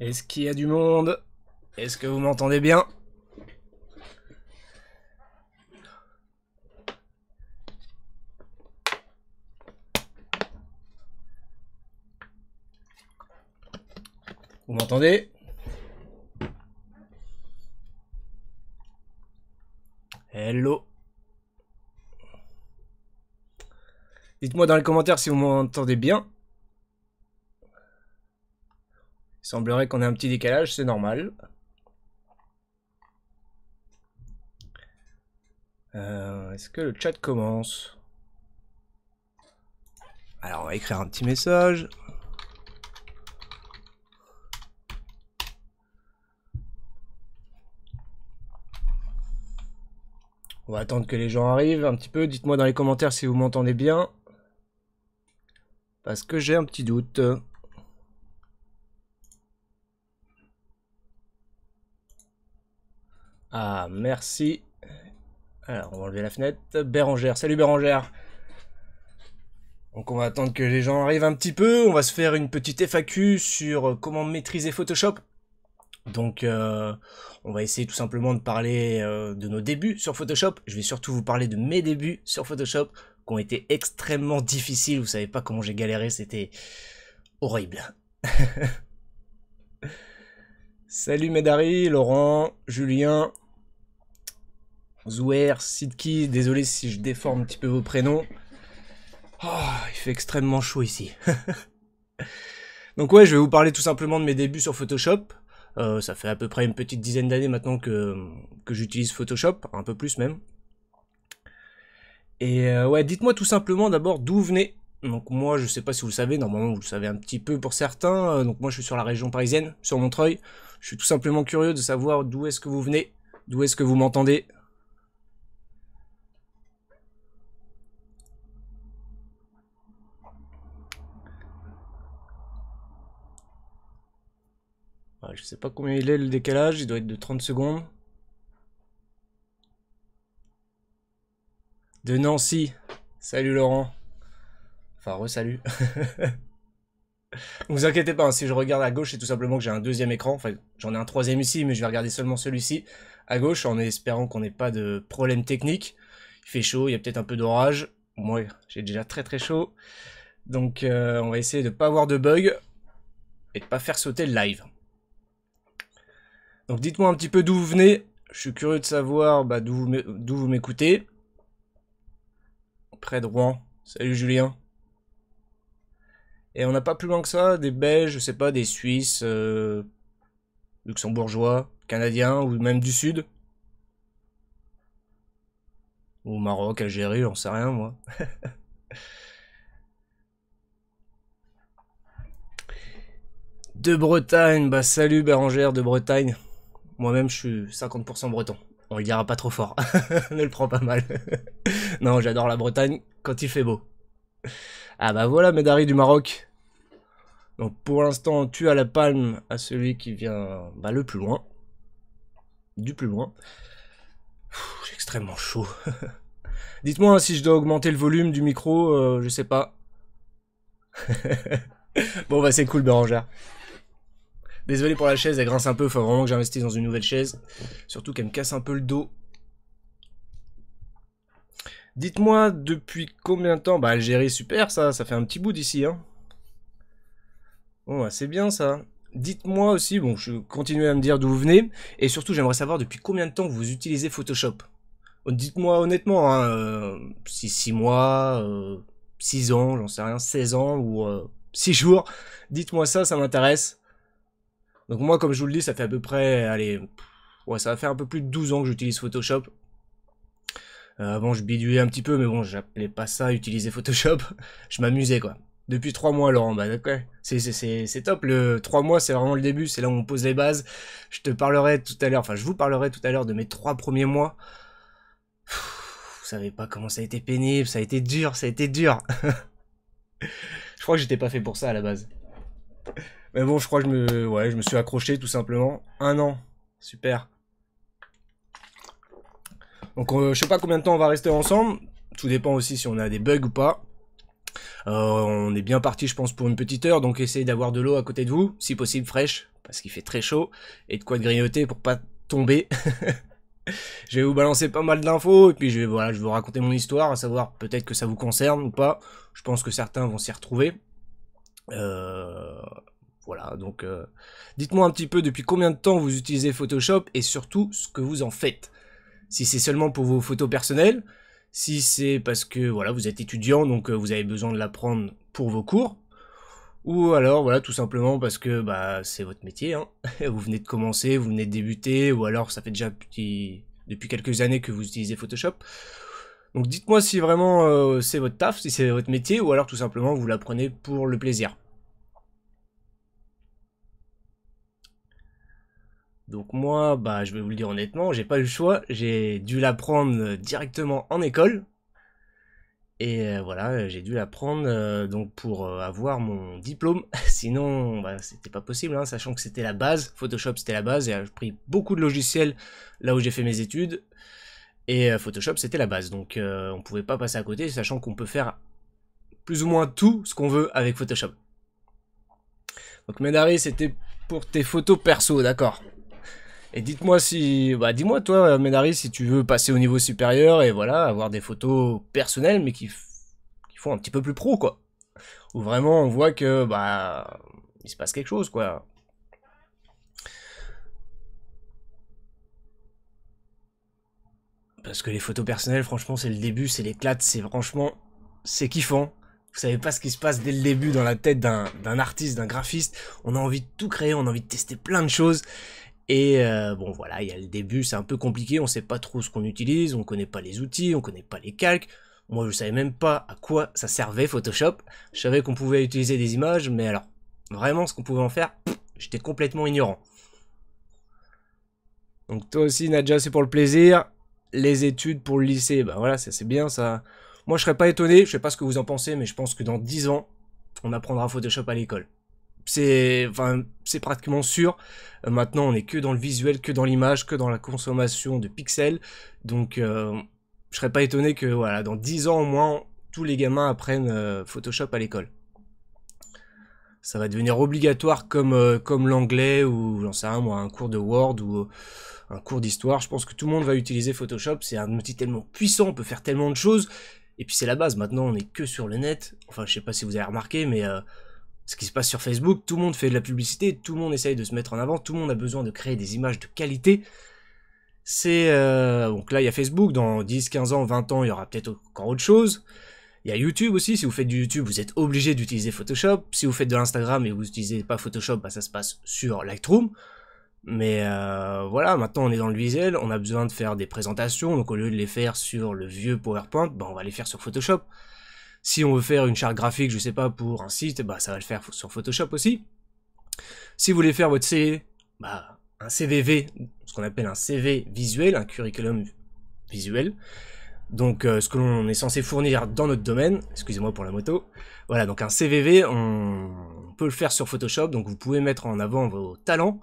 Est-ce qu'il y a du monde Est-ce que vous m'entendez bien Vous m'entendez Hello Dites-moi dans les commentaires si vous m'entendez bien. Il semblerait qu'on ait un petit décalage, c'est normal. Euh, est-ce que le chat commence Alors on va écrire un petit message. On va attendre que les gens arrivent un petit peu. Dites-moi dans les commentaires si vous m'entendez bien. Parce que j'ai un petit doute. Ah, merci. Alors, on va enlever la fenêtre. Bérangère, salut Bérangère. Donc on va attendre que les gens arrivent un petit peu. On va se faire une petite FAQ sur euh, comment maîtriser Photoshop. Donc euh, on va essayer tout simplement de parler euh, de nos débuts sur Photoshop. Je vais surtout vous parler de mes débuts sur Photoshop qui ont été extrêmement difficiles. Vous savez pas comment j'ai galéré, c'était horrible. Salut Médari, Laurent, Julien, Zouer, Sidki, désolé si je déforme un petit peu vos prénoms. Ah, il fait extrêmement chaud ici. Donc ouais, je vais vous parler tout simplement de mes débuts sur Photoshop. Euh, ça fait à peu près une petite dizaine d'années maintenant que, j'utilise Photoshop, un peu plus même. Et euh, ouais, dites-moi tout simplement d'abord d'où venez. Donc moi, je sais pas si vous le savez, normalement vous le savez un petit peu pour certains. Euh, donc moi, je suis sur la région parisienne, sur Montreuil. Je suis tout simplement curieux de savoir d'où est-ce que vous venez, d'où est-ce que vous m'entendez, je sais pas combien il est le décalage, il doit être de 30 secondes. De Nancy. Salut Laurent. Enfin, re-salut. vous inquiétez pas, hein, si je regarde à gauche, c'est tout simplement que j'ai un deuxième écran. Enfin, j'en ai un troisième ici, mais je vais regarder seulement celui-ci à gauche en espérant qu'on n'ait pas de problème technique. Il fait chaud, il y a peut-être un peu d'orage. Moi, j'ai déjà très très chaud. Donc, euh, on va essayer de ne pas avoir de bug et de pas faire sauter le live. Donc dites-moi un petit peu d'où vous venez. Je suis curieux de savoir bah, d'où vous m'écoutez. Près de Rouen. Salut Julien. Et on n'a pas plus loin que ça des Belges, je sais pas, des Suisses, euh, Luxembourgeois, Canadiens ou même du Sud. Ou Maroc, Algérie, on sait rien moi. de Bretagne, bah salut Bérangère de Bretagne. Moi-même, je suis 50% breton. On le dira pas trop fort. ne le prends pas mal. non, j'adore la Bretagne quand il fait beau. Ah bah voilà, Médari du Maroc. Donc pour l'instant, tu as la palme à celui qui vient bah, le plus loin. Du plus loin. J'ai extrêmement chaud. Dites-moi si je dois augmenter le volume du micro, euh, je sais pas. bon bah c'est cool Bérangère. Désolé pour la chaise, elle grince un peu, faut vraiment que j'investisse dans une nouvelle chaise. Surtout qu'elle me casse un peu le dos. Dites-moi depuis combien de temps Bah Algérie, super ça, ça fait un petit bout d'ici. Hein. Bon, bah, c'est bien ça. Dites-moi aussi, bon, je continue à me dire d'où vous venez, et surtout j'aimerais savoir depuis combien de temps vous utilisez Photoshop. Dites-moi honnêtement, hein, euh, si 6 mois, 6 euh, ans, j'en sais rien, 16 ans ou 6 euh, jours, dites-moi ça, ça m'intéresse. Donc moi, comme je vous le dis, ça fait à peu près, allez, ouais, ça va faire un peu plus de 12 ans que j'utilise Photoshop. Bon, euh, je biduais un petit peu, mais bon, j'appelais pas ça utiliser Photoshop. je m'amusais, quoi. Depuis 3 mois, Laurent, bah d'accord. C'est top, le 3 mois, c'est vraiment le début, c'est là où on pose les bases. Je te parlerai tout à l'heure, enfin, je vous parlerai tout à l'heure de mes 3 premiers mois. Vous savez pas comment ça a été pénible, ça a été dur, ça a été dur. je crois que j'étais pas fait pour ça à la base. Mais bon, je crois que je me, ouais, je me suis accroché tout simplement. Un an. Super. Donc, je euh, je sais pas combien de temps on va rester ensemble. Tout dépend aussi si on a des bugs ou pas. Euh, on est bien parti, je pense, pour une petite heure. Donc, essayez d'avoir de l'eau à côté de vous, si possible fraîche, parce qu'il fait très chaud. Et de quoi de grignoter pour pas tomber. je vais vous balancer pas mal d'infos et puis je vais voilà, je vais vous raconter mon histoire, à savoir peut-être que ça vous concerne ou pas. Je pense que certains vont s'y retrouver. Euh, voilà, donc euh, dites-moi un petit peu depuis combien de temps vous utilisez Photoshop et surtout ce que vous en faites. Si c'est seulement pour vos photos personnelles, si c'est parce que voilà, vous êtes étudiant donc euh, vous avez besoin de l'apprendre pour vos cours, ou alors voilà, tout simplement parce que bah c'est votre métier, hein. vous venez de commencer, vous venez de débuter, ou alors ça fait déjà depuis quelques années que vous utilisez Photoshop. Donc dites-moi si vraiment euh, c'est votre taf, si c'est votre métier, ou alors tout simplement vous l'apprenez pour le plaisir. Donc moi, bah, je vais vous le dire honnêtement, j'ai pas eu le choix, j'ai dû l'apprendre euh, directement en école. Et euh, voilà, euh, j'ai dû l'apprendre donc pour avoir mon diplôme. Sinon, bah, c'était pas possible, hein, sachant que c'était la base. Photoshop, c'était la base. Et j'ai pris beaucoup de logiciels là où j'ai fait mes études. Et Photoshop, c'était la base. Donc, on pouvait pas passer à côté, sachant qu'on peut faire plus ou moins tout ce qu'on veut avec Photoshop. Donc, Medari, c'était pour tes photos perso, d'accord et dites-moi si, bah dis-moi toi, Ménari, si tu veux passer au niveau supérieur et voilà, avoir des photos personnelles mais qui, qui font un petit peu plus pro quoi. Où vraiment on voit que bah il se passe quelque chose quoi. Parce que les photos personnelles, franchement, c'est le début, c'est l'éclate, c'est franchement, c'est kiffant. Vous savez pas ce qui se passe dès le début dans la tête d'un artiste, d'un graphiste. On a envie de tout créer, on a envie de tester plein de choses. Et euh, bon voilà, il y a le début, c'est un peu compliqué, on sait pas trop ce qu'on utilise, on connaît pas les outils, on connaît pas les calques. Moi je savais même pas à quoi ça servait Photoshop. Je savais qu'on pouvait utiliser des images, mais alors vraiment ce qu'on pouvait en faire, j'étais complètement ignorant. Donc toi aussi Nadja, c'est pour le plaisir. Les études pour le lycée, ben voilà, ça c'est bien ça. Moi je serais pas étonné, je sais pas ce que vous en pensez, mais je pense que dans 10 ans, on apprendra Photoshop à l'école c'est pratiquement sûr. Euh, maintenant, on n'est que dans le visuel, que dans l'image, que dans la consommation de pixels. Donc, je euh, je serais pas étonné que voilà, dans 10 ans au moins, tous les gamins apprennent euh, Photoshop à l'école. Ça va devenir obligatoire comme, comme l'anglais ou j'en sais un cours de Word ou un cours d'histoire. Je pense que tout le monde va utiliser Photoshop. C'est un outil tellement puissant, on peut faire tellement de choses. Et puis c'est la base. Maintenant, on n'est que sur le net. Enfin, je sais pas si vous avez remarqué, mais ce qui se passe sur Facebook, tout le monde fait de la publicité, tout le monde essaye de se mettre en avant, tout le monde a besoin de créer des images de qualité. C'est euh, donc là il y a Facebook, dans 10, 15 ans, 20 ans, il y aura peut-être encore autre chose. Il y a YouTube aussi, si vous faites du YouTube, vous êtes obligé d'utiliser Photoshop. Si vous faites de l'Instagram et vous n'utilisez pas Photoshop, bah, ça se passe sur Lightroom. Mais euh, voilà, maintenant on est dans le visuel, on a besoin de faire des présentations, donc au lieu de les faire sur le vieux PowerPoint, bah, on va les faire sur Photoshop. Si on veut faire une charte graphique, je sais pas, pour un site, bah ça va le faire sur Photoshop aussi. Si vous voulez faire votre CV, bah un CVV, ce qu'on appelle un CV visuel, un curriculum visuel. Donc euh, ce que l'on est censé fournir dans notre domaine, excusez-moi pour la moto. Voilà, donc un CVV, on peut le faire sur Photoshop, donc vous pouvez mettre en avant vos talents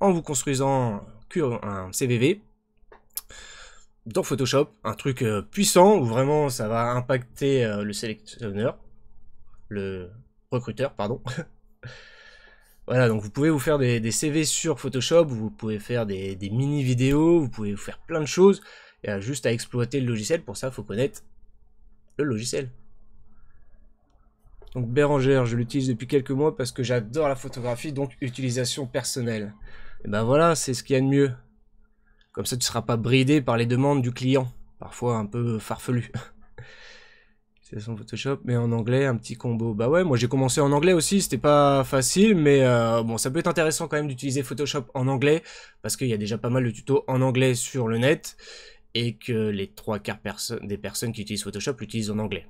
en vous construisant un CVV dans Photoshop, un truc euh, puissant où vraiment ça va impacter euh, le sélectionneur, le recruteur, pardon. voilà, donc vous pouvez vous faire des, CV sur Photoshop, vous pouvez faire des, mini vidéos, vous pouvez vous faire plein de choses. Il y a juste à exploiter le logiciel, pour ça, il faut connaître le logiciel. Donc Bérangère, je l'utilise depuis quelques mois parce que j'adore la photographie, donc utilisation personnelle. Et ben voilà, c'est ce qu'il y a de mieux. Comme ça, tu ne seras pas bridé par les demandes du client, parfois un peu farfelu. C'est son Photoshop, mais en anglais, un petit combo. Bah ouais, moi j'ai commencé en anglais aussi, c'était pas facile, mais euh, bon, ça peut être intéressant quand même d'utiliser Photoshop en anglais, parce qu'il y a déjà pas mal de tutos en anglais sur le net, et que les trois quarts des personnes qui utilisent Photoshop l'utilisent en anglais.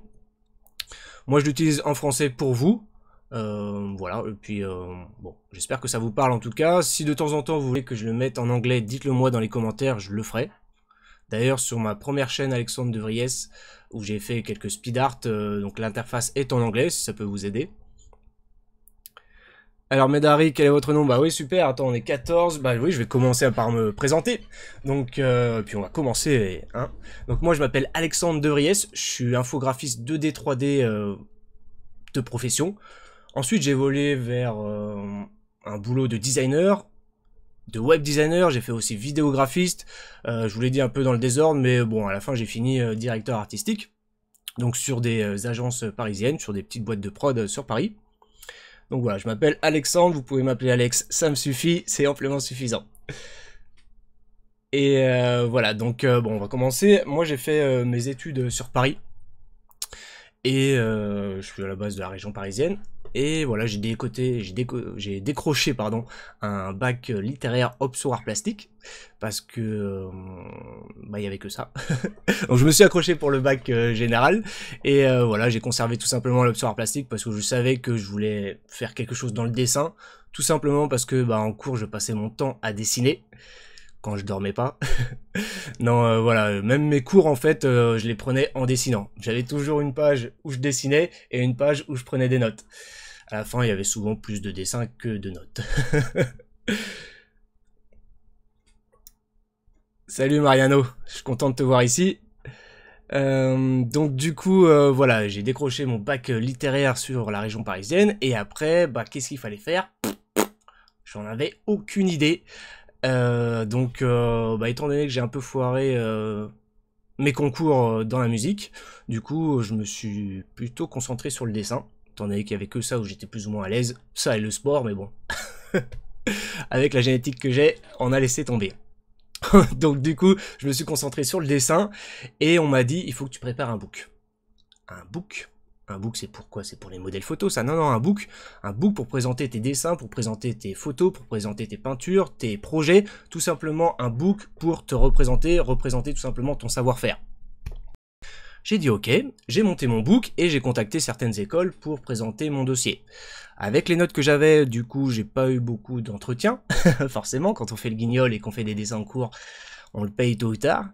Moi je l'utilise en français pour vous, euh, voilà, et puis euh, bon, j'espère que ça vous parle en tout cas. Si de temps en temps vous voulez que je le mette en anglais, dites-le moi dans les commentaires, je le ferai. D'ailleurs, sur ma première chaîne Alexandre de Vries, où j'ai fait quelques speed art, euh, donc l'interface est en anglais, si ça peut vous aider. Alors Medari, quel est votre nom Bah oui, super, attends, on est 14. Bah oui, je vais commencer par me présenter. Donc, puis on va commencer. Hein. Donc moi, je m'appelle Alexandre Devries, je suis infographiste 2D, 3D de profession. Ensuite, j'ai volé vers euh, un boulot de designer, de web designer, j'ai fait aussi vidéographiste. Euh, je vous l'ai dit un peu dans le désordre, mais bon, à la fin, j'ai fini euh, directeur artistique. Donc sur des agences parisiennes, sur des petites boîtes de prod sur Paris. Donc voilà, je m'appelle Alexandre, vous pouvez m'appeler Alex, ça me suffit, c'est amplement suffisant. Et voilà, donc bon, on va commencer. Moi, j'ai fait mes études sur Paris. Et je suis à la base de la région parisienne. Et voilà, j'ai j'ai décroché pardon, un bac littéraire obsoir plastique parce que euh, bah il y avait que ça. Donc je me suis accroché pour le bac euh, général et euh, voilà, j'ai conservé tout simplement l'option plastique parce que je savais que je voulais faire quelque chose dans le dessin, tout simplement parce que bah en cours, je passais mon temps à dessiner quand je dormais pas. non, voilà, même mes cours en fait, je les prenais en dessinant. J'avais toujours une page où je dessinais et une page où je prenais des notes à la fin, il y avait souvent plus de dessins que de notes. Salut Mariano, je suis content de te voir ici. Euh, donc du coup, euh, voilà, j'ai décroché mon bac littéraire sur la région parisienne et après, bah, qu'est-ce qu'il fallait faire J'en avais aucune idée. Euh, donc, bah, étant donné que j'ai un peu foiré mes concours dans la musique, du coup, je me suis plutôt concentré sur le dessin étant donné qu'il avait que ça où j'étais plus ou moins à l'aise, ça et le sport, mais bon, avec la génétique que j'ai, on a laissé tomber. Donc du coup, je me suis concentré sur le dessin et on m'a dit, il faut que tu prépares un book. Un book un book, c'est pourquoi C'est pour les modèles photos, ça. Non, non, un book, un book pour présenter tes dessins, pour présenter tes photos, pour présenter tes peintures, tes projets. Tout simplement un book pour te représenter, représenter tout simplement ton savoir-faire. J'ai dit ok, j'ai monté mon book et j'ai contacté certaines écoles pour présenter mon dossier. Avec les notes que j'avais, du coup, j'ai pas eu beaucoup d'entretiens. Forcément, quand on fait le guignol et qu'on fait des dessins en cours, on le paye tôt ou tard.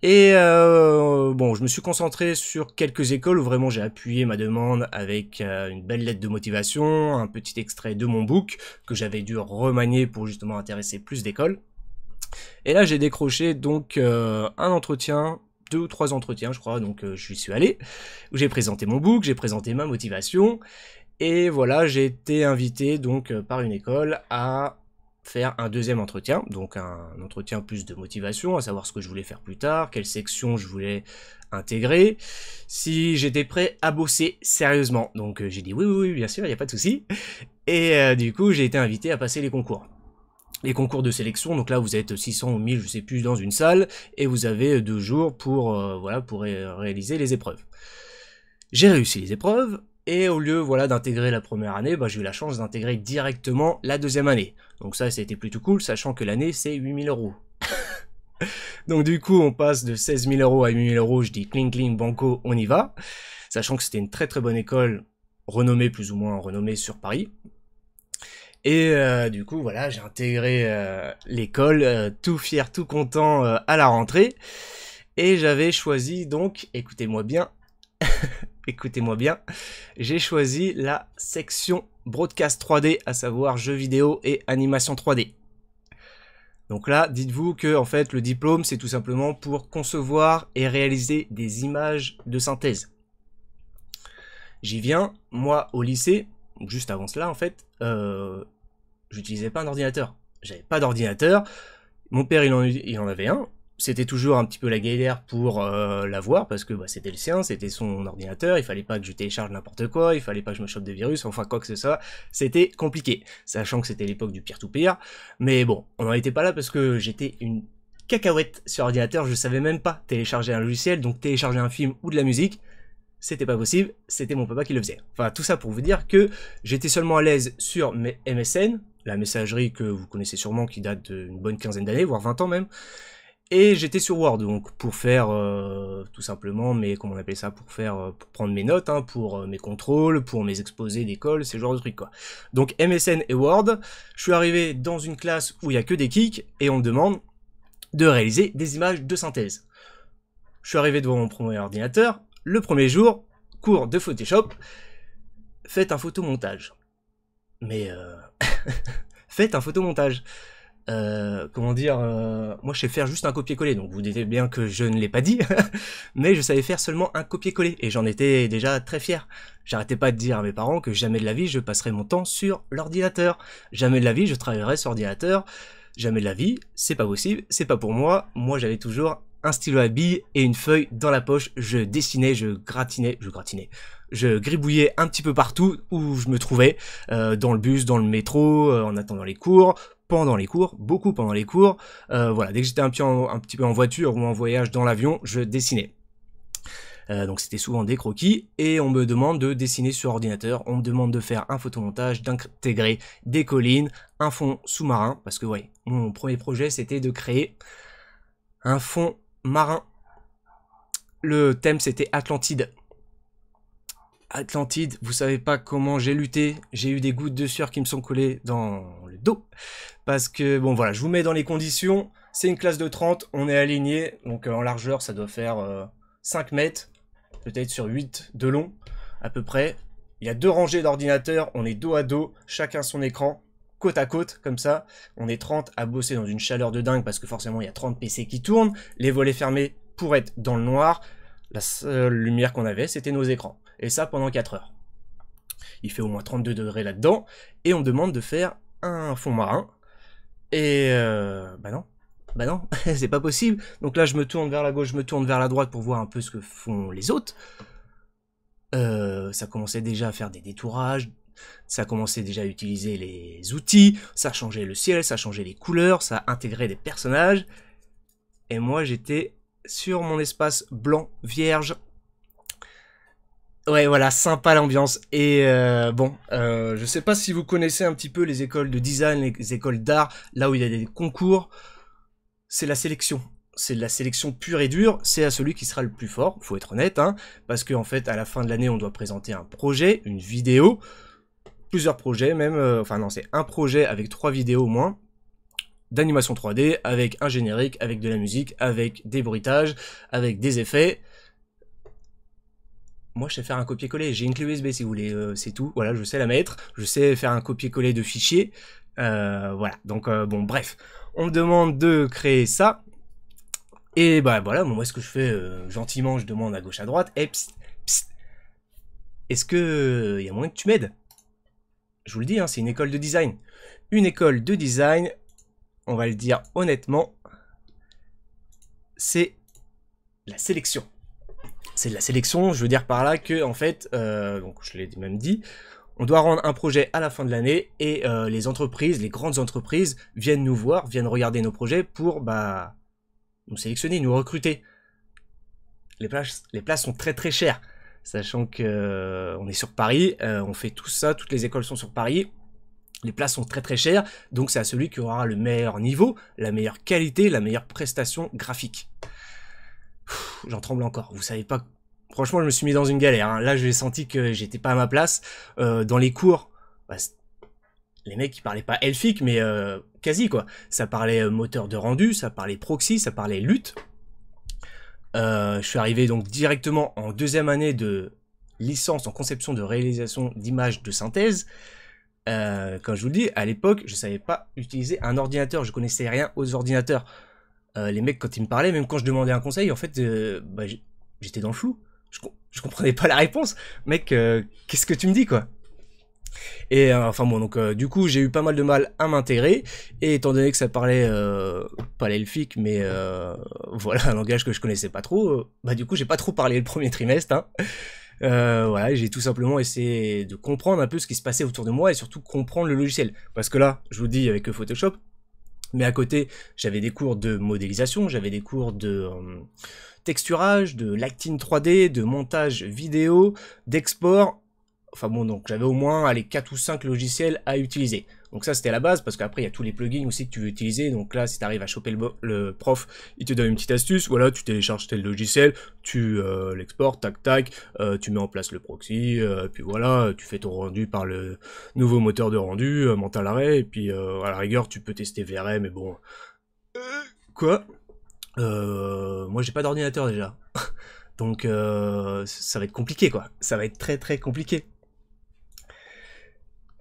Et euh, bon, je me suis concentré sur quelques écoles où vraiment j'ai appuyé ma demande avec euh, une belle lettre de motivation, un petit extrait de mon book que j'avais dû remanier pour justement intéresser plus d'écoles. Et là, j'ai décroché donc euh, un entretien deux ou trois entretiens, je crois, donc euh, je suis allé, où j'ai présenté mon book, j'ai présenté ma motivation, et voilà, j'ai été invité donc euh, par une école à faire un deuxième entretien, donc un entretien plus de motivation, à savoir ce que je voulais faire plus tard, quelle section je voulais intégrer, si j'étais prêt à bosser sérieusement. Donc euh, j'ai dit oui, oui, oui, bien sûr, il n'y a pas de souci. Et du coup, j'ai été invité à passer les concours les concours de sélection. Donc là, vous êtes 600 ou 1000, je sais plus, dans une salle, et vous avez deux jours pour, euh, voilà, pour réaliser les épreuves. J'ai réussi les épreuves, et au lieu voilà, d'intégrer la première année, bah, j'ai eu la chance d'intégrer directement la deuxième année. Donc ça, c'était plutôt cool, sachant que l'année, c'est 8000 euros. Donc du coup, on passe de 16000 000 euros à 8000 euros, je dis cling cling banco, on y va. Sachant que c'était une très très bonne école, renommée plus ou moins renommée sur Paris. Et euh, du coup, voilà, j'ai intégré euh, l'école euh, tout fier, tout content à la rentrée. Et j'avais choisi donc, écoutez-moi bien, écoutez-moi bien, j'ai choisi la section broadcast 3D, à savoir jeux vidéo et animation 3D. Donc là, dites-vous que en fait le diplôme c'est tout simplement pour concevoir et réaliser des images de synthèse. J'y viens, moi au lycée, juste avant cela, en fait, euh, j'utilisais pas un ordinateur. J'avais pas d'ordinateur. Mon père, il en, avait un. C'était toujours un petit peu la galère pour euh, l'avoir parce que bah, c'était le sien, c'était son ordinateur. Il fallait pas que je télécharge n'importe quoi, il fallait pas que je me chope des virus, enfin quoi que ce soit. C'était compliqué, sachant que c'était l'époque du peer to mais bon, on n'en était pas là parce que j'étais une cacahuète sur ordinateur. Je savais même pas télécharger un logiciel, donc télécharger un film ou de la musique c'était pas possible, c'était mon papa qui le faisait. Enfin, tout ça pour vous dire que j'étais seulement à l'aise sur mes MSN, la messagerie que vous connaissez sûrement, qui date d'une bonne quinzaine d'années, voire 20 ans même. Et j'étais sur Word, donc pour faire euh, tout simplement, mais comment on appelle ça, pour faire, euh, prendre mes notes, hein, pour euh, mes contrôles, pour mes exposés d'école, ce genre de trucs quoi. Donc MSN et Word, je suis arrivé dans une classe où il n'y a que des kicks et on me demande de réaliser des images de synthèse. Je suis arrivé devant mon premier ordinateur, le premier jour, cours de Photoshop, faites un photomontage. Mais euh... faites un photomontage. Euh, comment dire, euh, moi je sais faire juste un copier-coller, donc vous dites bien que je ne l'ai pas dit, mais je savais faire seulement un copier-coller, et j'en étais déjà très fier. J'arrêtais pas de dire à mes parents que jamais de la vie je passerai mon temps sur l'ordinateur, jamais de la vie je travaillerai sur ordinateur, jamais de la vie, c'est pas possible, c'est pas pour moi, moi j'avais toujours un stylo à billes et une feuille dans la poche. Je dessinais, je gratinais, je gratinais. Je gribouillais un petit peu partout où je me trouvais, euh, dans le bus, dans le métro, euh, en attendant les cours, pendant les cours, beaucoup pendant les cours. Euh, voilà, dès que j'étais un, un, petit peu en voiture ou en voyage dans l'avion, je dessinais. donc c'était souvent des croquis et on me demande de dessiner sur ordinateur, on me demande de faire un photomontage, d'intégrer des collines, un fond sous-marin, parce que voyez, mon premier projet c'était de créer un fond marin. Le thème c'était Atlantide. Atlantide, vous savez pas comment j'ai lutté, j'ai eu des gouttes de sueur qui me sont collées dans le dos. Parce que, bon voilà, je vous mets dans les conditions, c'est une classe de 30, on est aligné, donc euh, en largeur ça doit faire 5 euh, mètres, peut-être sur 8 de long, à peu près. Il y a deux rangées d'ordinateurs, on est dos à dos, chacun son écran, côte à côte, comme ça. On est 30 à bosser dans une chaleur de dingue parce que forcément il y a 30 PC qui tournent, les volets fermés pour être dans le noir. La seule lumière qu'on avait, c'était nos écrans. Et ça pendant 4 heures. Il fait au moins 32 degrés là-dedans, et on demande de faire un fond marin. Et euh, bah non, bah non, c'est pas possible. Donc là, je me tourne vers la gauche, je me tourne vers la droite pour voir un peu ce que font les autres. Euh, ça commençait déjà à faire des détourages, ça commençait déjà à utiliser les outils, ça changeait le ciel, ça changeait les couleurs, ça intégrait des personnages. Et moi, j'étais sur mon espace blanc, vierge. Ouais, voilà, sympa l'ambiance. Et euh, bon, je euh, je sais pas si vous connaissez un petit peu les écoles de design, les écoles d'art, là où il y a des concours. C'est la sélection c'est la sélection pure et dure, c'est à celui qui sera le plus fort, il faut être honnête, hein, parce qu'en fait, à la fin de l'année, on doit présenter un projet, une vidéo, plusieurs projets même, euh, enfin non c'est un projet avec trois vidéos au moins d'animation 3D avec un générique, avec de la musique, avec des bruitages, avec des effets. Moi je sais faire un copier-coller, j'ai une clé USB si vous voulez, euh, c'est tout, voilà je sais la mettre, je sais faire un copier-coller de fichiers, euh, voilà donc bon bref, on me demande de créer ça, et bah voilà, moi ce que je fais gentiment, je demande à gauche à droite, et eh, est-ce que il y a moyen que tu m'aides je vous le dis, hein, c'est une école de design. Une école de design, on va le dire honnêtement, c'est la sélection. C'est de la sélection, je veux dire par là que, en fait, euh, donc je l'ai même dit, on doit rendre un projet à la fin de l'année et euh, les entreprises, les grandes entreprises viennent nous voir, viennent regarder nos projets pour bah, nous sélectionner, nous recruter. Les les places sont très très chères sachant que euh, on est sur Paris, euh, on fait tout ça, toutes les écoles sont sur Paris. Les places sont très très chères, donc c'est à celui qui aura le meilleur niveau, la meilleure qualité, la meilleure prestation graphique. J'en tremble encore, vous savez pas... Franchement, je me suis mis dans une galère. Hein. Là, j'ai senti que j'étais pas à ma place. Euh, dans les cours, bah, les mecs, ils parlaient pas elfique, mais quasi, quoi. Ça parlait moteur de rendu, ça parlait proxy, ça parlait lutte. Euh, je suis arrivé donc directement en deuxième année de licence en conception de réalisation d'images de synthèse. Euh, comme je vous dis, à l'époque, je savais pas utiliser un ordinateur, je connaissais rien aux ordinateurs. Euh, les mecs, quand ils me parlaient, même quand je demandais un conseil, en fait, euh, bah, j'étais dans le flou. Je, je, comprenais pas la réponse. Mec, euh, qu'est-ce que tu me dis, quoi et euh, enfin bon, donc euh, du coup, j'ai eu pas mal de mal à m'intégrer. Et étant donné que ça parlait euh, pas l'elfique, mais voilà un langage que je connaissais pas trop, bah du coup, j'ai pas trop parlé le premier trimestre. Hein. voilà, j'ai tout simplement essayé de comprendre un peu ce qui se passait autour de moi et surtout comprendre le logiciel. Parce que là, je vous dis avec Photoshop, mais à côté, j'avais des cours de modélisation, j'avais des cours de texturage, de lactine 3D, de montage vidéo, d'export. Enfin bon, donc j'avais au moins les 4 ou 5 logiciels à utiliser. Donc ça c'était la base parce qu'après il y a tous les plugins aussi que tu veux utiliser. Donc là si tu arrives à choper le, prof, il te donne une petite astuce. Voilà, tu télécharges tel logiciel, tu euh, l'exportes, tac tac, euh, tu mets en place le proxy, euh, puis voilà, tu fais ton rendu par le nouveau moteur de rendu, mental arrêt, et puis à la rigueur tu peux tester VRM, mais bon. quoi Moi j'ai pas d'ordinateur déjà. Donc ça va être compliqué quoi. Ça va être très très compliqué.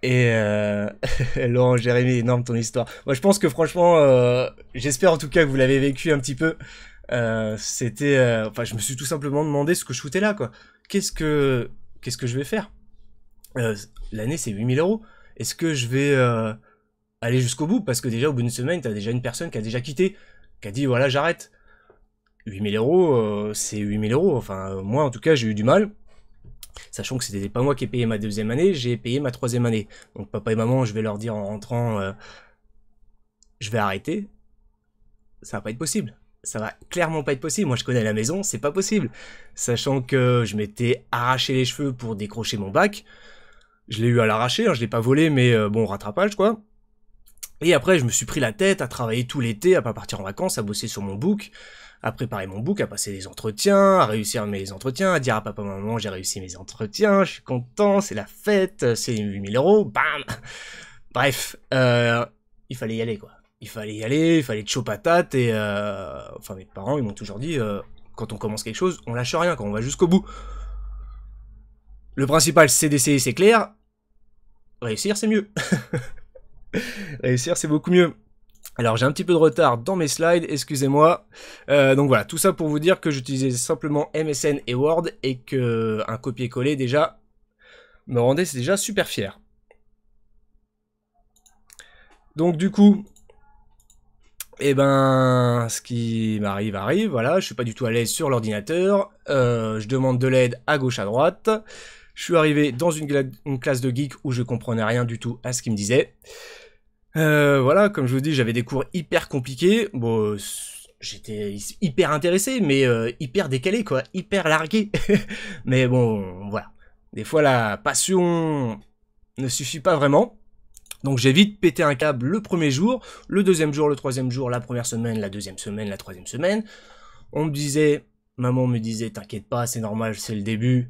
Et euh... Laurent, Jérémy, énorme ton histoire. Moi, je pense que franchement, euh, j'espère en tout cas que vous l'avez vécu un petit peu. Euh, c'était, euh, enfin, je me suis tout simplement demandé ce que je foutais là, quoi. Qu'est-ce que, qu'est-ce que je vais faire L'année, c'est 8000 euros. Est-ce que je vais aller jusqu'au bout Parce que déjà, au bout d'une semaine, t'as déjà une personne qui a déjà quitté, qui a dit voilà, j'arrête. 8000 euros, c'est 8000 euros. Enfin, moi, en tout cas, j'ai eu du mal. Sachant que c'était pas moi qui ai payé ma deuxième année, j'ai payé ma troisième année. Donc papa et maman, je vais leur dire en rentrant, euh, je vais arrêter. Ça va pas être possible. Ça va clairement pas être possible. Moi, je connais la maison, c'est pas possible. Sachant que je m'étais arraché les cheveux pour décrocher mon bac. Je l'ai eu à l'arracher, hein, je l'ai pas volé, mais euh, bon, rattrapage quoi. Et après, je me suis pris la tête à travailler tout l'été, à pas partir en vacances, à bosser sur mon book à préparer mon book, à passer des entretiens, à réussir mes entretiens, à dire à papa maman j'ai réussi mes entretiens, je suis content, c'est la fête, c'est 8000 euros, bam Bref, euh, il fallait y aller quoi. Il fallait y aller, il fallait être chaud patate et... Euh, enfin mes parents ils m'ont toujours dit, euh, quand on commence quelque chose, on lâche rien, quand on va jusqu'au bout. Le principal c'est d'essayer, c'est clair. Réussir c'est mieux. Réussir c'est beaucoup mieux. Alors j'ai un petit peu de retard dans mes slides, excusez-moi. Euh, donc voilà, tout ça pour vous dire que j'utilisais simplement MSN et Word et que un copier-coller déjà me rendait déjà super fier. Donc du coup, eh ben, ce qui m'arrive arrive, voilà, je suis pas du tout à l'aise sur l'ordinateur, euh, je demande de l'aide à gauche à droite, je suis arrivé dans une, classe de geek où je comprenais rien du tout à ce qu'il me disait. Euh, voilà, comme je vous dis, j'avais des cours hyper compliqués. Bon, j'étais hyper intéressé, mais euh, hyper décalé, quoi, hyper largué. mais bon, voilà. Des fois, la passion ne suffit pas vraiment. Donc j'ai vite pété un câble le premier jour, le deuxième jour, le troisième jour, la première semaine, la deuxième semaine, la troisième semaine. On me disait, maman me disait, t'inquiète pas, c'est normal, c'est le début,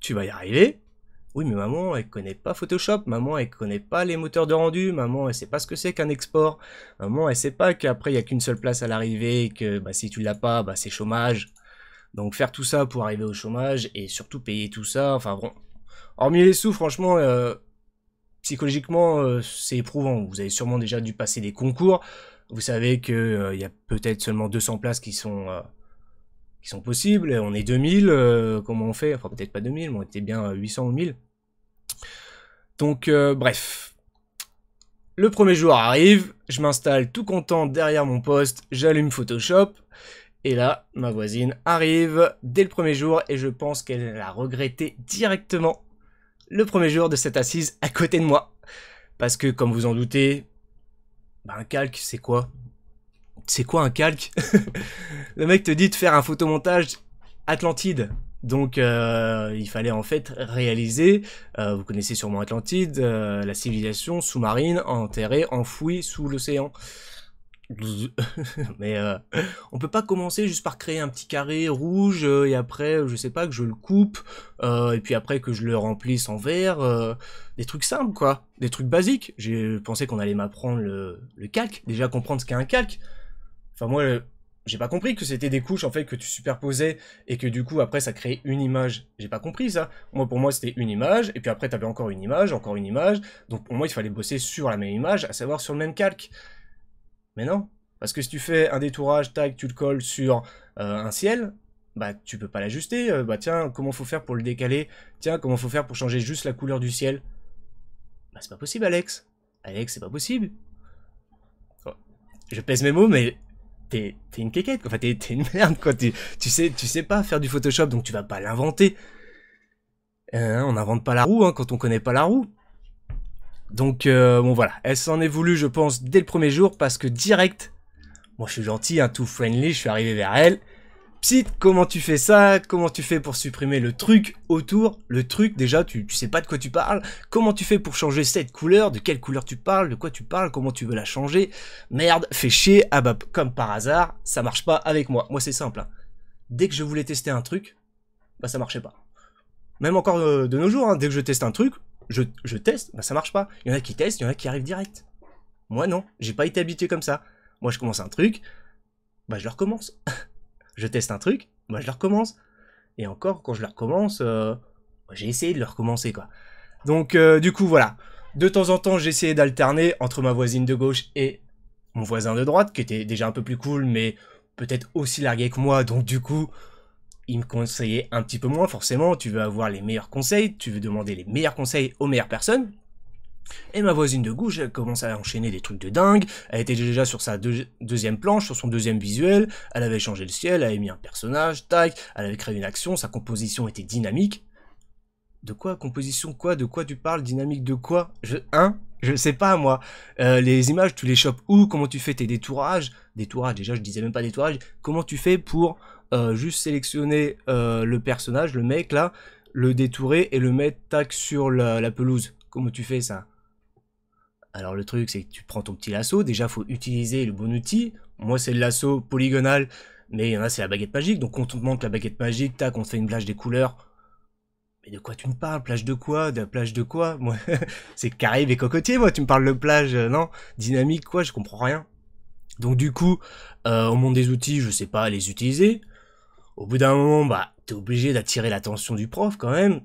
tu vas y arriver. Oui, mais maman, elle connaît pas Photoshop, maman, elle connaît pas les moteurs de rendu, maman, elle sait pas ce que c'est qu'un export, maman, elle sait pas qu'après, il y a qu'une seule place à l'arrivée que bah, si tu l'as pas, bah, c'est chômage. Donc faire tout ça pour arriver au chômage et surtout payer tout ça, enfin bon, hormis les sous, franchement, euh, psychologiquement, euh, c'est éprouvant. Vous avez sûrement déjà dû passer des concours. Vous savez qu'il euh, y a peut-être seulement 200 places qui sont qui sont possibles. On est 2000, comment on fait Enfin peut-être pas 2000, mais on était bien 800 ou 1000. Donc, euh, bref. Le premier jour arrive, je m'installe tout content derrière mon poste, j'allume Photoshop, et là, ma voisine arrive dès le premier jour, et je pense qu'elle a regretté directement le premier jour de cette assise à côté de moi. Parce que, comme vous en doutez, bah, un calque, c'est quoi C'est quoi un calque Le mec te dit de faire un photomontage Atlantide donc euh, il fallait en fait réaliser, euh, vous connaissez sûrement Atlantide, euh, la civilisation sous-marine enterrée, enfouie sous l'océan. Mais on peut pas commencer juste par créer un petit carré rouge et après, je sais pas, que je le coupe et puis après que je le remplisse en verre. des trucs simples quoi, des trucs basiques. J'ai pensé qu'on allait m'apprendre le, le calque, déjà comprendre ce qu'est un calque. Enfin moi, j'ai pas compris que c'était des couches en fait que tu superposais et que du coup après ça créait une image. J'ai pas compris ça. Moi pour moi c'était une image et puis après t'avais encore une image, encore une image. Donc pour moi il fallait bosser sur la même image, à savoir sur le même calque. Mais non, parce que si tu fais un détourage, tac, tu le colles sur euh, un ciel, bah tu peux pas l'ajuster. Euh, bah tiens comment faut faire pour le décaler Tiens comment faut faire pour changer juste la couleur du ciel Bah c'est pas possible Alex. Alex c'est pas possible. Oh. Je pèse mes mots mais t'es une quéquette, t'es une merde quoi, tu sais, tu sais pas faire du Photoshop donc tu vas pas l'inventer. Euh, on n'invente pas la roue hein, quand on connaît pas la roue. Donc euh, bon voilà, elle s'en est voulue je pense dès le premier jour parce que direct, moi je suis gentil, un hein, tout friendly, je suis arrivé vers elle, Psite, comment tu fais ça Comment tu fais pour supprimer le truc autour Le truc, déjà, tu, sais pas de quoi tu parles. Comment tu fais pour changer cette couleur De quelle couleur tu parles De quoi tu parles Comment tu veux la changer Merde, fais chier. Ah bah, comme par hasard, ça marche pas avec moi. Moi, c'est simple. Hein. Dès que je voulais tester un truc, bah ça marchait pas. Même encore euh, de, nos jours, hein, dès que je teste un truc, je, je teste, bah ça marche pas. Il y en a qui testent, il y en a qui arrivent direct. Moi non, j'ai pas été habitué comme ça. Moi je commence un truc, bah je le recommence. je teste un truc, moi je le recommence. Et encore, quand je le recommence, euh, j'ai essayé de le recommencer, quoi. Donc, euh, du coup, voilà. De temps en temps, j'ai essayé d'alterner entre ma voisine de gauche et mon voisin de droite, qui était déjà un peu plus cool, mais peut-être aussi largué que moi, donc du coup, il me conseillait un petit peu moins, forcément. Tu veux avoir les meilleurs conseils, tu veux demander les meilleurs conseils aux meilleures personnes, et ma voisine de gauche, elle commence à enchaîner des trucs de dingue. Elle était déjà sur sa deuxième planche, sur son deuxième visuel. Elle avait changé le ciel, elle avait mis un personnage, tac. Elle avait créé une action, sa composition était dynamique. De quoi Composition quoi De quoi tu parles Dynamique de quoi Je, Hein Je sais pas moi. Euh, les images, tu les chopes où Comment tu fais tes détourages Détourages, déjà je disais même pas détourages. Comment tu fais pour euh, juste sélectionner euh, le personnage, le mec là, le détourer et le mettre tac sur la pelouse Comment tu fais ça alors le truc, c'est que tu prends ton petit lasso, déjà faut utiliser le bon outil. Moi, c'est le lasso polygonal, mais il y en a, c'est la baguette magique. Donc quand on te montre la baguette magique, tac, on te fait une plage des couleurs. Mais de quoi tu me parles Plage de quoi De plage de quoi Moi, c'est carré et cocotier, moi, tu me parles de plage, euh, non Dynamique, quoi, je comprends rien. Donc du coup, au euh, monde des outils, je sais pas les utiliser. Au bout d'un moment, bah, t'es obligé d'attirer l'attention du prof quand même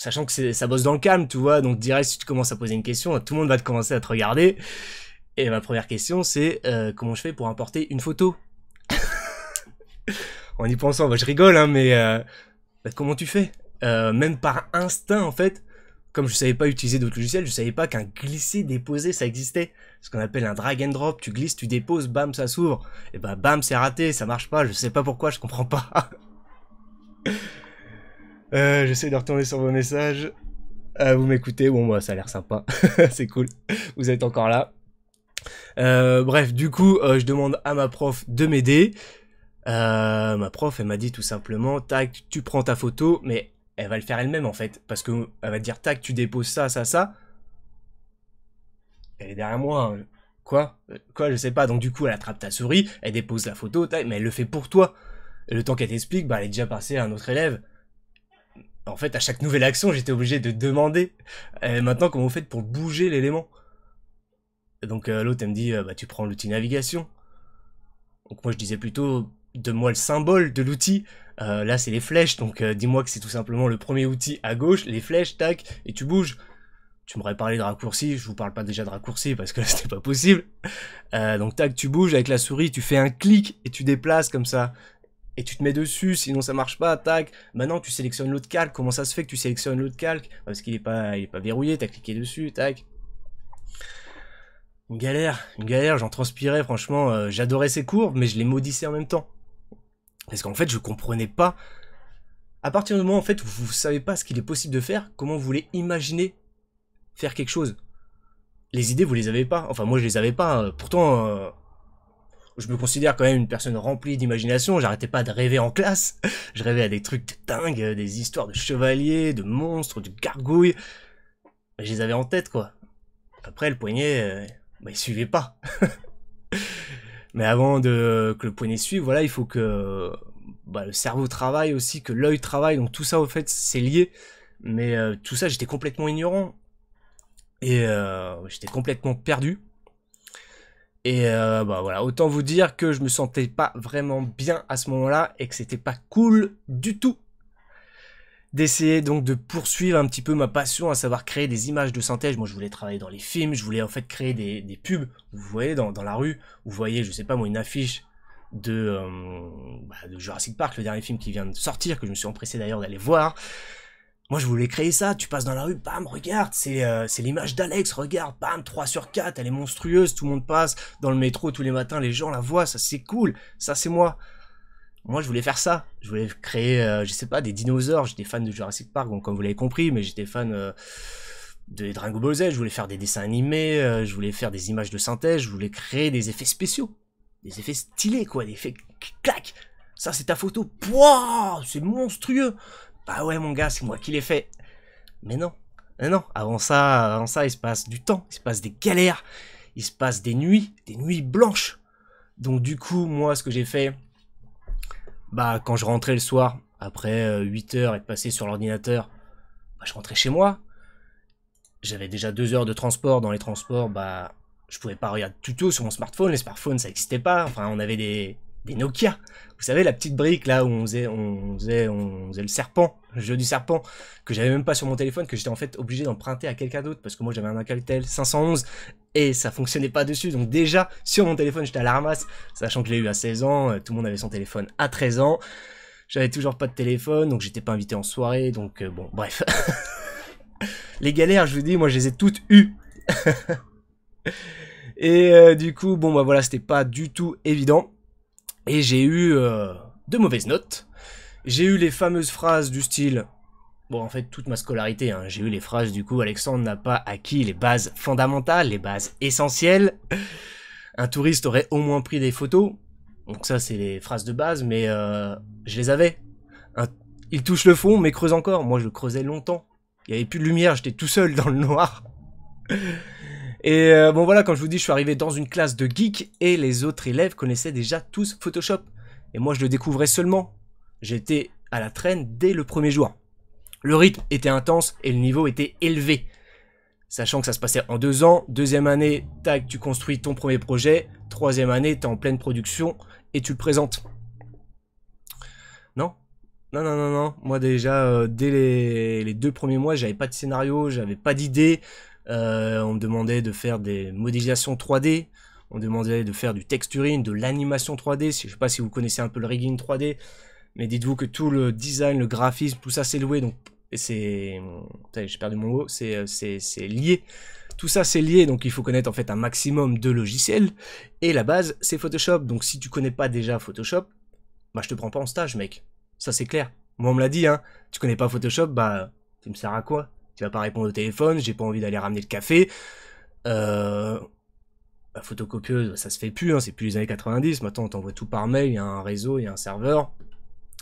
sachant que ça bosse dans le calme, tu vois. Donc, direct, si tu commences à poser une question, tout le monde va te commencer à te regarder. Et ma première question, c'est euh, comment je fais pour importer une photo En y pensant, bah, je rigole, hein, mais euh, bah, comment tu fais euh, Même par instinct, en fait, comme je savais pas utiliser d'autres logiciels, je savais pas qu'un glisser-déposer, ça existait. Ce qu'on appelle un drag and drop, tu glisses, tu déposes, bam, ça s'ouvre. Et bah bam, c'est raté, ça marche pas, je sais pas pourquoi, je comprends pas. Euh, j'essaie de retourner sur vos messages. Euh, vous m'écoutez, bon bah ça a l'air sympa, c'est cool, vous êtes encore là. Euh, bref, du coup, je demande à ma prof de m'aider. ma prof, elle m'a dit tout simplement, tac, tu prends ta photo, mais elle va le faire elle-même en fait, parce qu'elle va dire, tac, tu déposes ça, ça, ça. Elle est derrière moi. Hein. Quoi Quoi Je sais pas. Donc du coup, elle attrape ta souris, elle dépose la photo, tac, mais elle le fait pour toi. Et le temps qu'elle t'explique, bah, elle est déjà passée à un autre élève en fait, à chaque nouvelle action, j'étais obligé de demander maintenant comment vous faites pour bouger l'élément. Donc euh, l'autre, elle me dit, euh, bah, tu prends l'outil navigation. Donc moi, je disais plutôt, donne-moi le symbole de l'outil. Euh, là, c'est les flèches, donc dis-moi que c'est tout simplement le premier outil à gauche, les flèches, tac, et tu bouges. Tu m'aurais parlé de raccourci, je vous parle pas déjà de raccourci parce que c'était pas possible. donc tac, tu bouges avec la souris, tu fais un clic et tu déplaces comme ça et tu te mets dessus, sinon ça marche pas, tac. Maintenant tu sélectionnes l'autre calque, comment ça se fait que tu sélectionnes l'autre calque bah, Parce qu'il est pas, pas verrouillé, t'as cliqué dessus, tac. Une galère, une galère, j'en transpirais, franchement, euh, j'adorais ces cours, mais je les maudissais en même temps. Parce qu'en fait, je comprenais pas. À partir du moment en fait où vous savez pas ce qu'il est possible de faire, comment vous voulez imaginer faire quelque chose les idées, vous les avez pas. Enfin, moi, je les avais pas. Hein. Pourtant, euh, je me considère quand même une personne remplie d'imagination, j'arrêtais pas de rêver en classe, je rêvais à des trucs de dingue, euh, des histoires de chevaliers, de monstres, de gargouilles, je les avais en tête quoi. Après le poignet, euh, bah, il suivait pas. Mais avant de euh, que le poignet suive, voilà, il faut que bah, le cerveau travaille aussi, que l'œil travaille, donc tout ça au fait c'est lié. Mais tout ça j'étais complètement ignorant et j'étais complètement perdu. Et euh, bah voilà, autant vous dire que je me sentais pas vraiment bien à ce moment-là et que c'était pas cool du tout d'essayer donc de poursuivre un petit peu ma passion, à savoir créer des images de synthèse. Moi, je voulais travailler dans les films, je voulais en fait créer des, pubs. Vous voyez dans, la rue, vous voyez, je sais pas moi, une affiche euh, bah, de Jurassic Park, le dernier film qui vient de sortir, que je me suis empressé d'ailleurs d'aller voir. Moi, je voulais créer ça. Tu passes dans la rue, bam, regarde, c'est euh, l'image d'Alex, regarde, bam, 3 sur 4, elle est monstrueuse, tout le monde passe dans le métro tous les matins, les gens la voient, ça c'est cool, ça c'est moi. Moi, je voulais faire ça. Je voulais créer, euh, je sais pas, des dinosaures. J'étais fan de Jurassic Park, donc comme vous l'avez compris, mais j'étais fan euh, de Dragon Ball Je voulais faire des dessins animés, je voulais faire des images de synthèse, je voulais créer des effets spéciaux, des effets stylés, quoi, des effets clac. Ça, c'est ta photo. Pouah, c'est monstrueux. « Ah ouais mon gars, c'est moi qui l'ai fait. Mais non, mais non, avant ça, avant ça, il se passe du temps, il se passe des galères, il se passe des nuits, des nuits blanches. Donc du coup, moi, ce que j'ai fait, bah quand je rentrais le soir, après 8 euh, heures et passé passer sur l'ordinateur, bah, je rentrais chez moi. J'avais déjà 2 heures de transport, dans les transports, bah je pouvais pas regarder de tuto sur mon smartphone, les smartphones ça n'existait pas, enfin on avait des, des Nokia. Vous savez, la petite brique là où on faisait, on on le serpent, le jeu du serpent, que j'avais même pas sur mon téléphone, que j'étais en fait obligé d'emprunter à quelqu'un d'autre, parce que moi j'avais un Alcatel 511 et ça fonctionnait pas dessus. Donc déjà, sur mon téléphone, j'étais à la ramasse, sachant que je l'ai eu à 16 ans, euh, tout le monde avait son téléphone à 13 ans. J'avais toujours pas de téléphone, donc j'étais pas invité en soirée, donc euh, bon, bref. les galères, je vous dis, moi je les ai toutes eues. et euh, du coup, bon bah voilà, c'était pas du tout évident. Et j'ai eu euh, de mauvaises notes. J'ai eu les fameuses phrases du style... Bon, en fait, toute ma scolarité, hein, j'ai eu les phrases du coup, Alexandre n'a pas acquis les bases fondamentales, les bases essentielles. Un touriste aurait au moins pris des photos. Donc ça, c'est les phrases de base, mais euh, je les avais. Il touche le fond, mais creuse encore. Moi, je creusais longtemps. Il n'y avait plus de lumière, j'étais tout seul dans le noir. Et euh, bon voilà, quand je vous dis, je suis arrivé dans une classe de geek et les autres élèves connaissaient déjà tous Photoshop. Et moi, je le découvrais seulement. J'étais à la traîne dès le premier jour. Le rythme était intense et le niveau était élevé. Sachant que ça se passait en deux ans, deuxième année, tac, tu construis ton premier projet, troisième année, t'es en pleine production et tu le présentes. Non Non, non, non, non. Moi déjà, euh, dès les, les, deux premiers mois, j'avais pas de scénario, j'avais pas d'idée, euh, on me demandait de faire des modélisations 3D. On me demandait de faire du texturing, de l'animation 3D. Je ne sais pas si vous connaissez un peu le rigging 3D. Mais dites-vous que tout le design, le graphisme, tout ça c'est loué. Donc c'est... J'ai perdu mon mot. Euh, c'est lié. Tout ça c'est lié. Donc il faut connaître en fait un maximum de logiciels. Et la base c'est Photoshop. Donc si tu connais pas déjà Photoshop, bah je te prends pas en stage mec. Ça c'est clair. Moi on me l'a dit, hein. Tu connais pas Photoshop, bah tu me sers à quoi tu vas pas répondre au téléphone, j'ai pas envie d'aller ramener le café. Euh, la photocopieuse, bah, ça se fait plus, hein, c'est plus les années 90, maintenant on t'envoie tout par mail, il y a un réseau, il y a un serveur,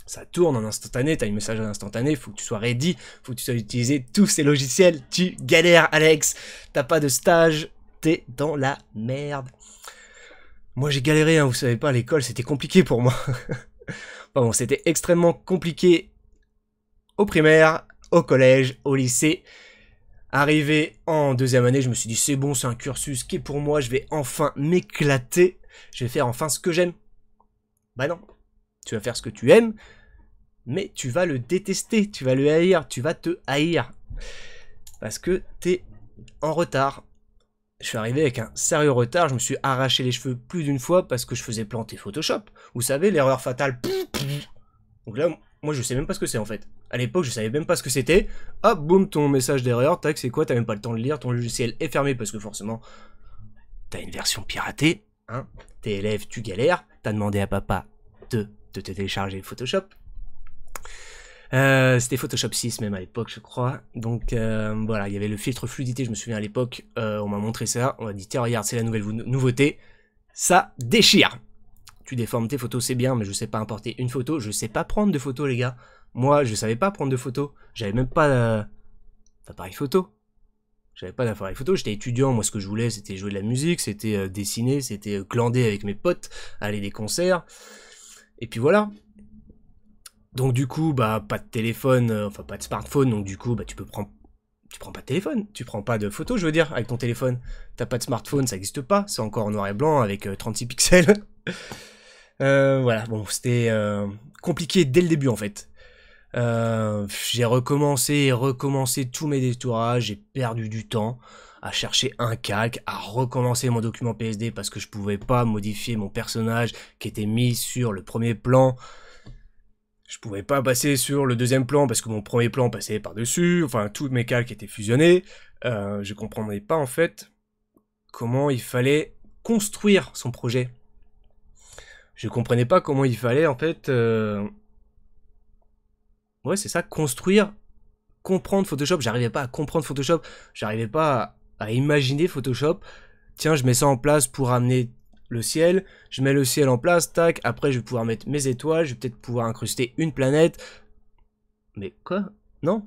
ça tourne en instantané, t'as une message en instantané, faut que tu sois ready, faut que tu sois utiliser tous ces logiciels, tu galères Alex, t'as pas de stage, t'es dans la merde. Moi j'ai galéré, hein, vous savez pas, l'école c'était compliqué pour moi. bon, c'était extrêmement compliqué au primaire, au collège, au lycée. Arrivé en deuxième année, je me suis dit c'est bon, c'est un cursus qui est pour moi, je vais enfin m'éclater, je vais faire enfin ce que j'aime. Bah non, tu vas faire ce que tu aimes, mais tu vas le détester, tu vas le haïr, tu vas te haïr. Parce que t'es en retard. Je suis arrivé avec un sérieux retard, je me suis arraché les cheveux plus d'une fois parce que je faisais planter Photoshop. Vous savez, l'erreur fatale. Donc là, moi, je sais même pas ce que c'est en fait. À l'époque, je savais même pas ce que c'était. Hop, boum, ton message d'erreur, Tac, c'est quoi T'as même pas le temps de lire. Ton logiciel est fermé parce que forcément, t'as une version piratée. Hein T'es élève, tu galères. T'as demandé à papa de te télécharger Photoshop. Euh, c'était Photoshop 6 même à l'époque, je crois. Donc euh, voilà, il y avait le filtre fluidité, je me souviens à l'époque, euh, on m'a montré ça, on m'a dit tiens regarde, c'est la nouvelle nouveauté, ça déchire tu déformes tes photos, c'est bien, mais je sais pas importer une photo, je sais pas prendre de photos, les gars. Moi, je savais pas prendre de photos, j'avais même pas d'appareil photo. J'avais pas d'appareil photo, j'étais étudiant, moi ce que je voulais c'était jouer de la musique, c'était euh, dessiner, c'était euh, glander avec mes potes, aller des concerts, et puis voilà. Donc du coup, bah pas de téléphone, euh, enfin pas de smartphone, donc du coup, bah tu peux prendre tu prends pas de téléphone, tu prends pas de photo, je veux dire, avec ton téléphone. T'as pas de smartphone, ça existe pas, c'est encore noir et blanc avec 36 pixels. Euh, voilà, bon, c'était euh, compliqué dès le début en fait. Euh, j'ai recommencé et recommencé tous mes détourages, j'ai perdu du temps à chercher un calque, à recommencer mon document PSD parce que je pouvais pas modifier mon personnage qui était mis sur le premier plan. Je pouvais pas passer sur le deuxième plan parce que mon premier plan passait par-dessus. Enfin, tous mes calques étaient fusionnés. Euh, je comprenais pas en fait comment il fallait construire son projet je comprenais pas comment il fallait en fait. Euh, ouais, c'est ça, construire, comprendre Photoshop. J'arrivais pas à comprendre Photoshop, j'arrivais pas à, imaginer Photoshop. Tiens, je mets ça en place pour amener le ciel, je mets le ciel en place, tac, après je vais pouvoir mettre mes étoiles, je vais peut-être pouvoir incruster une planète. Mais quoi non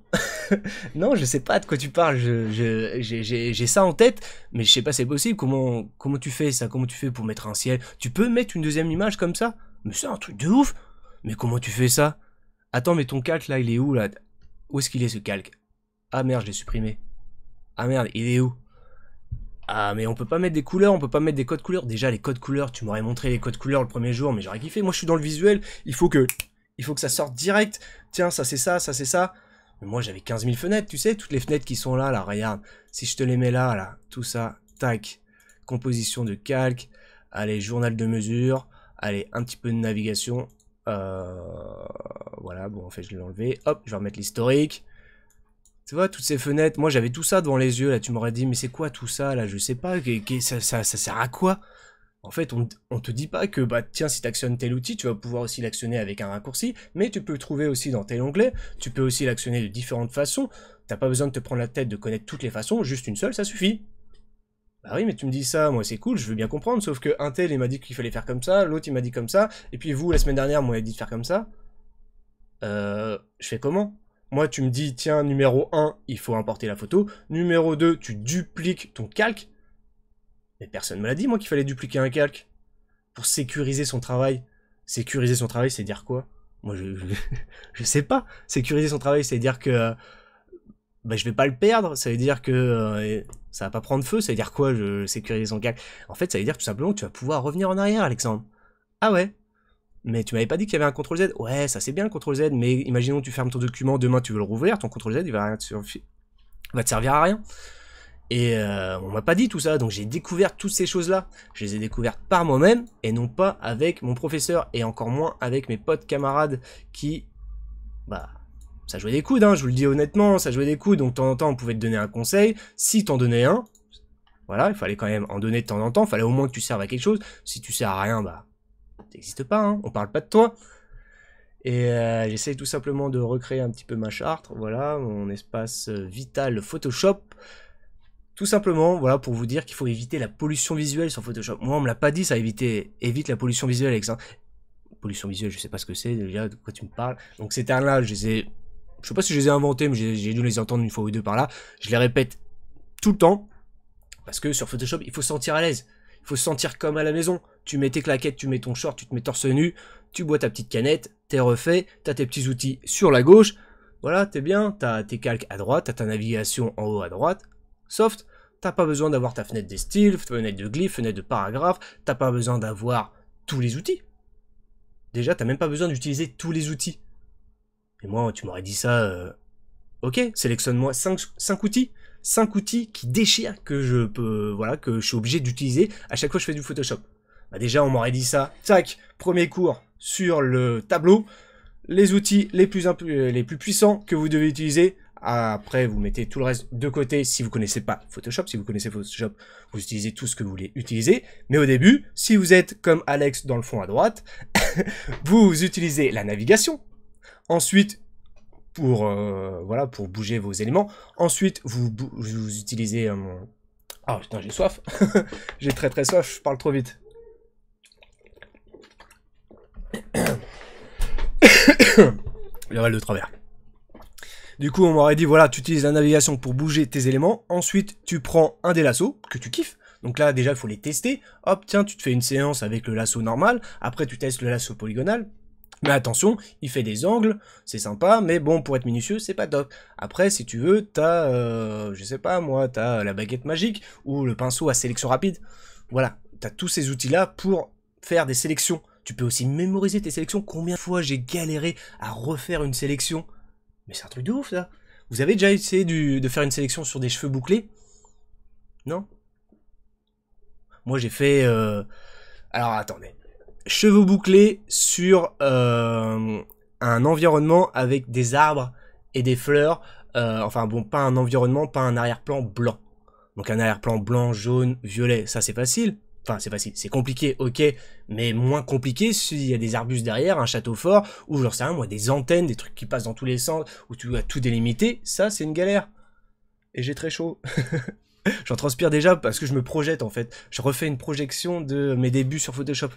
Non, je sais pas de quoi tu parles. Je, j'ai, ça en tête, mais je sais pas, c'est possible. Comment, comment tu fais ça Comment tu fais pour mettre un ciel Tu peux mettre une deuxième image comme ça Mais c'est un truc de ouf Mais comment tu fais ça Attends, mais ton calque là, il est où là Où est-ce qu'il est ce calque Ah merde, je l'ai supprimé. Ah merde, il est où ah mais on peut pas mettre des couleurs, on peut pas mettre des codes couleurs. Déjà les codes couleurs, tu m'aurais montré les codes couleurs le premier jour, mais j'aurais kiffé. Moi je suis dans le visuel, il faut que il faut que ça sorte direct. Tiens, ça c'est ça, ça c'est ça moi, j'avais 15 000 fenêtres, tu sais, toutes les fenêtres qui sont là, là, regarde. Si je te les mets là, là, tout ça, tac. Composition de calque, allez, journal de mesure, allez, un petit peu de navigation. Euh, voilà, bon, en fait, je l'ai enlevé. Hop, je vais remettre l'historique. Tu vois, toutes ces fenêtres, moi j'avais tout ça devant les yeux, là, tu m'aurais dit, mais c'est quoi tout ça, là, je sais pas, ça sert à quoi en fait, on, ne te dit pas que, bah, tiens, si tu actionnes tel outil, tu vas pouvoir aussi l'actionner avec un raccourci, mais tu peux le trouver aussi dans tel onglet, tu peux aussi l'actionner de différentes façons, t'as pas besoin de te prendre la tête de connaître toutes les façons, juste une seule, ça suffit. Bah oui, mais tu me dis ça, moi c'est cool, je veux bien comprendre, sauf que un tel il m'a dit qu'il fallait faire comme ça, l'autre il m'a dit comme ça, et puis vous, la semaine dernière, moi, m'avez dit de faire comme ça. Euh, je fais comment Moi, tu me dis, tiens, numéro 1, il faut importer la photo, numéro 2, tu dupliques ton calque, mais personne ne m'a dit, moi, qu'il fallait dupliquer un calque pour sécuriser son travail. Sécuriser son travail, c'est dire quoi Moi, je, je, sais pas. Sécuriser son travail, c'est dire que euh, bah, je vais pas le perdre. Ça veut dire que euh, ça va pas prendre feu. Ça veut dire quoi Je sécuriser son calque. En fait, ça veut dire tout simplement que tu vas pouvoir revenir en arrière, Alexandre. Ah ouais mais tu m'avais pas dit qu'il y avait un contrôle Z. Ouais, ça c'est bien le contrôle Z, mais imaginons que tu fermes ton document, demain tu veux le rouvrir, ton contrôle Z il va, va te servir à rien. Et on euh, on m'a pas dit tout ça, donc j'ai découvert toutes ces choses-là. Je les ai découvertes par moi-même et non pas avec mon professeur et encore moins avec mes potes camarades qui, bah, ça jouait des coudes, hein, je vous le dis honnêtement, ça jouait des coudes. Donc de temps en temps, on pouvait te donner un conseil. Si t'en donnais un, voilà, il fallait quand même en donner de temps en temps. Il fallait au moins que tu serves à quelque chose. Si tu sers à rien, bah, t'existes pas, hein, on parle pas de toi. Et euh, j'essaye tout simplement de recréer un petit peu ma charte, voilà, mon espace vital Photoshop. Tout simplement, voilà, pour vous dire qu'il faut éviter la pollution visuelle sur Photoshop. Moi, on me l'a pas dit, ça éviter, évite la pollution visuelle, Alex. Hein. Pollution visuelle, je sais pas ce que c'est, déjà, de quoi tu me parles. Donc ces termes-là, je les je sais pas si je les ai inventés, mais j'ai dû les entendre une fois ou deux par là. Je les répète tout le temps, parce que sur Photoshop, il faut se sentir à l'aise. Il faut se sentir comme à la maison. Tu mets tes claquettes, tu mets ton short, tu te mets torse nu, tu bois ta petite canette, t'es refait, t'as tes petits outils sur la gauche. Voilà, t'es bien, t'as tes calques à droite, t'as ta navigation en haut à droite. Soft, t'as pas besoin d'avoir ta fenêtre des styles, fenêtre de glyphes, fenêtre de paragraphes, t'as pas besoin d'avoir tous les outils. Déjà, t'as même pas besoin d'utiliser tous les outils. Et moi, tu m'aurais dit ça, euh, ok, sélectionne-moi 5, outils. 5 outils qui déchirent que je peux, voilà, que je suis obligé d'utiliser à chaque fois que je fais du Photoshop. Bah, déjà, on m'aurait dit ça, tac, premier cours sur le tableau, les outils les plus, les plus puissants que vous devez utiliser, après, vous mettez tout le reste de côté si vous connaissez pas Photoshop. Si vous connaissez Photoshop, vous utilisez tout ce que vous voulez utiliser. Mais au début, si vous êtes comme Alex dans le fond à droite, vous utilisez la navigation. Ensuite, pour, euh, voilà, pour bouger vos éléments. Ensuite, vous, vous utilisez... Euh, ah putain, j'ai soif. j'ai très très soif, je parle trop vite. Le mal de travers. Du coup, on m'aurait dit, voilà, tu utilises la navigation pour bouger tes éléments. Ensuite, tu prends un des lassos que tu kiffes. Donc là, déjà, il faut les tester. Hop, tiens, tu te fais une séance avec le lasso normal. Après, tu testes le lasso polygonal. Mais attention, il fait des angles, c'est sympa, mais bon, pour être minutieux, c'est pas top. Après, si tu veux, t'as, euh, je sais pas moi, t'as la baguette magique ou le pinceau à sélection rapide. Voilà, t'as tous ces outils-là pour faire des sélections. Tu peux aussi mémoriser tes sélections. Combien de fois j'ai galéré à refaire une sélection mais c'est un truc de ouf, ça. Vous avez déjà essayé de faire une sélection sur des cheveux bouclés Non Moi, j'ai fait... Euh, alors, attendez. Cheveux bouclés sur euh, un environnement avec des arbres et des fleurs. Euh, enfin, bon, pas un environnement, pas un arrière-plan blanc. Donc un arrière-plan blanc, jaune, violet, ça c'est facile. Enfin, c'est facile, c'est compliqué, ok, mais moins compliqué s'il y a des arbustes derrière, un château fort, ou genre, ça, moi, des antennes, des trucs qui passent dans tous les sens, où tu as tout délimité, ça, c'est une galère. Et j'ai très chaud. j'en transpire déjà parce que je me projette, en fait. Je refais une projection de mes débuts sur Photoshop.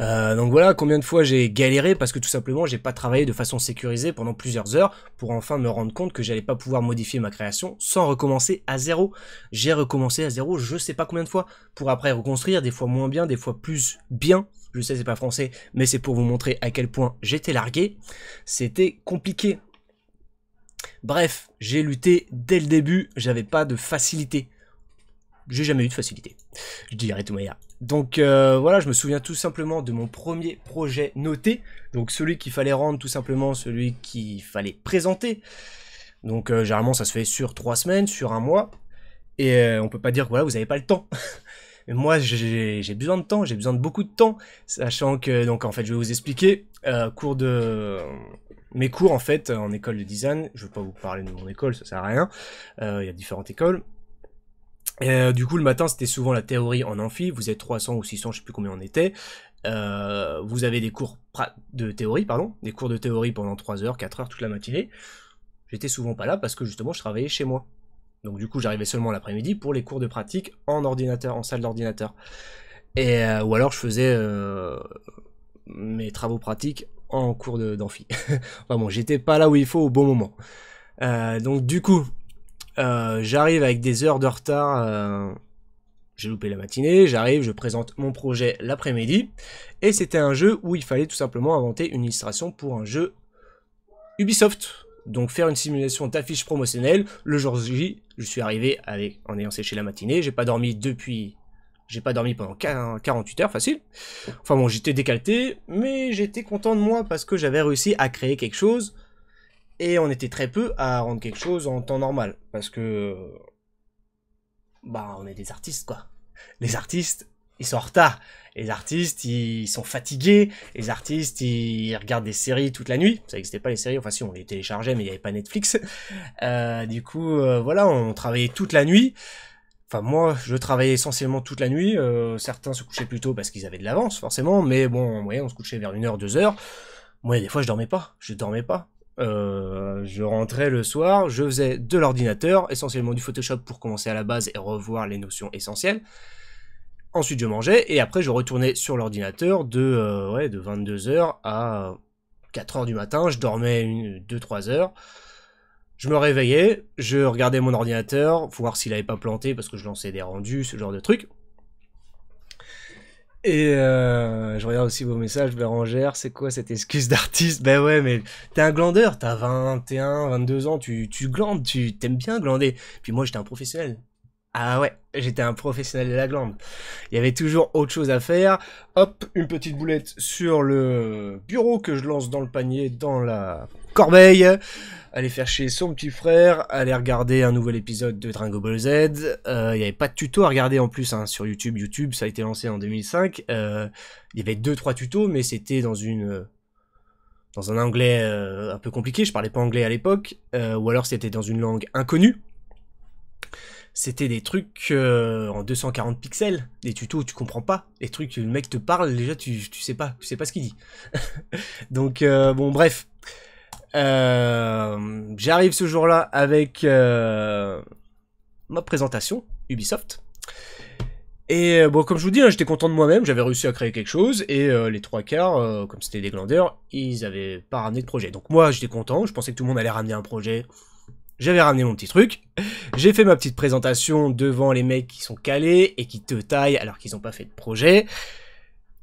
Euh, donc voilà, combien de fois j'ai galéré parce que tout simplement j'ai pas travaillé de façon sécurisée pendant plusieurs heures pour enfin me rendre compte que j'allais pas pouvoir modifier ma création sans recommencer à zéro. J'ai recommencé à zéro, je sais pas combien de fois pour après reconstruire, des fois moins bien, des fois plus bien. Je sais c'est pas français, mais c'est pour vous montrer à quel point j'étais largué. C'était compliqué. Bref, j'ai lutté dès le début, j'avais pas de facilité. J'ai jamais eu de facilité. Je dirais tout manière. Donc euh, voilà, je me souviens tout simplement de mon premier projet noté, donc celui qu'il fallait rendre tout simplement, celui qu'il fallait présenter. Donc euh, généralement ça se fait sur trois semaines, sur un mois, et on euh, on peut pas dire voilà vous n'avez pas le temps. Mais moi j'ai besoin de temps, j'ai besoin de beaucoup de temps, sachant que donc en fait je vais vous expliquer cours de mes cours en fait en école de design. Je vais pas vous parler de mon école, ça sert à rien. Il y a différentes écoles. Euh, du coup, le matin, c'était souvent la théorie en amphi. Vous êtes 300 ou 600, je ne sais plus combien on était. Euh, vous avez des cours de théorie, pardon, des cours de théorie pendant 3 heures, 4 heures toute la matinée. J'étais souvent pas là parce que justement, je travaillais chez moi. Donc du coup, j'arrivais seulement l'après-midi pour les cours de pratique en ordinateur, en salle d'ordinateur. Et euh, ou alors, je faisais mes travaux pratiques en cours d'amphi. enfin bon, j'étais pas là où il faut au bon moment. donc du coup, euh, j'arrive avec des heures de retard. Euh, j'ai loupé la matinée, j'arrive, je présente mon projet l'après-midi. Et c'était un jeu où il fallait tout simplement inventer une illustration pour un jeu Ubisoft. Donc faire une simulation d'affiche promotionnelle. Le jour J, je suis arrivé en ayant séché la matinée. J'ai pas dormi depuis... J'ai pas dormi pendant 48 heures, facile. Enfin bon, j'étais décalé, mais j'étais content de moi parce que j'avais réussi à créer quelque chose et on était très peu à rendre quelque chose en temps normal. Parce que. Bah, on est des artistes, quoi. Les artistes, ils sont en retard. Les artistes, ils sont fatigués. Les artistes, ils regardent des séries toute la nuit. Ça n'existait pas les séries. Enfin, si, on les téléchargeait, mais il n'y avait pas Netflix. Euh, du coup, euh, voilà, on travaillait toute la nuit. Enfin, moi, je travaillais essentiellement toute la nuit. Euh, certains se couchaient plus tôt parce qu'ils avaient de l'avance, forcément. Mais bon, voyez, on se couchait vers 1h, 2h. Moi, des fois, je dormais pas. Je dormais pas. Euh, je rentrais le soir, je faisais de l'ordinateur, essentiellement du Photoshop pour commencer à la base et revoir les notions essentielles. Ensuite, je mangeais et après, je retournais sur l'ordinateur de, euh, de 22h à 4h du matin. Je dormais 2-3 heures. Je me réveillais, je regardais mon ordinateur, voir s'il n'avait pas planté parce que je lançais des rendus, ce genre de trucs. Et euh, je regarde aussi vos messages, Bérangère, c'est quoi cette excuse d'artiste Ben ouais, mais t'es un glandeur, t'as 21, 22 ans, tu, tu glandes, tu t'aimes bien glander. Puis moi, j'étais un professionnel. Ah ouais, j'étais un professionnel de la glande. Il y avait toujours autre chose à faire. Hop, une petite boulette sur le bureau que je lance dans le panier, dans la Corbeille, aller faire chez son petit frère, aller regarder un nouvel épisode de Dragon Ball Z. Il euh, y n'y avait pas de tuto à regarder en plus hein, sur YouTube. YouTube, ça a été lancé en 2005. Il euh, y avait deux trois tutos, mais c'était dans une euh, dans un anglais un peu compliqué. Je parlais pas anglais à l'époque, ou alors c'était dans une langue inconnue. C'était des trucs en 240 pixels, des tutos où tu comprends pas, des trucs où le mec te parle déjà tu, tu sais pas, tu sais pas ce qu'il dit. Donc bon bref, euh, j'arrive ce jour-là avec euh, ma présentation Ubisoft. Et euh, bon, comme je vous dis, hein, j'étais content de moi-même, j'avais réussi à créer quelque chose, et les trois quarts, comme c'était des glandeurs, ils n'avaient pas ramené de projet. Donc moi, j'étais content, je pensais que tout le monde allait ramener un projet. J'avais ramené mon petit truc, j'ai fait ma petite présentation devant les mecs qui sont calés et qui te taillent alors qu'ils n'ont pas fait de projet.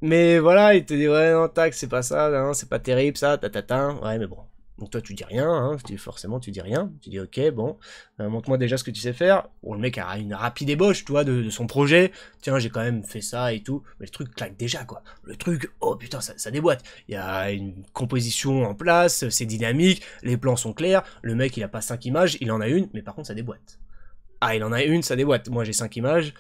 Mais voilà, ils te disent ouais non tac c'est pas ça, hein, c'est pas terrible ça, tatatin. ouais mais bon, donc toi tu dis rien, hein, forcément tu dis rien, tu dis ok bon, euh, montre-moi déjà ce que tu sais faire. Bon le mec a une rapide ébauche, tu de, de son projet, tiens j'ai quand même fait ça et tout, mais le truc claque déjà quoi. Le truc, oh putain ça, ça déboîte, il y a une composition en place, c'est dynamique, les plans sont clairs, le mec il a pas cinq images, il en a une, mais par contre ça déboîte. Ah il en a une, ça déboîte, moi j'ai cinq images,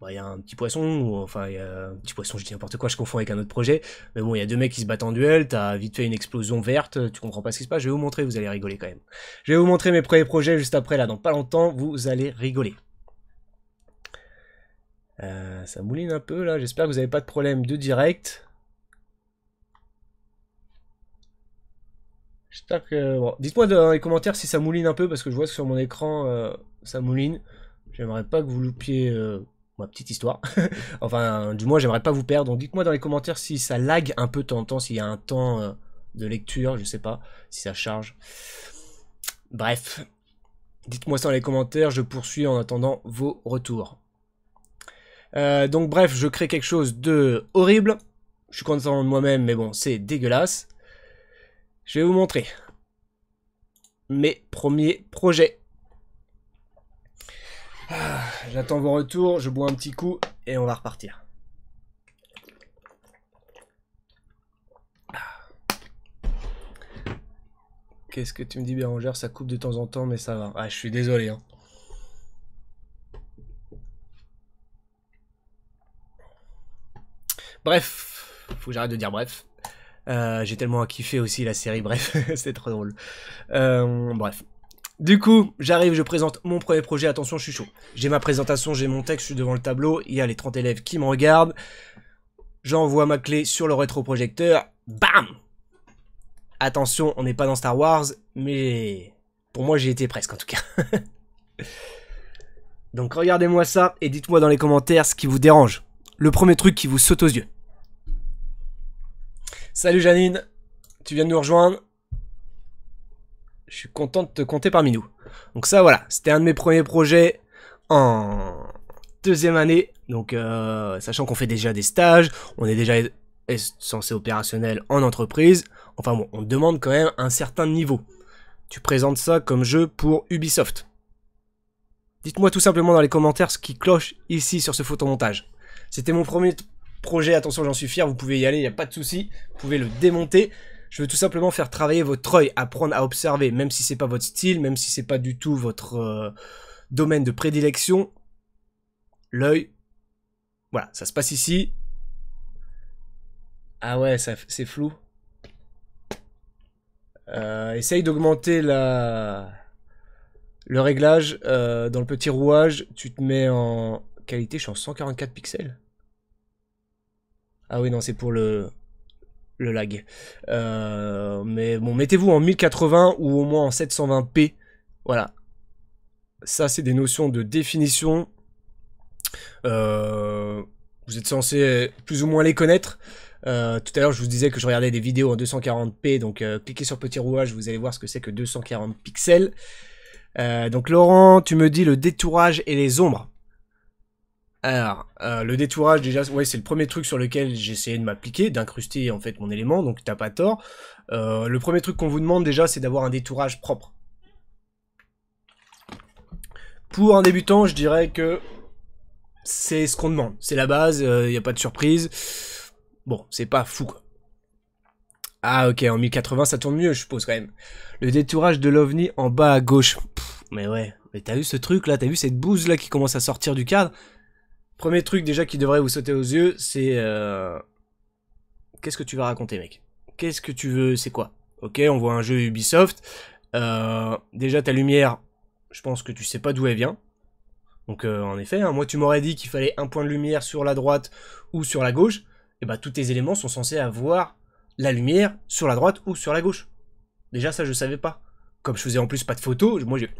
bah, il y a un petit poisson, enfin, il y a un petit poisson, je dis n'importe quoi, je confonds avec un autre projet. Mais bon, il y a deux mecs qui se battent en duel, t'as vite fait une explosion verte, tu comprends pas ce qui se passe, je vais vous montrer, vous allez rigoler quand même. Je vais vous montrer mes premiers projets juste après, là, dans pas longtemps, vous allez rigoler. Euh, ça mouline un peu, là, j'espère que vous n'avez pas de problème de direct. J'espère que... dites-moi dans les commentaires si ça mouline un peu, parce que je vois que sur mon écran, euh, ça mouline. J'aimerais pas que vous loupiez... Euh, ma petite histoire. enfin, du moins, j'aimerais pas vous perdre. Donc, dites-moi dans les commentaires si ça lag un peu de temps en temps, s'il y a un temps euh, de lecture, je sais pas, si ça charge. Bref, dites-moi ça dans les commentaires. Je poursuis en attendant vos retours. Euh, donc, bref, je crée quelque chose de horrible. Je suis content de moi-même, mais bon, c'est dégueulasse. Je vais vous montrer mes premiers projets. Ah, j'attends vos retours, je bois un petit coup et on va repartir. Ah. Qu'est-ce que tu me dis Bérangère Ça coupe de temps en temps mais ça va. Ah je suis désolé. Hein. Bref, faut que j'arrête de dire bref. Euh, j'ai tellement kiffer aussi la série, bref, c'est trop drôle. Euh, bref. Du coup, j'arrive, je présente mon premier projet. Attention, je suis chaud. J'ai ma présentation, j'ai mon texte, je suis devant le tableau. Il y a les 30 élèves qui me regardent. J'envoie ma clé sur le rétroprojecteur. Bam Attention, on n'est pas dans Star Wars, mais pour moi, j'y étais presque en tout cas. Donc regardez-moi ça et dites-moi dans les commentaires ce qui vous dérange. Le premier truc qui vous saute aux yeux. Salut Janine, tu viens de nous rejoindre je suis content de te compter parmi nous. Donc ça voilà, c'était un de mes premiers projets en deuxième année. Donc euh, sachant qu'on fait déjà des stages, on est déjà censé opérationnel en entreprise. Enfin bon, on demande quand même un certain niveau. Tu présentes ça comme jeu pour Ubisoft. Dites-moi tout simplement dans les commentaires ce qui cloche ici sur ce photomontage. C'était mon premier projet, attention j'en suis fier, vous pouvez y aller, il n'y a pas de souci, vous pouvez le démonter. Je veux tout simplement faire travailler votre œil, apprendre à observer, même si c'est pas votre style, même si c'est pas du tout votre euh, domaine de prédilection. L'œil, voilà, ça se passe ici. Ah ouais, c'est flou. Euh, essaye d'augmenter la... le réglage euh, dans le petit rouage. Tu te mets en qualité, je suis en 144 pixels. Ah oui, non, c'est pour le le lag. Euh, mais bon, mettez-vous en 1080 ou au moins en 720p. Voilà. Ça, c'est des notions de définition. Euh, vous êtes censé plus ou moins les connaître. Euh, tout à l'heure, je vous disais que je regardais des vidéos en 240p, donc cliquez sur petit rouage, vous allez voir ce que c'est que 240 pixels. donc Laurent, tu me dis le détourage et les ombres. Alors, euh, le détourage, déjà, ouais, c'est le premier truc sur lequel j'ai essayé de m'appliquer, d'incruster en fait mon élément, donc t'as pas tort. Euh, le premier truc qu'on vous demande déjà, c'est d'avoir un détourage propre. Pour un débutant, je dirais que c'est ce qu'on demande. C'est la base, il euh, n'y a pas de surprise. Bon, c'est pas fou quoi. Ah ok, en 1080 ça tourne mieux je suppose quand même. Le détourage de l'ovni en bas à gauche. mais ouais, mais t'as vu ce truc là, t'as vu cette bouse là qui commence à sortir du cadre Premier truc déjà qui devrait vous sauter aux yeux, c'est... Euh, qu'est-ce que tu vas raconter, mec Qu'est-ce que tu veux C'est quoi Ok, on voit un jeu Ubisoft. Euh, déjà, ta lumière, je pense que tu sais pas d'où elle vient. Donc, euh, en effet, hein, moi, tu m'aurais dit qu'il fallait un point de lumière sur la droite ou sur la gauche. Et eh bah, ben, tous tes éléments sont censés avoir la lumière sur la droite ou sur la gauche. Déjà, ça, je savais pas. Comme je faisais en plus pas de photos, moi, j'ai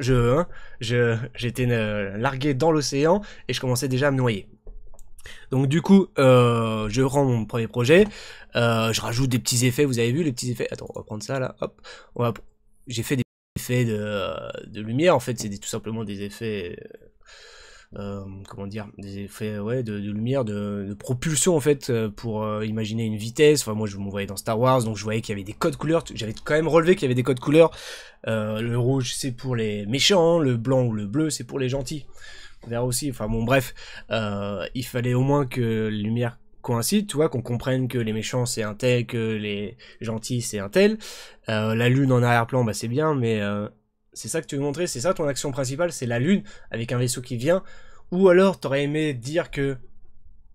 je, j'étais euh, largué dans l'océan et je commençais déjà à me noyer. Donc du coup, euh, je rends mon premier projet. Euh, je rajoute des petits effets. Vous avez vu les petits effets Attends, on va prendre ça là. Hop, J'ai fait des effets de, de lumière. En fait, c'est tout simplement des effets euh, comment dire, des effets ouais, de, lumière, de, propulsion en fait, euh, pour euh, imaginer une vitesse. Enfin, moi, je me voyais dans Star Wars, donc je voyais qu'il y avait des codes couleurs. J'avais quand même relevé qu'il y avait des codes couleurs. le rouge, c'est pour les méchants, le blanc ou le bleu, c'est pour les gentils. Vert aussi. Enfin, bon, bref, il fallait au moins que les lumières coïncident, tu vois, qu'on comprenne que les méchants c'est un tel, que les gentils c'est un tel. la lune en arrière-plan, bah c'est bien, mais euh, c'est ça que tu veux montrer, c'est ça ton action principale, c'est la lune avec un vaisseau qui vient. Ou alors t'aurais aimé dire que,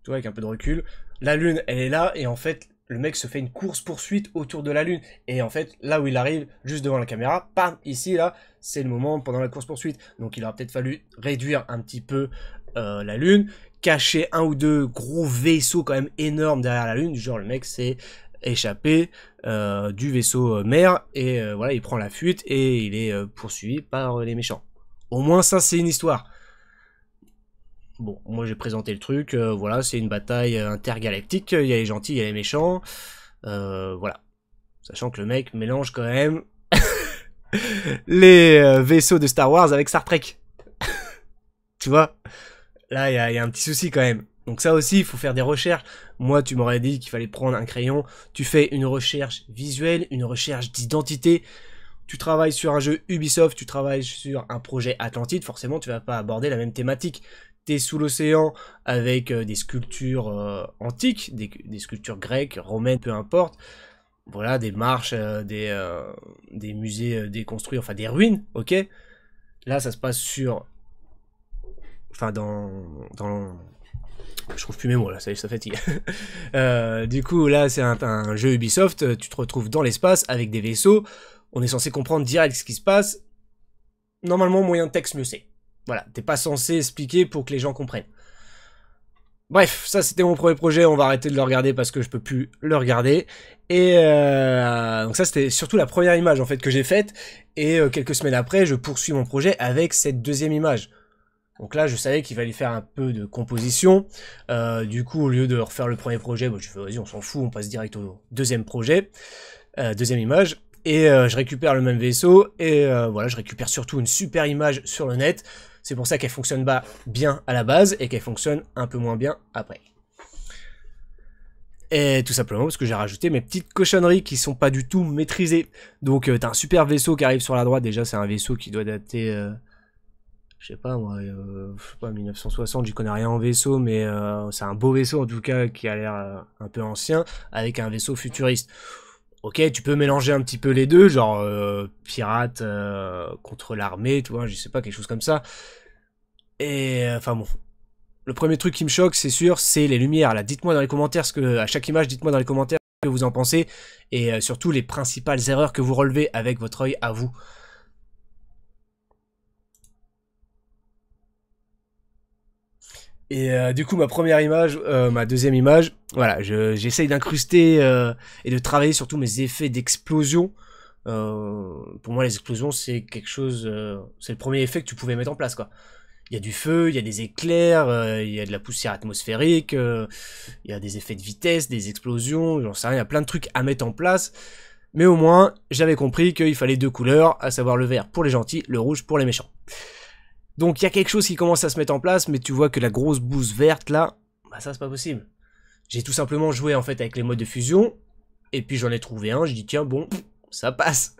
toi avec un peu de recul, la lune elle est là et en fait le mec se fait une course poursuite autour de la lune et en fait là où il arrive juste devant la caméra, pam, ici là, c'est le moment pendant la course poursuite. Donc il aurait peut-être fallu réduire un petit peu euh, la lune, cacher un ou deux gros vaisseaux quand même énormes derrière la lune, genre le mec c'est échappé euh, du vaisseau euh, mère et euh, voilà, il prend la fuite et il est poursuivi par les méchants. Au moins ça c'est une histoire. Bon, moi j'ai présenté le truc, voilà, c'est une bataille intergalactique, il y a les gentils, il y a les méchants, voilà. Sachant que le mec mélange quand même les vaisseaux de Star Wars avec Star Trek. tu vois Là, il y, y a un petit souci quand même. Donc ça aussi, il faut faire des recherches. Moi, tu m'aurais dit qu'il fallait prendre un crayon. Tu fais une recherche visuelle, une recherche d'identité. Tu travailles sur un jeu Ubisoft, tu travailles sur un projet Atlantide, forcément, tu vas pas aborder la même thématique. Tu es sous l'océan avec euh, des sculptures euh, antiques, des, sculptures grecques, romaines, peu importe. Voilà, des marches, euh, des, des musées déconstruits, enfin des ruines, ok Là, ça se passe sur... Enfin, dans, dans je trouve plus mes mots là, ça, fait fatigue. Euh, du coup, là, c'est un, jeu Ubisoft, euh, tu te retrouves dans l'espace avec des vaisseaux, on est censé comprendre direct ce qui se passe. Normalement, moyen de texte, mieux c'est. Voilà, t'es pas censé expliquer pour que les gens comprennent. Bref, ça c'était mon premier projet, on va arrêter de le regarder parce que je peux plus le regarder. Et euh, donc ça c'était surtout la première image en fait que j'ai faite. Et quelques semaines après, je poursuis mon projet avec cette deuxième image. Donc là, je savais qu'il fallait faire un peu de composition. Euh, du coup, au lieu de refaire le premier projet, bah, je fais vas-y, on s'en fout, on passe direct au deuxième projet, euh, deuxième image. Et euh, je récupère le même vaisseau. Et voilà, je récupère surtout une super image sur le net. C'est pour ça qu'elle fonctionne bien à la base et qu'elle fonctionne un peu moins bien après. Et tout simplement parce que j'ai rajouté mes petites cochonneries qui sont pas du tout maîtrisées. Donc t'as un super vaisseau qui arrive sur la droite. Déjà, c'est un vaisseau qui doit dater je sais pas moi, euh, je sais pas 1960, j'y connais rien en vaisseau, mais euh, c'est un beau vaisseau en tout cas qui a l'air euh, un peu ancien avec un vaisseau futuriste. Ok, tu peux mélanger un petit peu les deux, genre pirate contre l'armée, tu vois, je sais pas quelque chose comme ça. Et enfin bon, le premier truc qui me choque, c'est sûr, c'est les lumières. Là, dites-moi dans les commentaires ce que à chaque image, dites-moi dans les commentaires ce que vous en pensez et surtout les principales erreurs que vous relevez avec votre œil à vous. Et euh, du coup, ma première image, euh, ma deuxième image, voilà, j'essaye d'incruster euh, et de travailler surtout mes effets d'explosion. pour moi, les explosions, c'est quelque chose, c'est le premier effet que tu pouvais mettre en place, quoi. Il y a du feu, il y a des éclairs, il y a de la poussière atmosphérique, il y a des effets de vitesse, des explosions, j'en sais rien, il y a plein de trucs à mettre en place. Mais au moins, j'avais compris qu'il fallait deux couleurs, à savoir le vert pour les gentils, le rouge pour les méchants. Donc il y a quelque chose qui commence à se mettre en place, mais tu vois que la grosse bouse verte là, bah, ça c'est pas possible. J'ai tout simplement joué en fait avec les modes de fusion, et puis j'en ai trouvé un, je dis tiens bon, ça passe.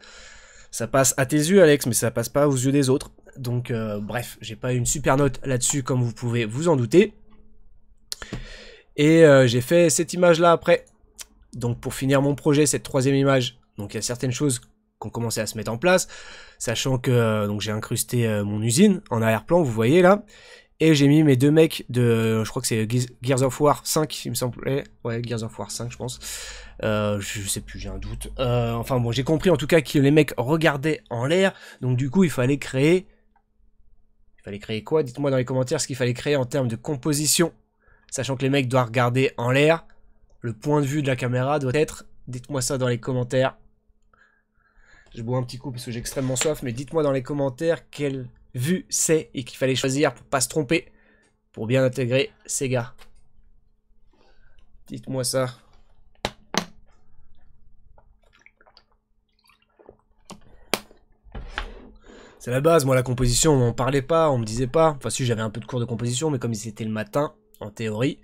Ça passe à tes yeux Alex, mais ça passe pas aux yeux des autres. Donc euh, bref, j'ai pas eu une super note là-dessus comme vous pouvez vous en douter. Et euh, j'ai fait cette image là après. Donc pour finir mon projet, cette troisième image, donc il y a certaines choses qu'on commencé à se mettre en place, sachant que euh, donc j'ai incrusté euh, mon usine en arrière-plan, vous voyez là, et j'ai mis mes deux mecs de, je crois que c'est Gears of War 5, il me semblait, ouais Gears of War 5 je pense, euh, je sais plus, j'ai un doute, enfin bon j'ai compris en tout cas que les mecs regardaient en l'air, donc du coup il fallait créer, il fallait créer quoi Dites-moi dans les commentaires ce qu'il fallait créer en termes de composition, sachant que les mecs doivent regarder en l'air, le point de vue de la caméra doit être, dites-moi ça dans les commentaires, je bois un petit coup parce que j'ai extrêmement soif, mais dites-moi dans les commentaires quelle vue c'est et qu'il fallait choisir pour pas se tromper, pour bien intégrer ces gars. Dites-moi ça. C'est la base, moi la composition, on parlait pas, on me disait pas. Enfin si j'avais un peu de cours de composition, mais comme c'était le matin, en théorie,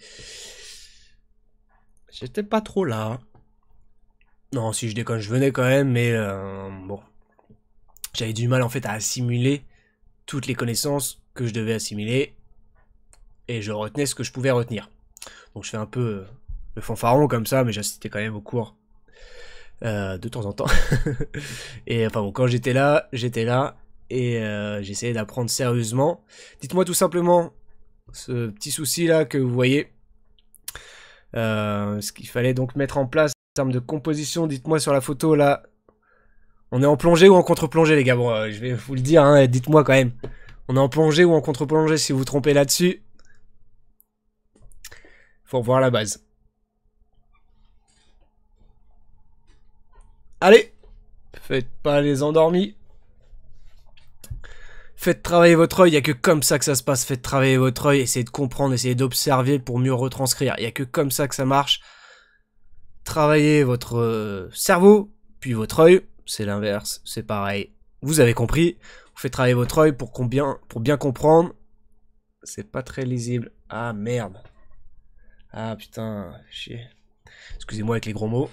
j'étais pas trop là. Non, si je déconne, je venais quand même, mais euh, bon. J'avais du mal en fait à assimiler toutes les connaissances que je devais assimiler. Et je retenais ce que je pouvais retenir. Donc je fais un peu euh, le fanfaron comme ça, mais j'assistais quand même au cours euh, de temps en temps. et enfin bon, quand j'étais là, j'étais là et j'essayais d'apprendre sérieusement. Dites-moi tout simplement ce petit souci là que vous voyez. ce qu'il fallait donc mettre en place de composition, dites-moi sur la photo là. On est en plongée ou en contre-plongée, les gars. Euh, je vais vous le dire, hein, dites-moi quand même. On est en plongée ou en contre-plongée si vous vous trompez là-dessus. Faut voir la base. Allez, faites pas les endormis. Faites travailler votre oeil il a que comme ça que ça se passe. Faites travailler votre oeil essayez de comprendre, essayez d'observer pour mieux retranscrire. Il n'y a que comme ça que ça marche travailler votre euh, cerveau, puis votre œil. C'est l'inverse, c'est pareil. Vous avez compris. Vous faites travailler votre œil pour, combien, pour bien comprendre. C'est pas très lisible. Ah merde. Ah putain, chier. Excusez-moi avec les gros mots.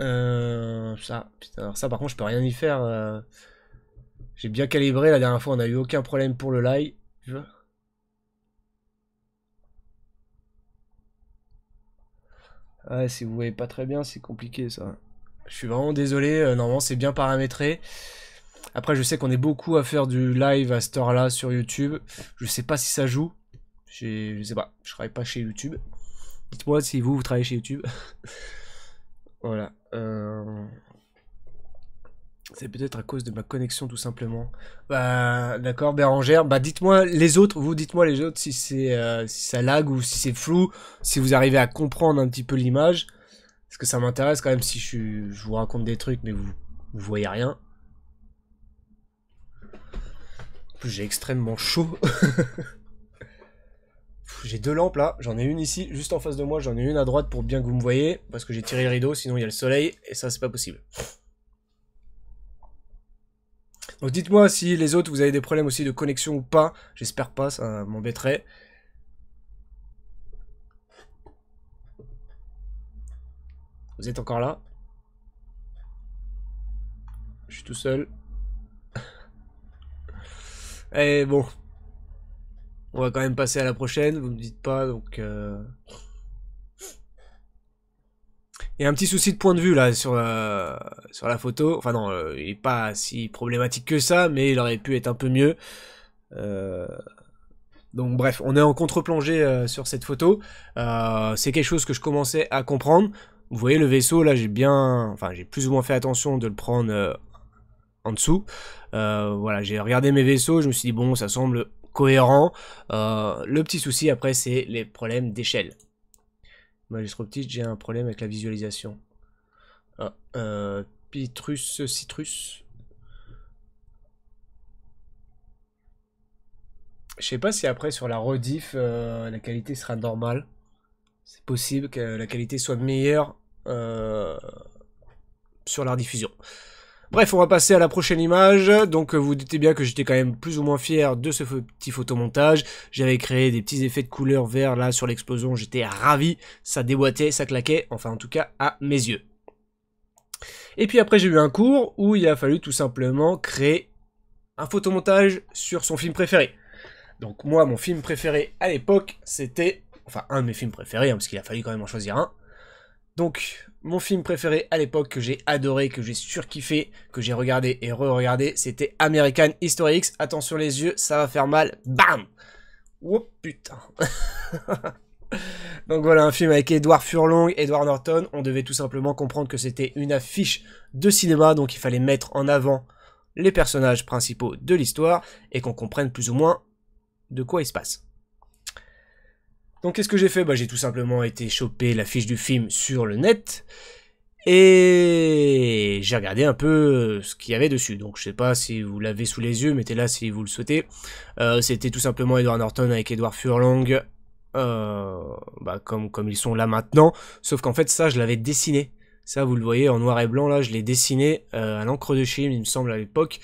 Euh, ça, ça par contre je peux rien y faire. Euh. J'ai bien calibré, la dernière fois on a eu aucun problème pour le live. Ouais, si vous voyez pas très bien, c'est compliqué ça. Je suis vraiment désolé, euh, normalement c'est bien paramétré. Après, je sais qu'on est beaucoup à faire du live à cette heure-là sur YouTube. Je sais pas si ça joue. Je sais pas, je travaille pas chez YouTube. Dites-moi si vous, vous travaillez chez YouTube. voilà. Euh, c'est peut-être à cause de ma connexion tout simplement. Bah d'accord Bérangère, bah dites-moi les autres, vous dites-moi les autres si c'est euh, si ça lag ou si c'est flou, si vous arrivez à comprendre un petit peu l'image. Parce que ça m'intéresse quand même si je, je, vous raconte des trucs mais vous, vous voyez rien. J'ai extrêmement chaud. j'ai deux lampes là, j'en ai une ici, juste en face de moi, j'en ai une à droite pour bien que vous me voyez, parce que j'ai tiré le rideau, sinon il y a le soleil, et ça c'est pas possible. Donc dites-moi si les autres, vous avez des problèmes aussi de connexion ou pas. J'espère pas, ça m'embêterait. Vous êtes encore là Je suis tout seul. Et eh bon. On va quand même passer à la prochaine, vous me dites pas, donc... Euh. Il y a un petit souci de point de vue là sur euh, la, photo. Enfin non, euh, il n'est pas si problématique que ça, mais il aurait pu être un peu mieux. Euh, donc bref, on est en contre-plongée sur cette photo. c'est quelque chose que je commençais à comprendre. Vous voyez le vaisseau là, j'ai bien, enfin j'ai plus ou moins fait attention de le prendre en dessous. voilà, j'ai regardé mes vaisseaux, je me suis dit bon, ça semble cohérent. le petit souci après, c'est les problèmes d'échelle. Moi, j'ai j'ai un problème avec la visualisation. Ah, euh, Pitrus Citrus, Je sais pas si après sur la rediff euh, la qualité sera normale. C'est possible que la qualité soit meilleure euh, sur la rediffusion. Bref, on va passer à la prochaine image. Donc euh, vous doutez bien que j'étais quand même plus ou moins fier de ce petit photomontage. J'avais créé des petits effets de couleur vert là sur l'explosion. J'étais ravi. Ça déboîtait, ça claquait. Enfin en tout cas à mes yeux. Et puis après j'ai eu un cours où il a fallu tout simplement créer un photomontage sur son film préféré. Donc moi mon film préféré à l'époque c'était... Enfin un de mes films préférés hein, parce qu'il a fallu quand même en choisir un. Donc mon film préféré à l'époque que j'ai adoré, que j'ai surkiffé, que j'ai regardé et re-regardé, c'était American History X. Attention les yeux, ça va faire mal. Bam Oh putain Donc voilà un film avec Edward Furlong, Edward Norton. On devait tout simplement comprendre que c'était une affiche de cinéma, donc il fallait mettre en avant les personnages principaux de l'histoire et qu'on comprenne plus ou moins de quoi il se passe. Donc qu'est-ce que j'ai fait bah, J'ai tout simplement été choper la fiche du film sur le net. Et j'ai regardé un peu euh, ce qu'il y avait dessus. Donc je sais pas si vous l'avez sous les yeux, mettez là si vous le souhaitez. Euh, c'était tout simplement Edward Norton avec Edward Furlong, euh, bah, comme, comme ils sont là maintenant. Sauf qu'en fait ça je l'avais dessiné. Ça vous le voyez en noir et blanc là, je l'ai dessiné à l'encre de Chine il me semble à l'époque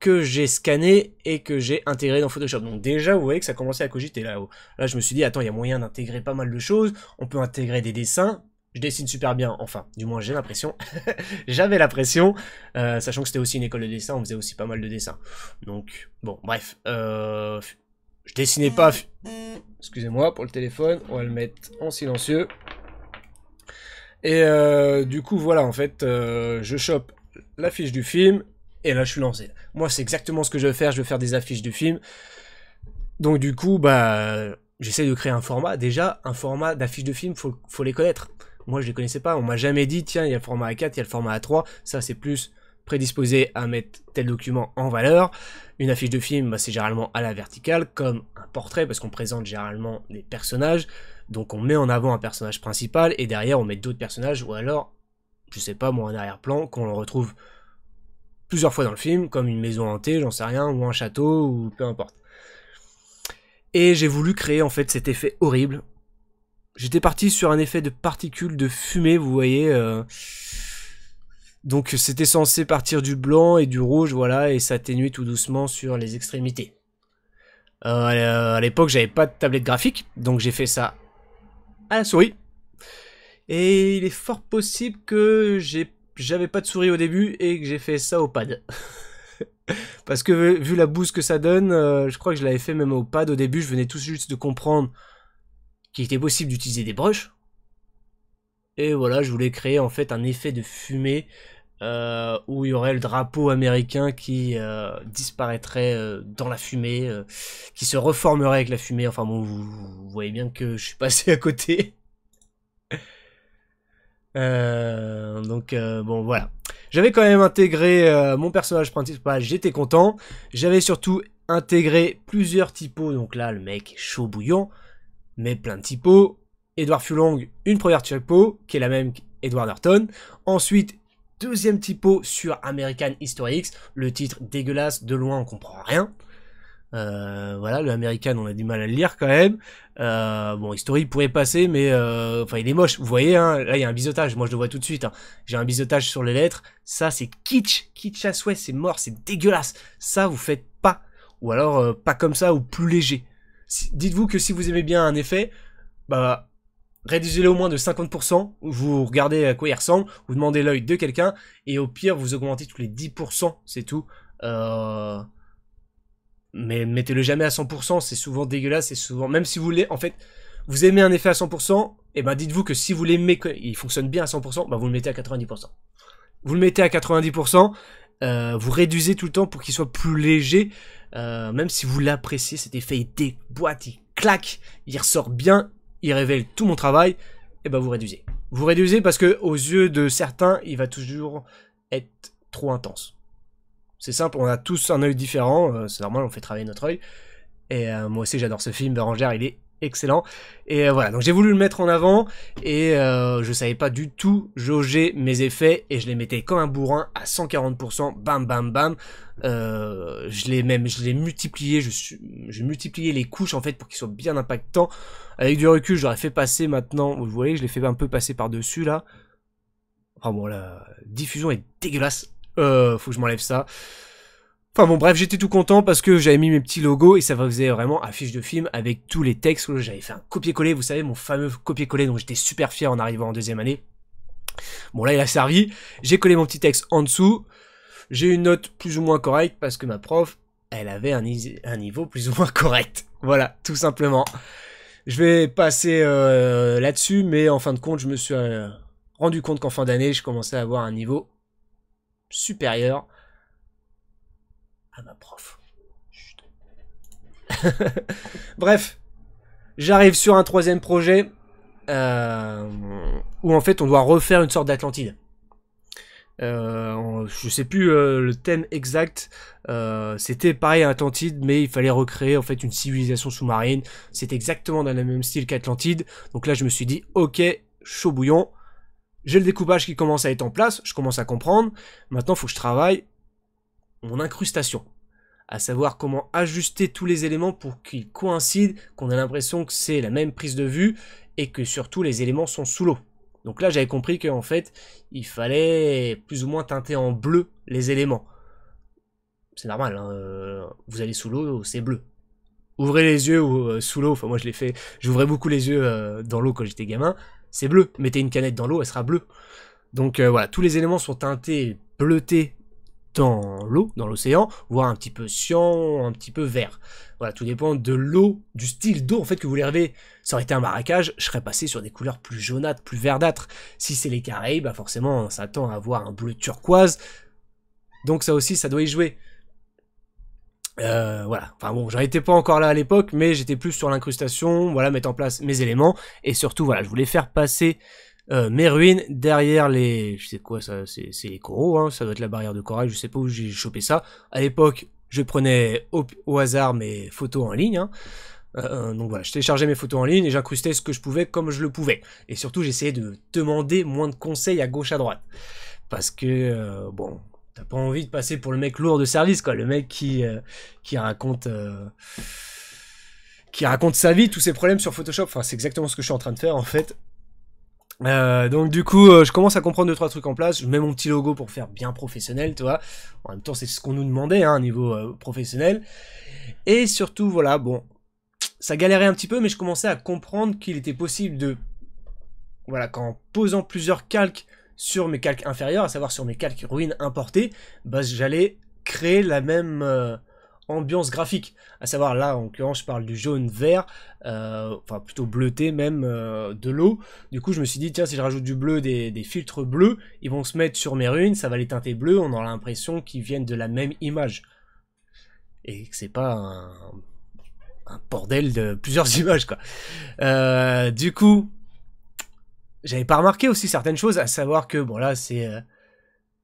que j'ai scanné et que j'ai intégré dans Photoshop. Donc déjà, vous voyez que ça commençait à cogiter là-haut. Là, je me suis dit, attends, il y a moyen d'intégrer pas mal de choses. On peut intégrer des dessins. Je dessine super bien, enfin, du moins j'ai l'impression. J'avais l'impression, euh, sachant que c'était aussi une école de dessin, on faisait aussi pas mal de dessins. Donc, bon, bref. Euh, je dessinais pas... Excusez-moi pour le téléphone, on va le mettre en silencieux. Et euh, du coup, voilà, en fait, je chope la fiche du film, et là je suis lancé. Moi c'est exactement ce que je veux faire, je veux faire des affiches de films. Donc du coup, bah j'essaie de créer un format. Déjà, un format d'affiches de film, faut, faut les connaître. Moi je ne les connaissais pas, on m'a jamais dit tiens, il y a le format A4, il y a le format A3, ça c'est plus prédisposé à mettre tel document en valeur. Une affiche de film, bah, c'est généralement à la verticale, comme un portrait, parce qu'on présente généralement des personnages. Donc on met en avant un personnage principal, et derrière on met d'autres personnages, ou alors, je sais pas moi, en arrière-plan, qu'on le retrouve plusieurs fois dans le film, comme une maison hantée, j'en sais rien, ou un château, ou peu importe. Et j'ai voulu créer en fait cet effet horrible. J'étais parti sur un effet de particules de fumée, vous voyez. Euh. Donc c'était censé partir du blanc et du rouge, voilà, et s'atténuer tout doucement sur les extrémités. Euh, à l'époque, j'avais pas de tablette graphique, donc j'ai fait ça à la souris. Et il est fort possible que j'ai j'avais pas de souris au début et que j'ai fait ça au pad. Parce que vu la bouse que ça donne, euh, je crois que je l'avais fait même au pad au début, je venais tout juste de comprendre qu'il était possible d'utiliser des brushes. Et voilà, je voulais créer en fait un effet de fumée euh, où il y aurait le drapeau américain qui euh, disparaîtrait dans la fumée, qui se reformerait avec la fumée. Enfin bon, vous, vous, voyez bien que je suis passé à côté. Euh, donc euh, bon voilà. J'avais quand même intégré euh, mon personnage principal, j'étais content. J'avais surtout intégré plusieurs typos, donc là le mec chaud bouillon, mais plein de typos. Edward Fulong, une première typo, qui est la même qu'Edward Norton. Ensuite, deuxième typo sur American History X, le titre dégueulasse, de loin on comprend rien. Euh, voilà, le American, on a du mal à le lire quand même. Euh, bon, History pourrait passer, mais euh, enfin, il est moche. Vous voyez, hein, là, il y a un bisotage. Moi, je le vois tout de suite. Hein. J'ai un bisotage sur les lettres. Ça, c'est kitsch, kitsch à souhait. C'est mort, c'est dégueulasse. Ça, vous faites pas. Ou alors pas comme ça, ou plus léger. Dites-vous que si vous aimez bien un effet, bah réduisez-le au moins de 50%, vous regardez à quoi il ressemble, vous demandez l'œil de quelqu'un, et au pire, vous augmentez tous les 10%, c'est tout. Euh, mais mettez-le jamais à 100%, c'est souvent dégueulasse, c'est souvent... Même si vous voulez, en fait, vous aimez un effet à 100%, et eh ben dites-vous que si vous l'aimez, il fonctionne bien à 100%, ben vous le mettez à 90%. Vous le mettez à 90%, euh, vous réduisez tout le temps pour qu'il soit plus léger, euh, même si vous l'appréciez, cet effet, il déboîte, il claque, il ressort bien, il révèle tout mon travail, et eh ben vous réduisez. Vous réduisez parce que aux yeux de certains, il va toujours être trop intense. C'est simple, on a tous un œil différent, euh, c'est normal, on fait travailler notre œil. Et euh, moi aussi j'adore ce film, Bérangère, il est excellent. Et euh, voilà, donc j'ai voulu le mettre en avant et je savais pas du tout jauger mes effets et je les mettais comme un bourrin à 140%, bam bam bam. je l'ai même, je l'ai multiplié, je suis, j'ai multiplié les couches en fait pour qu'ils soient bien impactants. Avec du recul, j'aurais fait passer maintenant, vous voyez, je l'ai fait un peu passer par dessus là. Enfin oh, bon, la diffusion est dégueulasse. Euh, faut que je m'enlève ça. Enfin bon, bref, j'étais tout content parce que j'avais mis mes petits logos et ça faisait vraiment affiche de film avec tous les textes. J'avais fait un copier-coller, vous savez, mon fameux copier-coller dont j'étais super fier en arrivant en deuxième année. Bon, là, il a servi. J'ai collé mon petit texte en dessous. J'ai une note plus ou moins correcte parce que ma prof, elle avait un, niveau plus ou moins correct. Voilà, tout simplement. Je vais passer euh, là-dessus, mais en fin de compte, je me suis euh, rendu compte qu'en fin d'année, je commençais à avoir un niveau Supérieur à ma prof. Bref, j'arrive sur un troisième projet euh, où en fait on doit refaire une sorte d'Atlantide. Euh, je sais plus euh, le thème exact. c'était pareil à Atlantide, mais il fallait recréer en fait une civilisation sous-marine. C'est exactement dans le même style qu'Atlantide. Donc là, je me suis dit, ok, chaud bouillon, j'ai le découpage qui commence à être en place, je commence à comprendre. Maintenant, il faut que je travaille mon incrustation. À savoir comment ajuster tous les éléments pour qu'ils coïncident, qu'on ait l'impression que c'est la même prise de vue et que surtout les éléments sont sous l'eau. Donc là, j'avais compris qu'en fait, il fallait plus ou moins teinter en bleu les éléments. C'est normal, hein, euh, vous allez sous l'eau, c'est bleu ouvrez les yeux euh, sous l'eau, enfin moi je l'ai fait, j'ouvrais beaucoup les yeux euh, dans l'eau quand j'étais gamin, c'est bleu. Mettez une canette dans l'eau, elle sera bleue. Donc euh, voilà, tous les éléments sont teintés, bleutés dans l'eau, dans l'océan, voire un petit peu cyan, un petit peu vert. Voilà, tout dépend de l'eau, du style d'eau en fait que vous les Ça aurait été un marécage, je serais passé sur des couleurs plus jaunâtres, plus verdâtres. Si c'est les Caraïbes, bah forcément ça s'attend à avoir un bleu turquoise. Donc ça aussi, ça doit y jouer. Euh, voilà. Enfin bon, j'en étais pas encore là à l'époque, mais j'étais plus sur l'incrustation, voilà, mettre en place mes éléments, et surtout, voilà, je voulais faire passer euh, mes ruines derrière les, je sais quoi, ça, c'est, c'est les coraux, hein, ça doit être la barrière de corail, je sais pas où j'ai chopé ça. À l'époque, je prenais au, hasard mes photos en ligne. Hein. Euh, donc voilà, je téléchargeais mes photos en ligne et j'incrustais ce que je pouvais comme je le pouvais. Et surtout, j'essayais de demander moins de conseils à gauche à droite. Parce que, bon, t'as pas envie de passer pour le mec lourd de service, quoi. Le mec qui, euh, qui raconte. Euh, qui raconte sa vie, tous ses problèmes sur Photoshop. Enfin, c'est exactement ce que je suis en train de faire, en fait. Euh, donc du coup, je commence à comprendre deux trois trucs en place. Je mets mon petit logo pour faire bien professionnel, tu vois. En même temps, c'est ce qu'on nous demandait, hein, niveau professionnel. Et surtout, voilà, bon, ça galérait un petit peu, mais je commençais à comprendre qu'il était possible de, voilà, qu'en posant plusieurs calques sur mes calques inférieurs, à savoir sur mes calques ruines importées, bah, j'allais créer la même euh, ambiance graphique. À savoir là, en l'occurrence, je parle du jaune-vert, euh, enfin plutôt bleuté même euh, de l'eau. Du coup, je me suis dit, tiens, si je rajoute du bleu, des, filtres bleus, ils vont se mettre sur mes ruines, ça va les teinter bleus, on aura l'impression qu'ils viennent de la même image. Et que c'est pas un, un, bordel de plusieurs images, quoi. du coup, j'avais pas remarqué aussi certaines choses, à savoir que, bon là, c'est euh,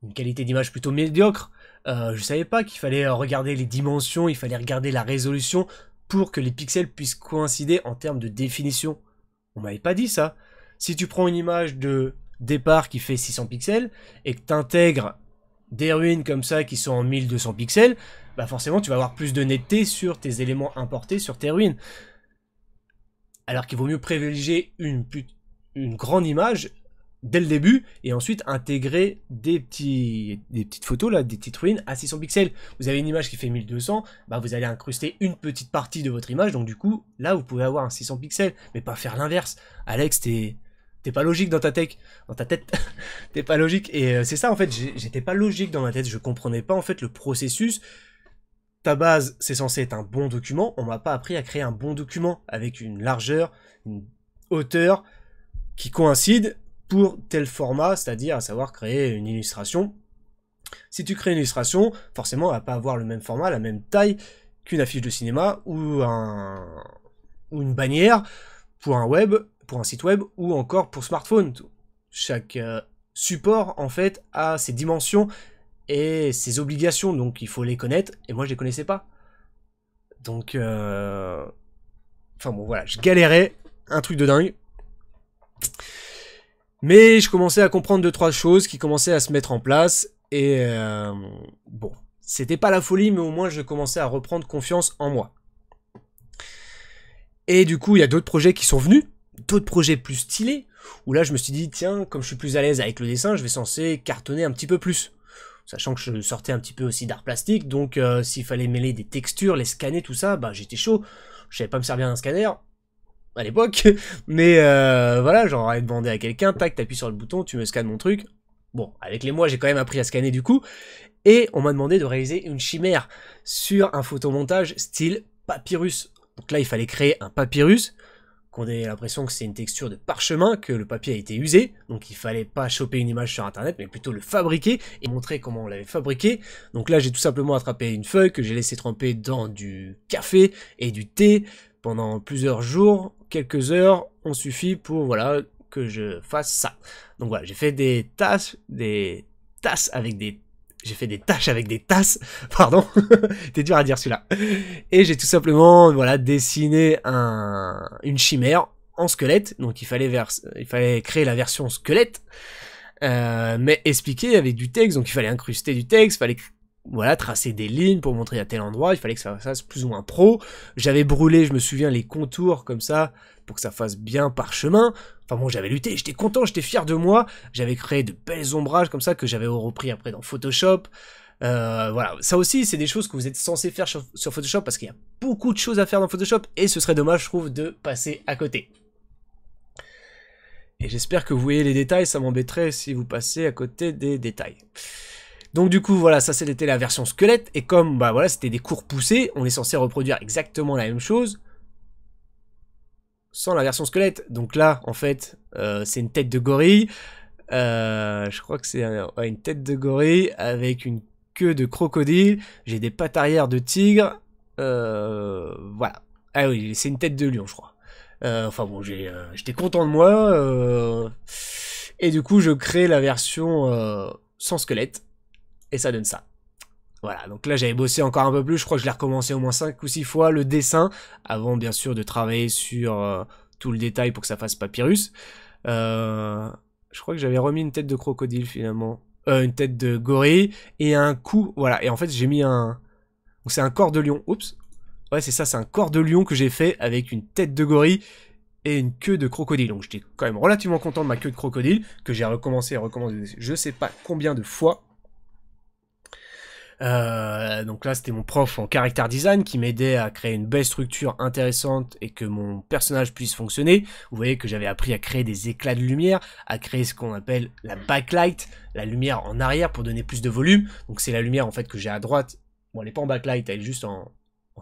une qualité d'image plutôt médiocre. Euh, je savais pas qu'il fallait euh, regarder les dimensions, il fallait regarder la résolution pour que les pixels puissent coïncider en termes de définition. On m'avait pas dit ça. Si tu prends une image de départ qui fait 600 pixels et que tu intègres des ruines comme ça qui sont en 1200 pixels, bah forcément tu vas avoir plus de netteté sur tes éléments importés sur tes ruines. Alors qu'il vaut mieux privilégier une, une grande image dès le début et ensuite intégrer des, petits, des petites photos, là, des petites ruines à 600 pixels. Vous avez une image qui fait 1200, bah vous allez incruster une petite partie de votre image, donc du coup, là, vous pouvez avoir un 600 pixels, mais pas faire l'inverse. Alex, t'es... pas logique dans ta tech, dans ta tête, t'es pas logique. Et euh, c'est ça en fait, j'étais pas logique dans ma tête, je comprenais pas en fait le processus. Ta base, c'est censé être un bon document, on m'a pas appris à créer un bon document avec une largeur, une hauteur, qui coïncident pour tel format, c'est-à-dire à savoir créer une illustration. Si tu crées une illustration, forcément, elle va pas avoir le même format, la même taille qu'une affiche de cinéma ou, un, ou une bannière pour un web, pour un site web ou encore pour smartphone. Chaque euh, support en fait a ses dimensions et ses obligations, donc il faut les connaître. Et moi, je les connaissais pas. Donc, euh, enfin bon, voilà, je galérais, un truc de dingue. Mais je commençais à comprendre deux trois choses qui commençaient à se mettre en place et euh, bon, c'était pas la folie, mais au moins je commençais à reprendre confiance en moi. Et du coup, il y a d'autres projets qui sont venus, d'autres projets plus stylés, où là je me suis dit tiens, comme je suis plus à l'aise avec le dessin, je vais censer cartonner un petit peu plus sachant que je sortais un petit peu aussi d'art plastique, donc euh, s'il fallait mêler des textures, les scanner, tout ça, bah j'étais chaud, je savais pas me servir d'un scanner, à l'époque, mais euh, voilà, j'aurais demandé à quelqu'un, tac, t'appuies sur le bouton, tu me scannes mon truc. Bon, avec les mois, j'ai quand même appris à scanner du coup, et on m'a demandé de réaliser une chimère sur un photomontage style papyrus. Donc là, il fallait créer un papyrus, qu'on ait l'impression que c'est une texture de parchemin, que le papier a été usé, donc il fallait pas choper une image sur internet, mais plutôt le fabriquer et montrer comment on l'avait fabriqué. Donc là, j'ai tout simplement attrapé une feuille que j'ai laissé tremper dans du café et du thé, pendant plusieurs jours, quelques heures ont suffi pour voilà que je fasse ça. Donc voilà, j'ai fait des tasses, des tasses avec des j'ai fait des tâches avec des tasses, pardon, c'était dur à dire celui-là. Et j'ai tout simplement voilà dessiné un, une chimère en squelette, donc il fallait, vers, il fallait créer la version squelette, euh, mais expliquer avec du texte, donc il fallait incruster du texte, il fallait voilà, tracer des lignes pour montrer à tel endroit, il fallait que ça fasse plus ou moins pro. J'avais brûlé, je me souviens, les contours comme ça, pour que ça fasse bien parchemin. Enfin bon, j'avais lutté, j'étais content, j'étais fier de moi. J'avais créé de belles ombrages comme ça que j'avais repris après dans Photoshop. Euh, voilà, ça aussi, c'est des choses que vous êtes censé faire sur, sur Photoshop parce qu'il y a beaucoup de choses à faire dans Photoshop et ce serait dommage, je trouve, de passer à côté. Et j'espère que vous voyez les détails, ça m'embêterait si vous passez à côté des détails. Donc du coup, voilà, ça c'était la version squelette. Et comme bah voilà, c'était des cours poussés, on est censé reproduire exactement la même chose sans la version squelette. Donc là, en fait, euh, c'est une tête de gorille. Euh, je crois que c'est une tête de gorille avec une queue de crocodile. J'ai des pattes arrière de tigre. Euh, voilà. Ah oui, c'est une tête de lion, je crois. enfin bon, j'étais content de moi. et du coup, je crée la version sans squelette et ça donne ça. Voilà, donc là j'avais bossé encore un peu plus, je crois que je l'ai recommencé au moins 5 ou 6 fois le dessin, avant bien sûr de travailler sur euh, tout le détail pour que ça fasse papyrus. Euh, je crois que j'avais remis une tête de crocodile finalement, euh, une tête de gorille, et un cou, voilà, et en fait j'ai mis un... c'est un corps de lion, oups, ouais c'est ça, c'est un corps de lion que j'ai fait avec une tête de gorille et une queue de crocodile. Donc j'étais quand même relativement content de ma queue de crocodile, que j'ai recommencé et recommencé je sais pas combien de fois. Euh, donc là, c'était mon prof en character design qui m'aidait à créer une belle structure intéressante et que mon personnage puisse fonctionner. Vous voyez que j'avais appris à créer des éclats de lumière, à créer ce qu'on appelle la backlight, la lumière en arrière pour donner plus de volume. Donc c'est la lumière en fait que j'ai à droite. Bon, elle n'est pas en backlight, elle est juste en,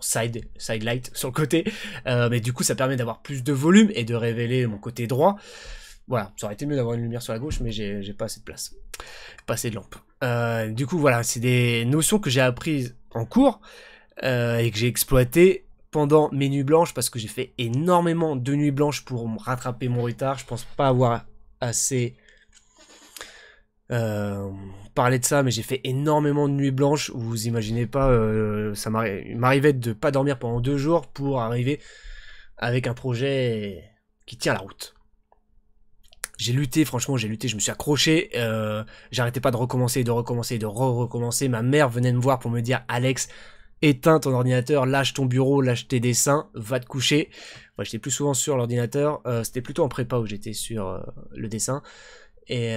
side, side light sur le côté. Euh, mais du coup, ça permet d'avoir plus de volume et de révéler mon côté droit. Voilà, ça aurait été mieux d'avoir une lumière sur la gauche, mais j'ai pas assez de place. Pas assez de lampe. Euh, du coup, voilà, c'est des notions que j'ai apprises en cours euh, et que j'ai exploitées pendant mes nuits blanches parce que j'ai fait énormément de nuits blanches pour rattraper mon retard. Je pense pas avoir assez euh, parlé de ça, mais j'ai fait énormément de nuits blanches. Vous imaginez pas, ça m'arrivait de pas dormir pendant deux jours pour arriver avec un projet qui tient la route j'ai lutté, franchement, j'ai lutté, je me suis accroché. Euh, j'arrêtais pas de recommencer, de recommencer, de recommencer Ma mère venait me voir pour me dire Alex, éteins ton ordinateur, lâche ton bureau, lâche tes dessins, va te coucher. Moi, j'étais plus souvent sur l'ordinateur. Euh, c'était plutôt en prépa où j'étais sur euh, le dessin. Et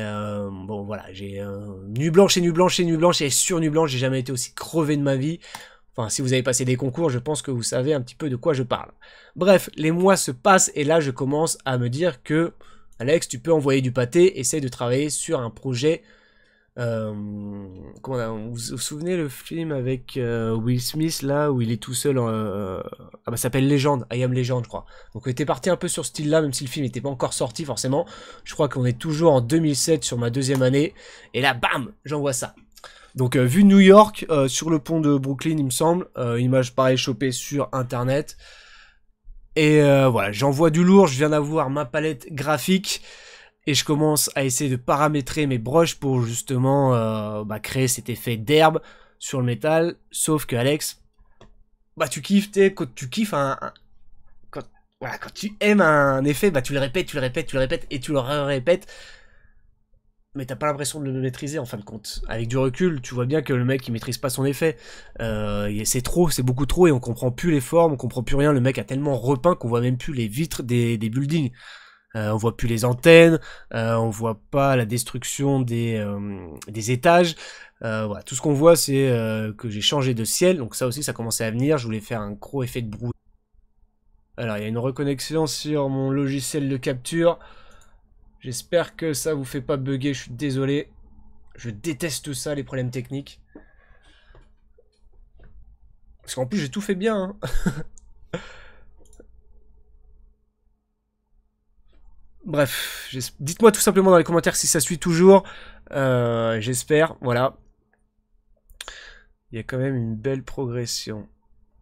bon, voilà, j'ai nuit blanche et nuit blanche et nuit blanche et sur nuit blanche, j'ai jamais été aussi crevé de ma vie. Enfin, si vous avez passé des concours, je pense que vous savez un petit peu de quoi je parle. Bref, les mois se passent et là, je commence à me dire que Alex, tu peux envoyer du pâté, essaye de travailler sur un projet. Euh, vous vous souvenez le film avec euh, Will Smith là où il est tout seul euh, ah bah s'appelle Légende I Am Légende je crois donc on était parti un peu sur ce style là même si le film n'était pas encore sorti forcément je crois qu'on est toujours en 2007 sur ma deuxième année et là bam j'envoie ça donc vu New York sur le pont de Brooklyn il me semble image pareil chopée sur internet et euh, voilà, j'envoie du lourd, je viens d'avoir ma palette graphique et je commence à essayer de paramétrer mes broches pour justement euh, bah, créer cet effet d'herbe sur le métal. Sauf que Alex, bah tu kiffes, t'es quand tu kiffes un, voilà, quand tu aimes un effet, bah tu le répètes, tu le répètes, tu le répètes et tu le répètes mais t'as pas l'impression de le maîtriser en fin de compte. Avec du recul, tu vois bien que le mec il maîtrise pas son effet. Euh, c'est trop, c'est beaucoup trop, et on comprend plus les formes, on comprend plus rien. Le mec a tellement repeint qu'on voit même plus les vitres des, buildings. Euh, on voit plus les antennes, euh, on voit pas la destruction des, euh, des étages. Euh, voilà, tout ce qu'on voit c'est que j'ai changé de ciel, donc ça aussi ça commençait à venir. Je voulais faire un gros effet de brouillard. Alors il y a une reconnexion sur mon logiciel de capture. J'espère que ça vous fait pas bugger, je suis désolé. Je déteste ça, les problèmes techniques. Parce qu'en plus, j'ai tout fait bien. Hein. Bref, dites-moi tout simplement dans les commentaires si ça suit toujours. Euh, j'espère, voilà. Il y a quand même une belle progression.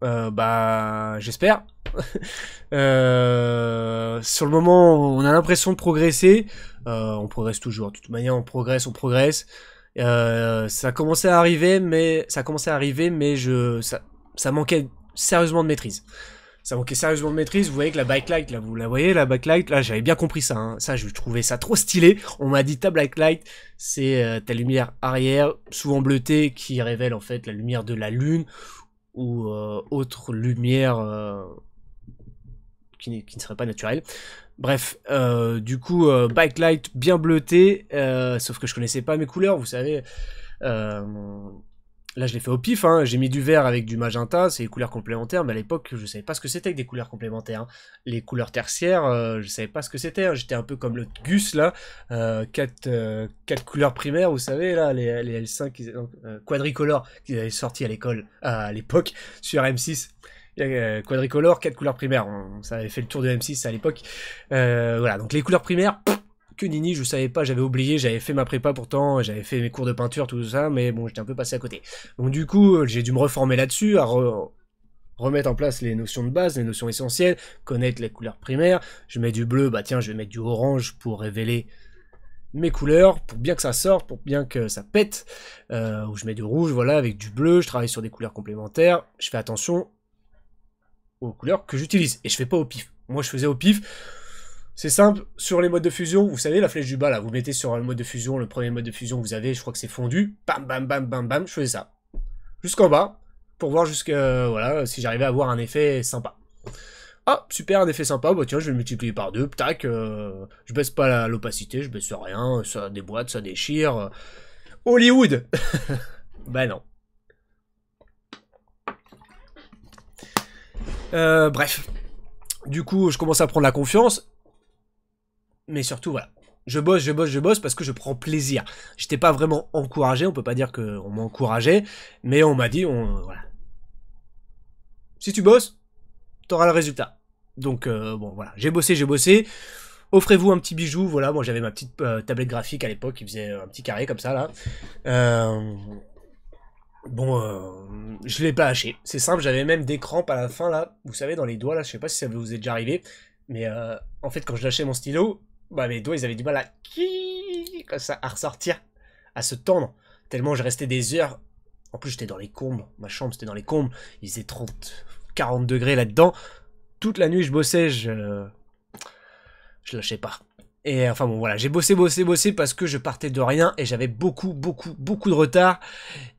Euh, bah j'espère. Euh, sur le moment, on a l'impression de progresser. Euh, on progresse toujours. De toute manière, on progresse, on progresse. ça commençait à arriver, mais ça commençait à arriver, mais je ça, manquait sérieusement de maîtrise. Ça manquait sérieusement de maîtrise. Vous voyez que la light, là, vous la voyez, la light. là, j'avais bien compris ça. Hein. Ça, je trouvais ça trop stylé. On m'a dit ta light, c'est ta lumière arrière, souvent bleutée, qui révèle en fait la lumière de la lune ou euh, autre lumière euh, qui, qui, ne serait pas naturelle. Bref, euh, du coup, bike light bien bleuté, sauf que je connaissais pas mes couleurs, vous savez. Là, je l'ai fait au pif, hein. j'ai mis du vert avec du magenta, c'est les couleurs complémentaires, mais à l'époque, je ne savais pas ce que c'était que des couleurs complémentaires. Hein. Les couleurs tertiaires, euh, je ne savais pas ce que c'était, hein. j'étais un peu comme le Gus, là, euh, quatre, euh, couleurs primaires, vous savez, là, les, L5 euh, quadricolores qui avaient sorti à l'école, à l'époque, sur M6. Quadricolores, quatre couleurs primaires, on, ça avait fait le tour de M6 à l'époque. voilà, donc les couleurs primaires, que Nini, je savais pas, j'avais oublié, j'avais fait ma prépa pourtant, j'avais fait mes cours de peinture, tout ça, mais bon, j'étais un peu passé à côté. Donc du coup, euh, j'ai dû me reformer là-dessus, à remettre en place les notions de base, les notions essentielles, connaître les couleurs primaires. Je mets du bleu, bah tiens, je vais mettre du orange pour révéler mes couleurs, pour bien que ça sorte, pour bien que ça pète. Euh, ou je mets du rouge, voilà, avec du bleu, je travaille sur des couleurs complémentaires, je fais attention aux couleurs que j'utilise, et je fais pas au pif. Moi, je faisais au pif c'est simple, sur les modes de fusion, vous savez, la flèche du bas, là, vous mettez sur le mode de fusion, le premier mode de fusion que vous avez, je crois que c'est fondu, bam, bam, bam, bam, bam, je faisais ça. Jusqu'en bas, pour voir jusqu'à, euh, voilà, si j'arrivais à avoir un effet sympa. Ah, super, un effet sympa, bah tiens, je vais le multiplier par deux, tac, euh, je baisse pas l'opacité, je baisse rien, ça déboîte, ça déchire. Hollywood ben non. Euh, bref. Du coup, je commence à prendre la confiance, mais surtout, voilà, je bosse, je bosse, je bosse parce que je prends plaisir. J'étais pas vraiment encouragé, on peut pas dire qu'on m'encourageait, mais on m'a dit, on, voilà. Si tu bosses, t'auras le résultat. Donc, euh, bon, voilà, j'ai bossé, j'ai bossé. Offrez-vous un petit bijou, voilà, moi j'avais ma petite euh, tablette graphique à l'époque qui faisait un petit carré comme ça, là. Euh, bon, je je l'ai pas haché. C'est simple, j'avais même des crampes à la fin là. Vous savez, dans les doigts là, je sais pas si ça vous est déjà arrivé, mais en fait, quand je lâchais mon stylo, bah, mes doigts, ils avaient du mal à... Comme ça, à ressortir, à se tendre. Tellement je restais des heures. En plus, j'étais dans les combes. Ma chambre, c'était dans les combes. Il faisait 30, 40 degrés là-dedans. Toute la nuit, je bossais. Je... Je lâchais pas. Et euh, enfin bon voilà, j'ai bossé, bossé, bossé parce que je partais de rien et j'avais beaucoup, beaucoup, beaucoup de retard.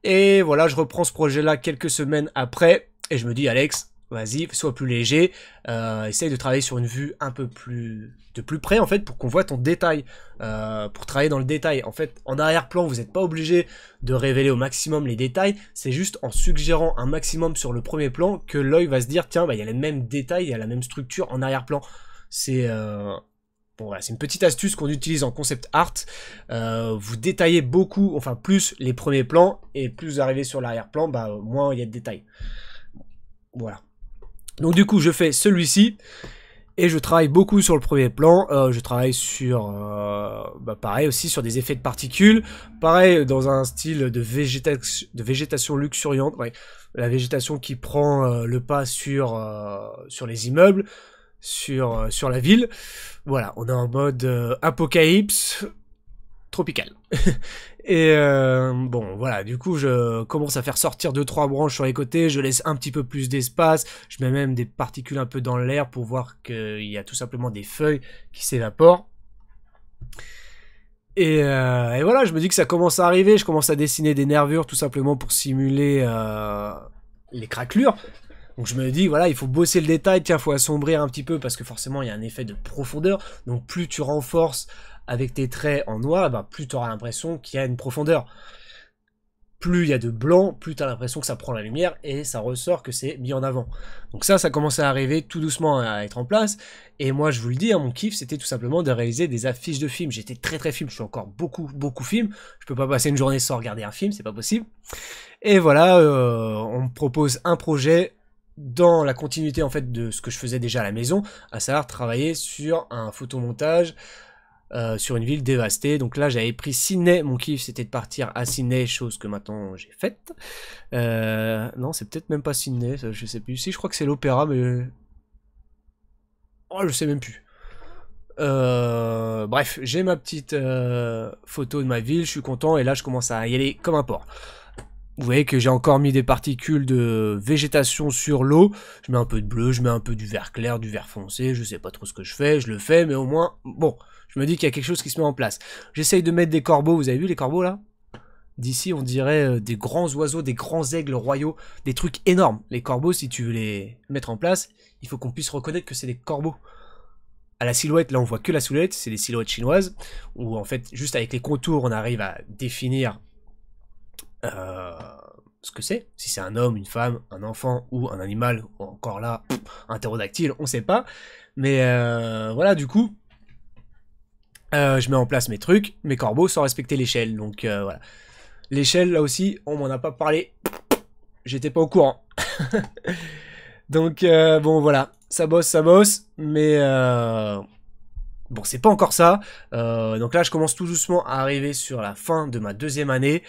Et voilà, je reprends ce projet-là quelques semaines après et je me dis Alex, vas-y, sois plus léger, euh, essaye de travailler sur une vue un peu plus de plus près en fait pour qu'on voit ton détail, euh, pour travailler dans le détail. En fait, en arrière-plan, vous n'êtes pas obligé de révéler au maximum les détails, c'est juste en suggérant un maximum sur le premier plan que l'œil va se dire tiens, bah, il y a les mêmes détails, il y a la même structure en arrière-plan. C'est euh, une petite astuce qu'on utilise en concept art. vous détaillez beaucoup, enfin plus les premiers plans, et plus vous arrivez sur l'arrière-plan, bah, moins il y a de détails. Voilà. Donc du coup, je fais celui-ci. Et je travaille beaucoup sur le premier plan, euh, je travaille sur, euh, bah, pareil aussi, sur des effets de particules, pareil euh, dans un style de, de végétation luxuriante, la végétation qui prend le pas sur, sur les immeubles, sur, sur la ville. Voilà, on est en mode apocalypse tropical. Et euh, bon, voilà, du coup, je commence à faire sortir deux trois branches sur les côtés, je laisse un petit peu plus d'espace, je mets même des particules un peu dans l'air pour voir qu'il y a tout simplement des feuilles qui s'évaporent. Et, euh, voilà, je me dis que ça commence à arriver, je commence à dessiner des nervures tout simplement pour simuler euh, les craquelures. Donc je me dis, voilà, il faut bosser le détail, tiens, il faut assombrir un petit peu parce que forcément il y a un effet de profondeur. Donc plus tu renforces avec tes traits en noir, eh ben, plus tu auras l'impression qu'il y a une profondeur. Plus il y a de blanc, plus tu as l'impression que ça prend la lumière et ça ressort que c'est mis en avant. Donc ça, ça commence à arriver tout doucement à être en place. Et moi, je vous le dis, hein, mon kiff, c'était tout simplement de réaliser des affiches de films. J'étais très très film, je suis encore beaucoup beaucoup film. Je peux pas passer une journée sans regarder un film, c'est pas possible. Et voilà, euh, on me propose un projet dans la continuité en fait de ce que je faisais déjà à la maison, à savoir travailler sur un photomontage euh, sur une ville dévastée. Donc là, j'avais pris Sydney. Mon kiff, c'était de partir à Sydney, chose que maintenant j'ai faite. Euh, non, c'est peut-être même pas Sydney, je sais plus. Si, je crois que c'est l'opéra, mais. Oh, je sais même plus. Euh, bref, j'ai ma petite photo de ma ville, je suis content, et là, je commence à y aller comme un porc. Vous voyez que j'ai encore mis des particules de végétation sur l'eau. Je mets un peu de bleu, je mets un peu du vert clair, du vert foncé, je sais pas trop ce que je fais, je le fais, mais au moins, bon, je me dis qu'il y a quelque chose qui se met en place. J'essaye de mettre des corbeaux, vous avez vu les corbeaux là D'ici, on dirait euh, des grands oiseaux, des grands aigles royaux, des trucs énormes. Les corbeaux, si tu veux les mettre en place, il faut qu'on puisse reconnaître que c'est des corbeaux. À la silhouette, là, on voit que la silhouette, c'est des silhouettes chinoises, où en fait, juste avec les contours, on arrive à définir euh, ce que c'est. Si c'est un homme, une femme, un enfant ou un animal, encore là, un on sait pas. Mais euh, voilà, du coup, euh, je mets en place mes trucs, mes corbeaux, sans respecter l'échelle. Donc euh, voilà. L'échelle, là aussi, on m'en a pas parlé. J'étais pas au courant. donc euh, bon, voilà. Ça bosse, ça bosse. Mais bon, c'est pas encore ça. donc là, je commence tout doucement à arriver sur la fin de ma deuxième année.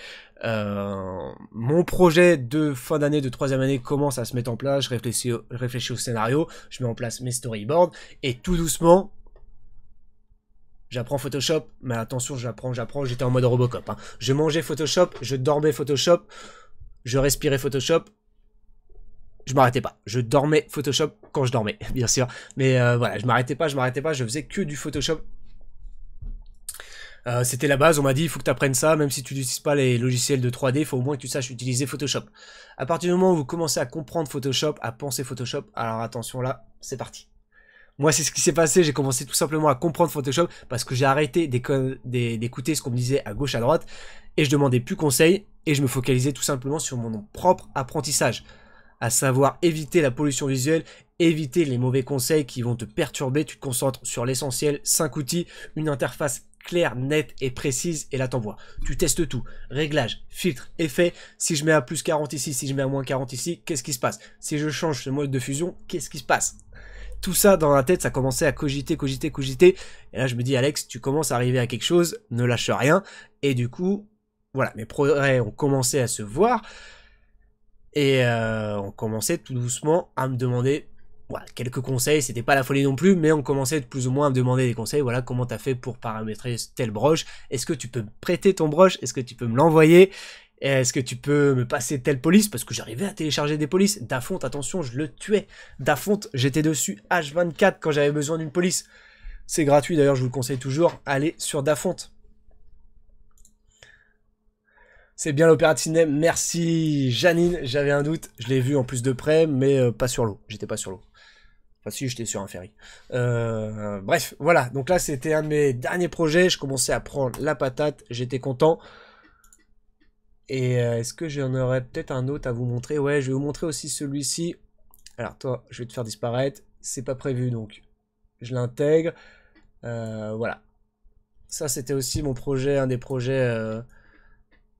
mon projet de fin d'année, de troisième année commence à se mettre en place. Je réfléchis au scénario, je mets en place mes storyboards et tout doucement, J'apprends Photoshop, mais attention, j'apprends, j'apprends, j'étais en mode Robocop. Hein. Je mangeais Photoshop, je dormais Photoshop, je respirais Photoshop, je m'arrêtais pas. Je dormais Photoshop quand je dormais, bien sûr. Mais euh, voilà, je m'arrêtais pas, je m'arrêtais pas, je faisais que du Photoshop. Euh, c'était la base, on m'a dit, il faut que tu apprennes ça, même si tu n'utilises pas les logiciels de 3D, il faut au moins que tu saches utiliser Photoshop. À partir du moment où vous commencez à comprendre Photoshop, à penser Photoshop, alors attention là, c'est parti. Moi, c'est ce qui s'est passé. J'ai commencé tout simplement à comprendre Photoshop parce que j'ai arrêté d'écouter ce qu'on me disait à gauche, à droite et je demandais plus conseil et je me focalisais tout simplement sur mon propre apprentissage. À savoir éviter la pollution visuelle, éviter les mauvais conseils qui vont te perturber. Tu te concentres sur l'essentiel, 5 outils, une interface claire, nette et précise et là t'envoies. Tu testes tout. Réglage, filtre, effet. Si je mets à plus 40 ici, si je mets à moins 40 ici, qu'est-ce qui se passe Si je change ce mode de fusion, qu'est-ce qui se passe tout ça dans la tête, ça commençait à cogiter, cogiter, cogiter. Et là, je me dis, Alex, tu commences à arriver à quelque chose, ne lâche rien. Et du coup, voilà, mes progrès ont commencé à se voir. Et euh, on commençait tout doucement à me demander voilà, quelques conseils. C'était pas la folie non plus, mais on commençait plus ou moins à me demander des conseils. Voilà, comment t'as fait pour paramétrer telle broche Est-ce que tu peux me prêter ton broche Est-ce que tu peux me l'envoyer est-ce que tu peux me passer telle police Parce que j'arrivais à télécharger des polices. Dafont, attention, je le tuais. Dafont, j'étais dessus H24 quand j'avais besoin d'une police. C'est gratuit d'ailleurs, je vous le conseille toujours. Allez sur Dafont. C'est bien l'opéra ciné. Merci Janine, j'avais un doute. Je l'ai vu en plus de près, mais euh, pas sur l'eau. J'étais pas sur l'eau. Enfin si, j'étais sur un ferry. Euh, bref, voilà. Donc là, c'était un de mes derniers projets. Je commençais à prendre la patate. J'étais content. Et euh, est-ce que j'en aurais peut-être un autre à vous montrer Ouais, je vais vous montrer aussi celui-ci. Alors toi, je vais te faire disparaître. C'est pas prévu, donc je l'intègre. Euh, voilà. Ça, c'était aussi mon projet, un des projets euh,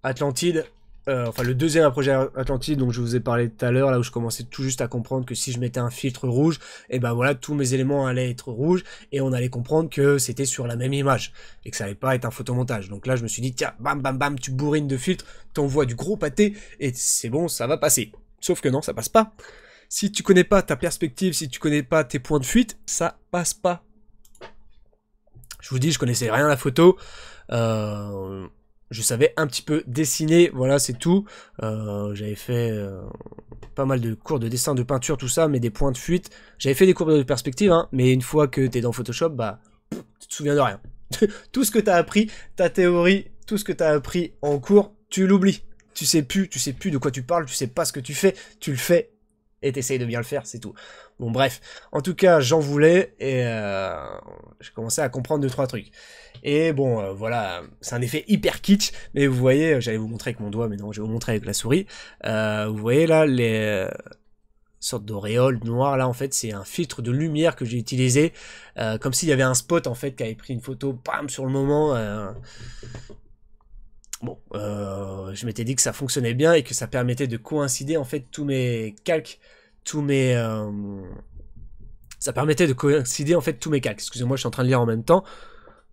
Atlantide. Euh, enfin le deuxième projet Atlantide dont je vous ai parlé tout à l'heure, là où je commençais tout juste à comprendre que si je mettais un filtre rouge, et eh ben voilà, tous mes éléments allaient être rouges et on allait comprendre que c'était sur la même image et que ça allait pas être un photomontage. Donc là, je me suis dit tiens, bam bam bam, tu bourrines de filtres, t'envoies du gros pâté et c'est bon, ça va passer. Sauf que non, ça passe pas. Si tu connais pas ta perspective, si tu connais pas tes points de fuite, ça passe pas. Je vous dis, je connaissais rien à la photo. Euh, je savais un petit peu dessiner, voilà, c'est tout. Euh, j'avais fait euh, pas mal de cours de dessin, de peinture, tout ça, mais des points de fuite. J'avais fait des cours de perspective, hein, mais une fois que t'es dans Photoshop, bah, tu te souviens de rien. tout ce que t'as appris, ta théorie, tout ce que t'as appris en cours, tu l'oublies. Tu sais plus, tu sais plus de quoi tu parles, tu sais pas ce que tu fais, tu le fais et t'essayes de bien le faire, c'est tout. Bon, bref. En tout cas, j'en voulais et euh, j'ai commencé à comprendre deux trois trucs. Et bon, euh, voilà, c'est un effet hyper kitsch, mais vous voyez, euh, j'allais vous montrer avec mon doigt, mais non, je vais vous montrer avec la souris. vous voyez là les sortes d'auréoles noires, là en fait c'est un filtre de lumière que j'ai utilisé comme s'il y avait un spot en fait qui avait pris une photo bam sur le moment Bon, euh, je m'étais dit que ça fonctionnait bien et que ça permettait de coïncider en fait tous mes calques, tous mes... Euh, ça permettait de coïncider en fait tous mes calques. Excusez-moi, je suis en train de lire en même temps.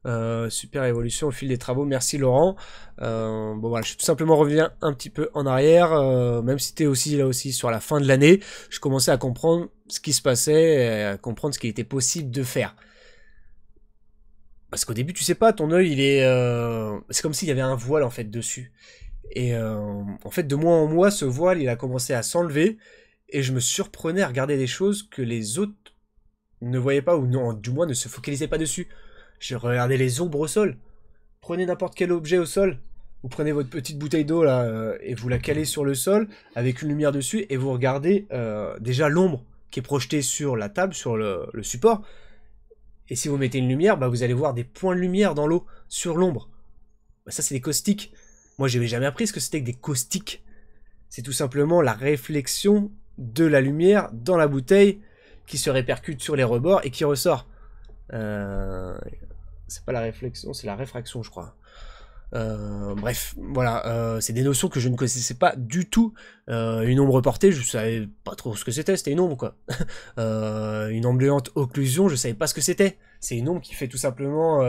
Euh, super évolution au fil des travaux, merci Laurent. bon voilà, je tout simplement reviens un petit peu en arrière, même si tu aussi là aussi sur la fin de l'année, je commençais à comprendre ce qui se passait, et à comprendre ce qui était possible de faire. Parce qu'au début, tu sais pas, ton œil, il est. Euh, c'est comme s'il y avait un voile en fait dessus. Et euh, en fait, de mois en mois, ce voile, il a commencé à s'enlever. Et je me surprenais à regarder des choses que les autres ne voyaient pas, ou non, du moins ne se focalisaient pas dessus. Je regardais les ombres au sol. Prenez n'importe quel objet au sol. Vous prenez votre petite bouteille d'eau là euh, et vous la calez sur le sol avec une lumière dessus et vous regardez déjà l'ombre qui est projetée sur la table, sur le support, et si vous mettez une lumière, bah, vous allez voir des points de lumière dans l'eau, sur l'ombre. Bah, ça, c'est des caustiques. Moi, je n'avais jamais appris ce que c'était que des caustiques. C'est tout simplement la réflexion de la lumière dans la bouteille qui se répercute sur les rebords et qui ressort. Euh, c'est pas la réflexion, c'est la réfraction, je crois. Euh, bref, voilà, euh, c'est des notions que je ne connaissais pas du tout. Euh, une ombre portée, je ne savais pas trop ce que c'était, c'était une ombre quoi. une ambulante occlusion, je ne savais pas ce que c'était. C'est une ombre qui fait tout simplement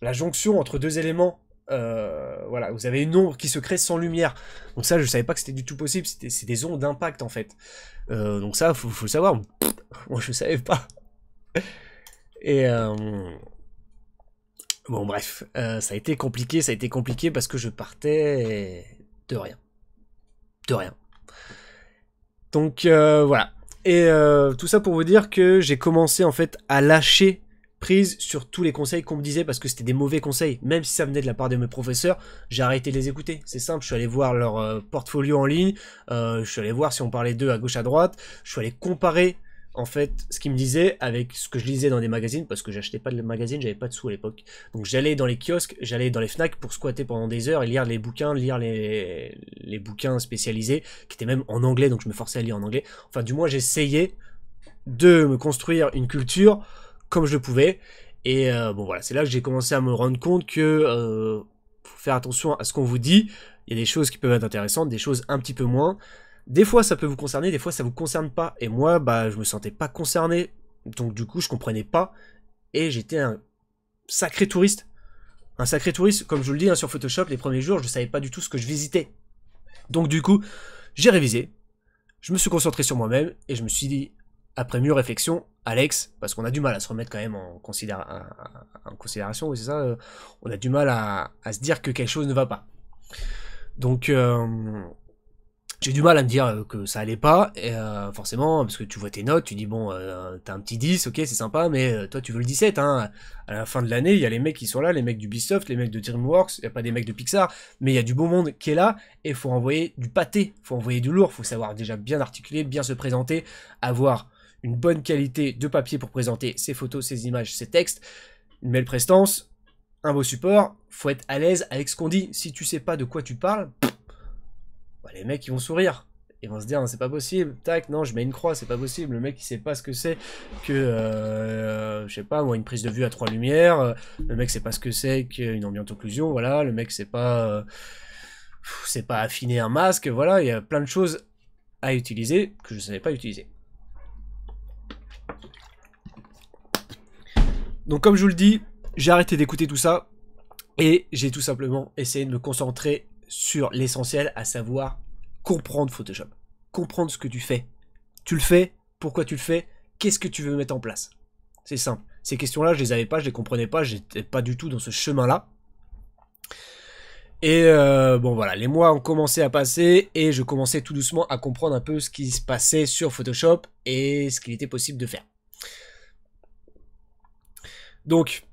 la jonction entre deux éléments. voilà, vous avez une ombre qui se crée sans lumière. Donc ça, je ne savais pas que c'était du tout possible. C'est des ondes d'impact en fait. donc ça, faut, faut le savoir. moi, je savais pas. Et Bon bref, euh, ça a été compliqué, ça a été compliqué parce que je partais de rien. De rien. Donc euh, voilà. Et euh, tout ça pour vous dire que j'ai commencé en fait à lâcher prise sur tous les conseils qu'on me disait parce que c'était des mauvais conseils. Même si ça venait de la part de mes professeurs, j'ai arrêté de les écouter. C'est simple, je suis allé voir leur portfolio en ligne, je suis allé voir si on parlait d'eux à gauche à droite, je suis allé comparer en fait, ce qu'il me disait avec ce que je lisais dans des magazines, parce que j'achetais pas de magazines, j'avais pas de sous à l'époque. Donc j'allais dans les kiosques, j'allais dans les FNAC pour squatter pendant des heures et lire les bouquins, lire les, bouquins spécialisés, qui étaient même en anglais, donc je me forçais à lire en anglais. Enfin, du moins, j'essayais de me construire une culture comme je pouvais. Et euh, bon, voilà, c'est là que j'ai commencé à me rendre compte que euh, faire attention à ce qu'on vous dit. Il y a des choses qui peuvent être intéressantes, des choses un petit peu moins. Des fois, ça peut vous concerner, des fois, ça vous concerne pas. Et moi, bah, je me sentais pas concerné. Donc, du coup, je comprenais pas. Et j'étais un sacré touriste. Un sacré touriste. Comme je vous le dis, hein, sur Photoshop, les premiers jours, je savais pas du tout ce que je visitais. Donc, du coup, j'ai révisé. Je me suis concentré sur moi-même. Et je me suis dit, après mieux réflexion, Alex, parce qu'on a du mal à se remettre quand même en, en considération, c'est ça, euh, on a du mal à, se dire que quelque chose ne va pas. Donc, euh, j'ai du mal à me dire euh, que ça allait pas, et, euh, forcément, parce que tu vois tes notes, tu dis bon, euh, t'as un petit 10, ok, c'est sympa, mais toi tu veux le 17, hein. À la fin de l'année, il y a les mecs qui sont là, les mecs du Ubisoft, les mecs de DreamWorks, il y a pas des mecs de Pixar, mais il y a du beau monde qui est là, et faut envoyer du pâté, faut envoyer du lourd, faut savoir déjà bien articuler, bien se présenter, avoir une bonne qualité de papier pour présenter ses photos, ses images, ses textes, une belle prestance, un beau support, faut être à l'aise avec ce qu'on dit. Si tu sais pas de quoi tu parles, bah, les mecs ils vont sourire. Ils vont se dire, c'est pas possible, tac, non, je mets une croix, c'est pas possible. Le mec, il sait pas ce que c'est que, euh, je sais pas, moi, une prise de vue à trois lumières. Le mec, sait pas ce que c'est qu'une ambiante occlusion, voilà. Le mec, c'est pas, c'est euh, pas affiner un masque, voilà. Il y a plein de choses à utiliser que je savais pas utiliser. Donc, comme je vous le dis, j'ai arrêté d'écouter tout ça et j'ai tout simplement essayé de me concentrer sur l'essentiel, à savoir comprendre Photoshop, comprendre ce que tu fais. Tu le fais, pourquoi tu le fais, qu'est-ce que tu veux mettre en place. C'est simple. Ces questions-là, je les avais pas, je les comprenais pas, j'étais pas du tout dans ce chemin-là. Et euh, bon voilà, les mois ont commencé à passer et je commençais tout doucement à comprendre un peu ce qui se passait sur Photoshop et ce qu'il était possible de faire. Donc,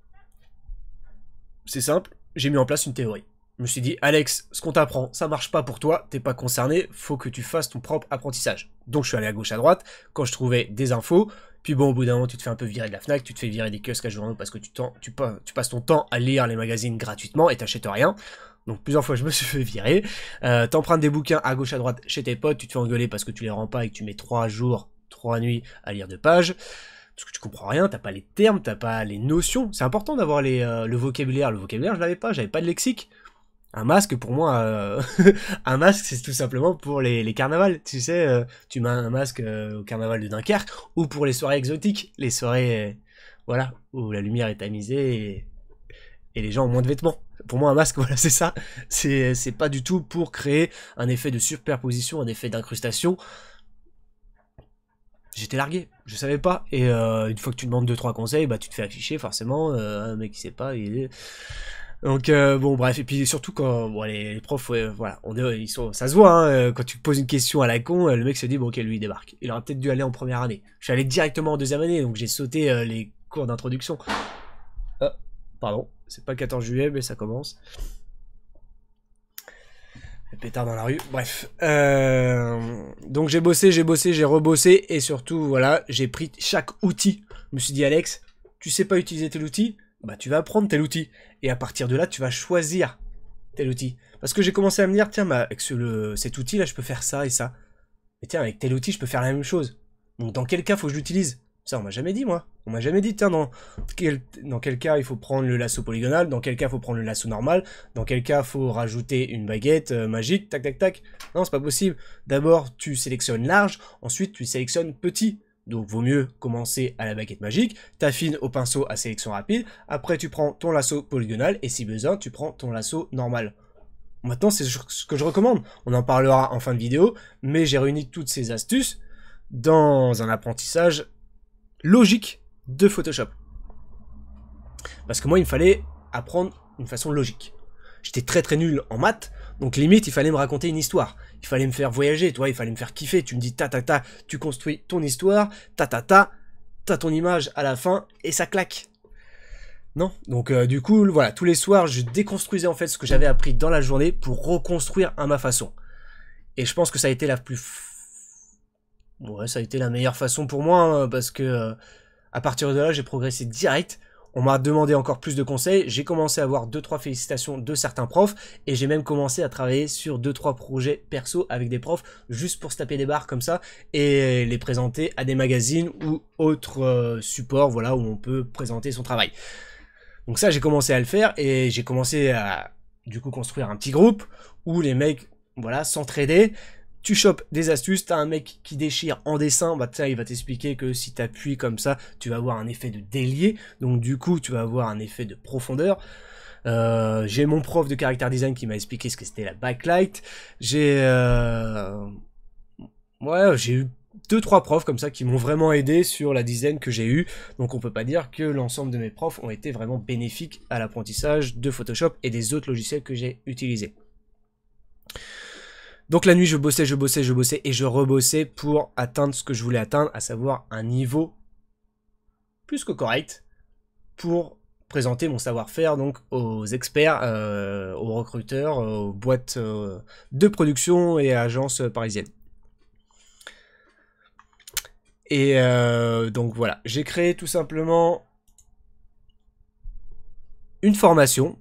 c'est simple, j'ai mis en place une théorie. Je me suis dit, Alex, ce qu'on t'apprend, ça marche pas pour toi, t'es pas concerné, faut que tu fasses ton propre apprentissage. Donc je suis allé à gauche à droite, quand je trouvais des infos, puis bon, au bout d'un moment, tu te fais un peu virer de la FNAC, tu te fais virer des kiosques à journaux parce que tu, passes ton temps à lire les magazines gratuitement et t'achètes rien. Donc plusieurs fois je me suis fait virer. Euh, T'empruntes des bouquins à gauche à droite chez tes potes, tu te fais engueuler parce que tu les rends pas et que tu mets trois jours, trois nuits à lire deux pages. Parce que tu comprends rien, t'as pas les termes, t'as pas les notions. C'est important d'avoir euh, le vocabulaire. Le vocabulaire, je l'avais pas, j'avais pas de lexique. Un masque, pour moi, euh, un masque, c'est tout simplement pour les, carnavals. Tu sais, euh, tu mets un masque euh, au carnaval de Dunkerque ou pour les soirées exotiques, les soirées, voilà, où la lumière est tamisée et, les gens ont moins de vêtements. Pour moi, un masque, voilà, c'est ça. C'est, pas du tout pour créer un effet de superposition, un effet d'incrustation. J'étais largué, je savais pas. Et une fois que tu demandes deux trois conseils, bah tu te fais afficher forcément. un mec qui sait pas, il est donc euh, bon bref et puis surtout quand les, profs voilà on ils sont ça se voit hein, euh, quand tu poses une question à la con euh, le mec se dit bon ok lui il débarque il aurait peut-être dû aller en première année je suis allé directement en deuxième année donc j'ai sauté les cours d'introduction pardon c'est pas le 14 juillet mais ça commence Les pétard dans la rue bref donc j'ai bossé j'ai bossé j'ai rebossé et surtout voilà j'ai pris chaque outil je me suis dit Alex tu sais pas utiliser tel outil bah tu vas apprendre tel outil. Et à partir de là, tu vas choisir tel outil. Parce que j'ai commencé à me dire, tiens, bah, avec cet outil-là, je peux faire ça et ça. Et tiens, avec tel outil, je peux faire la même chose. Donc dans quel cas faut que je l'utilise Ça, on m'a jamais dit, moi. On m'a jamais dit, tiens, dans quel, dans quel cas il faut prendre le lasso polygonal, dans quel cas il faut prendre le lasso normal, dans quel cas il faut rajouter une baguette euh, magique, tac, tac, tac. Non, c'est pas possible. D'abord, tu sélectionnes large, ensuite, tu sélectionnes petit. Donc vaut mieux commencer à la baguette magique, t'affines au pinceau à sélection rapide, après tu prends ton lasso polygonal et si besoin tu prends ton lasso normal. Maintenant c'est ce que je recommande, on en parlera en fin de vidéo, mais j'ai réuni toutes ces astuces dans un apprentissage logique de Photoshop. Parce que moi il me fallait apprendre une façon logique. J'étais très très nul en maths, donc limite il fallait me raconter une histoire il fallait me faire voyager, toi, il fallait me faire kiffer. Tu me dis ta ta ta, tu construis ton histoire, ta ta ta, t'as ton image à la fin et ça claque. Non Donc euh, du coup, voilà, tous les soirs, je déconstruisais en fait ce que j'avais appris dans la journée pour reconstruire à ma façon. Et je pense que ça a été la plus... Ouais, ça a été la meilleure façon pour moi, hein, parce que euh, à partir de là, j'ai progressé direct on m'a demandé encore plus de conseils, j'ai commencé à avoir 2-3 félicitations de certains profs, et j'ai même commencé à travailler sur 2-3 projets perso avec des profs, juste pour se taper des barres comme ça, et les présenter à des magazines ou autres euh, supports, voilà, où on peut présenter son travail. Donc ça, j'ai commencé à le faire, et j'ai commencé à, du coup, construire un petit groupe, où les mecs, voilà, s'entraider, tu chopes des astuces, t'as un mec qui déchire en dessin, bah tiens, il va t'expliquer que si t'appuies comme ça, tu vas avoir un effet de délié, donc du coup, tu vas avoir un effet de profondeur. Euh, j'ai mon prof de caractère design qui m'a expliqué ce que c'était la backlight. J'ai euh, ouais, j'ai eu deux trois profs comme ça qui m'ont vraiment aidé sur la dizaine que j'ai eue. Donc on peut pas dire que l'ensemble de mes profs ont été vraiment bénéfiques à l'apprentissage de Photoshop et des autres logiciels que j'ai utilisés. Donc la nuit, je bossais, je bossais, je bossais et je rebossais pour atteindre ce que je voulais atteindre, à savoir un niveau plus que correct pour présenter mon savoir-faire donc aux experts, euh, aux recruteurs, aux boîtes euh, de production et agences parisiennes. Et euh, donc voilà, j'ai créé tout simplement une formation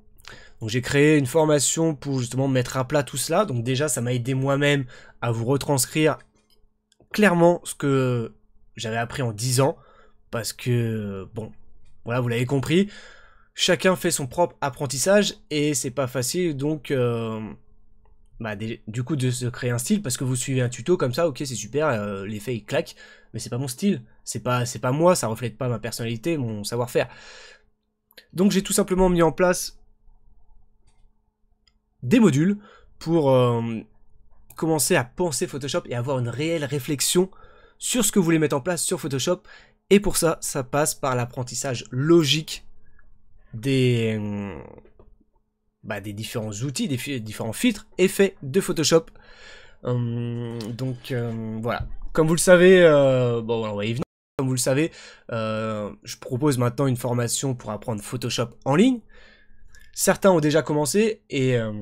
donc j'ai créé une formation pour justement mettre à plat tout cela. Donc déjà, ça m'a aidé moi-même à vous retranscrire clairement ce que j'avais appris en 10 ans. Parce que, bon, voilà, vous l'avez compris. Chacun fait son propre apprentissage et c'est pas facile. Donc... Euh, bah, du coup de se créer un style parce que vous suivez un tuto comme ça ok c'est super euh, l'effet il claque mais c'est pas mon style c'est pas c'est pas moi ça reflète pas ma personnalité mon savoir-faire donc j'ai tout simplement mis en place des modules pour euh, commencer à penser Photoshop et avoir une réelle réflexion sur ce que vous voulez mettre en place sur Photoshop. Et pour ça, ça passe par l'apprentissage logique des, bah, différents outils, des, différents filtres, effets de Photoshop. Hum, donc euh, voilà. Comme vous le savez, euh, bon, Comme vous le savez, je propose maintenant une formation pour apprendre Photoshop en ligne. Certains ont déjà commencé et euh,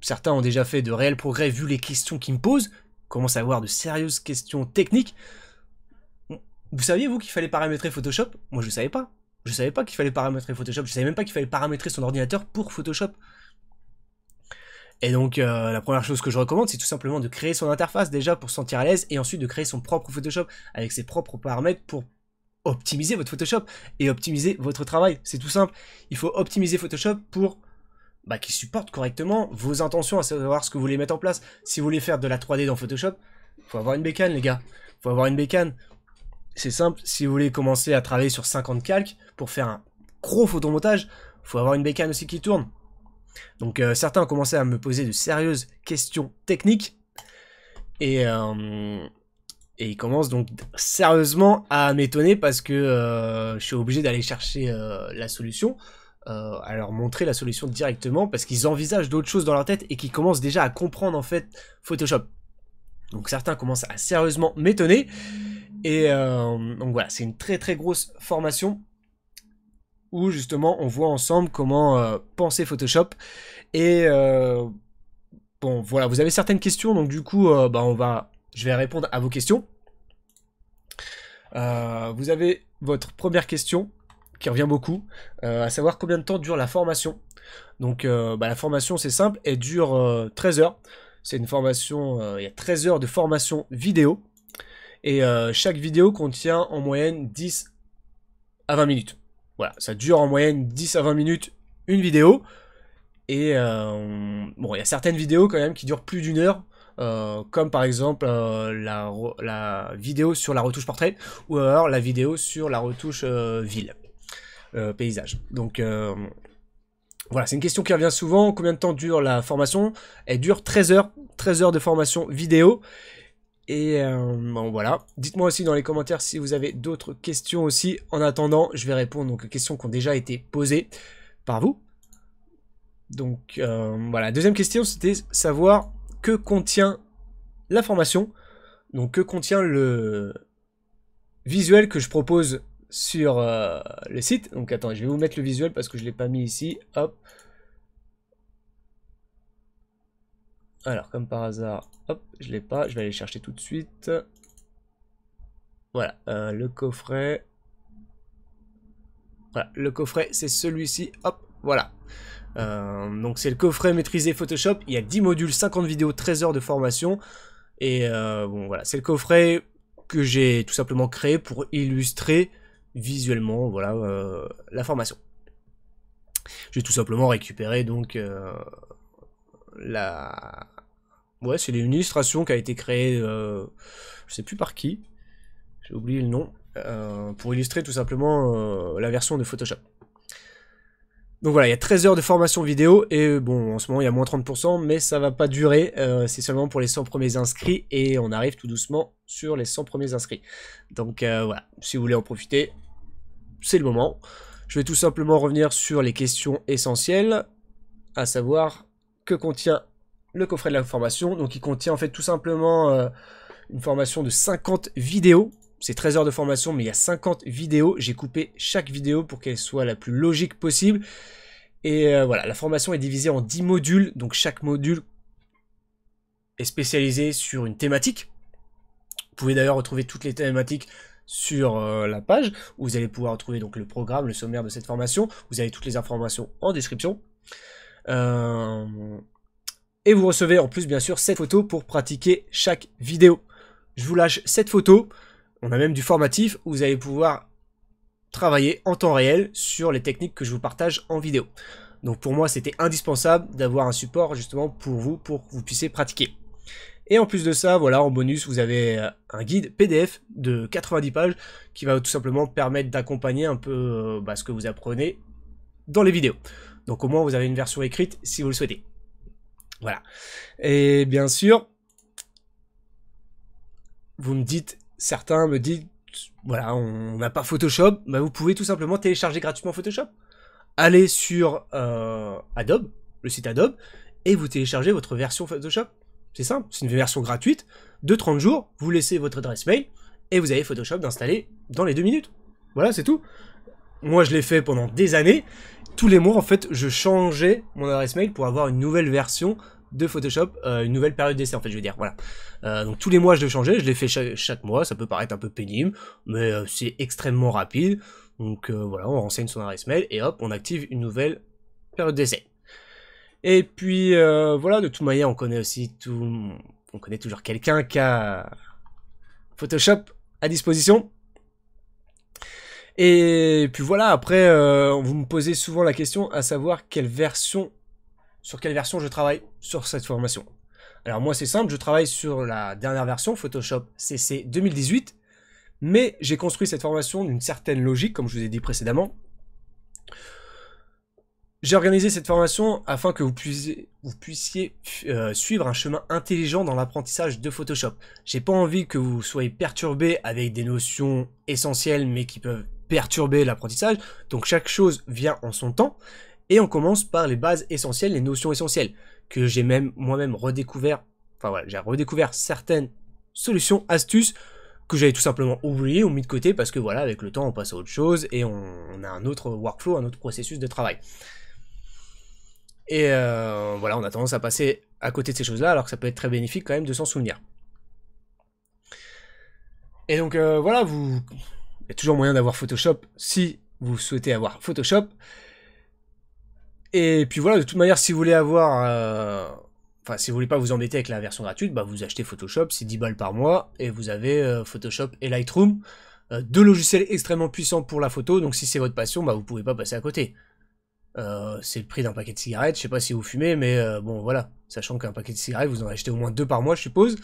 certains ont déjà fait de réels progrès vu les questions qu'ils me posent. Commence à avoir de sérieuses questions techniques. Vous saviez, vous, qu'il fallait paramétrer Photoshop Moi, je ne savais pas. Je ne savais pas qu'il fallait paramétrer Photoshop. Je savais même pas qu'il fallait paramétrer son ordinateur pour Photoshop. Et donc, euh, la première chose que je recommande, c'est tout simplement de créer son interface déjà pour se sentir à l'aise et ensuite de créer son propre Photoshop avec ses propres paramètres pour optimiser votre Photoshop et optimiser votre travail. C'est tout simple. Il faut optimiser Photoshop pour bah, qu'il supporte correctement vos intentions, à savoir ce que vous voulez mettre en place. Si vous voulez faire de la 3D dans Photoshop, faut avoir une bécane, les gars. faut avoir une bécane. C'est simple. Si vous voulez commencer à travailler sur 50 calques pour faire un gros photomontage, faut avoir une bécane aussi qui tourne. Donc euh, certains ont commencé à me poser de sérieuses questions techniques. Et euh, et ils commencent donc sérieusement à m'étonner parce que euh, je suis obligé d'aller chercher euh, la solution, euh, à leur montrer la solution directement parce qu'ils envisagent d'autres choses dans leur tête et qu'ils commencent déjà à comprendre en fait Photoshop. Donc certains commencent à sérieusement m'étonner. Et donc voilà, c'est une très très grosse formation où justement on voit ensemble comment penser Photoshop. Et bon voilà, vous avez certaines questions, donc du coup bah, on va je vais répondre à vos questions. Euh, vous avez votre première question qui revient beaucoup, euh, à savoir combien de temps dure la formation. Donc euh, bah, la formation c'est simple, elle dure 13 heures. C'est une formation, il y a 13 heures de formation vidéo. Et chaque vidéo contient en moyenne 10 à 20 minutes. Voilà, ça dure en moyenne 10 à 20 minutes une vidéo. Et bon, il y a certaines vidéos quand même qui durent plus d'une heure. Euh, comme par exemple euh, la, la, vidéo sur la retouche portrait ou alors la vidéo sur la retouche euh, ville, paysage. Donc voilà, c'est une question qui revient souvent. Combien de temps dure la formation Elle dure 13 heures, 13 heures de formation vidéo. Et bon, voilà. Dites-moi aussi dans les commentaires si vous avez d'autres questions aussi. En attendant, je vais répondre donc, aux questions qui ont déjà été posées par vous. Donc voilà, deuxième question, c'était savoir contient l'information donc que contient le visuel que je propose sur euh, le site. Donc attends, je vais vous mettre le visuel parce que je ne l'ai pas mis ici. Hop. Alors, comme par hasard, hop, je l'ai pas. Je vais aller chercher tout de suite. Voilà, euh, le coffret. Voilà, le coffret, c'est celui-ci. Hop, voilà. Euh, donc c'est le coffret maîtrisé Photoshop, il y a 10 modules, 50 vidéos, 13 heures de formation. Et euh, bon voilà, c'est le coffret que j'ai tout simplement créé pour illustrer visuellement voilà, euh, la formation. J'ai tout simplement récupéré donc la... Ouais, c'est illustration qui a été créée, je sais plus par qui, j'ai oublié le nom, pour illustrer tout simplement la version de Photoshop. Donc voilà, il y a 13 heures de formation vidéo et euh, bon, en ce moment il y a moins 30%, mais ça va pas durer. Euh, c'est seulement pour les 100 premiers inscrits et on arrive tout doucement sur les 100 premiers inscrits. Donc euh, voilà, si vous voulez en profiter, c'est le moment. Je vais tout simplement revenir sur les questions essentielles, à savoir que contient le coffret de la formation. Donc il contient en fait tout simplement une formation de 50 vidéos c'est 13 heures de formation, mais il y a 50 vidéos. J'ai coupé chaque vidéo pour qu'elle soit la plus logique possible. Et euh, voilà, la formation est divisée en 10 modules, donc chaque module est spécialisé sur une thématique. Vous pouvez d'ailleurs retrouver toutes les thématiques sur euh, la page, où vous allez pouvoir retrouver donc le programme, le sommaire de cette formation. Vous avez toutes les informations en description. Euh, et vous recevez en plus bien sûr cette photo pour pratiquer chaque vidéo. Je vous lâche cette photo. On a même du formatif où vous allez pouvoir travailler en temps réel sur les techniques que je vous partage en vidéo. Donc pour moi, c'était indispensable d'avoir un support justement pour vous, pour que vous puissiez pratiquer. Et en plus de ça, voilà, en bonus, vous avez euh, un guide PDF de 90 pages qui va tout simplement permettre d'accompagner un peu euh, bah, ce que vous apprenez dans les vidéos. Donc au moins, vous avez une version écrite si vous le souhaitez. Voilà. Et bien sûr, vous me dites certains me disent, voilà, on n'a pas Photoshop, bah, vous pouvez tout simplement télécharger gratuitement Photoshop. Allez sur euh, Adobe, le site Adobe, et vous téléchargez votre version Photoshop. C'est simple, c'est une version gratuite de 30 jours, vous laissez votre adresse mail, et vous avez Photoshop d'installer dans les deux minutes. Voilà, c'est tout. Moi, je l'ai fait pendant des années. Tous les mois, en fait, je changeais mon adresse mail pour avoir une nouvelle version de Photoshop euh, une nouvelle période d'essai en fait je veux dire voilà euh, donc tous les mois je le changer je l'ai fait chaque, mois ça peut paraître un peu pénible mais euh, c'est extrêmement rapide donc voilà on renseigne son adresse mail et hop on active une nouvelle période d'essai et puis voilà de tout manière on connaît aussi tout on connaît toujours quelqu'un qui a Photoshop à disposition et puis voilà après vous me posez souvent la question à savoir quelle version sur quelle version je travaille sur cette formation. Alors moi c'est simple, je travaille sur la dernière version Photoshop CC 2018, mais j'ai construit cette formation d'une certaine logique, comme je vous ai dit précédemment. J'ai organisé cette formation afin que vous puissiez, euh, suivre un chemin intelligent dans l'apprentissage de Photoshop. J'ai pas envie que vous soyez perturbé avec des notions essentielles mais qui peuvent perturber l'apprentissage, donc chaque chose vient en son temps, et on commence par les bases essentielles, les notions essentielles, que j'ai même moi-même redécouvert, enfin voilà, j'ai redécouvert certaines solutions, astuces, que j'avais tout simplement oubliées ou mis de côté parce que voilà, avec le temps, on passe à autre chose et on, a un autre workflow, un autre processus de travail. Et euh, voilà, on a tendance à passer à côté de ces choses-là alors que ça peut être très bénéfique quand même de s'en souvenir. Et donc euh, voilà, vous, il y a toujours moyen d'avoir Photoshop si vous souhaitez avoir Photoshop. Et puis voilà, de toute manière, si vous voulez avoir... Euh, enfin, si vous voulez pas vous embêter avec la version gratuite, bah, vous achetez Photoshop, c'est 10 balles par mois, et vous avez euh, Photoshop et Lightroom, euh, deux logiciels extrêmement puissants pour la photo, donc si c'est votre passion, bah vous pouvez pas passer à côté. c'est le prix d'un paquet de cigarettes, je sais pas si vous fumez, mais bon voilà, sachant qu'un paquet de cigarettes, vous en achetez au moins deux par mois, je suppose.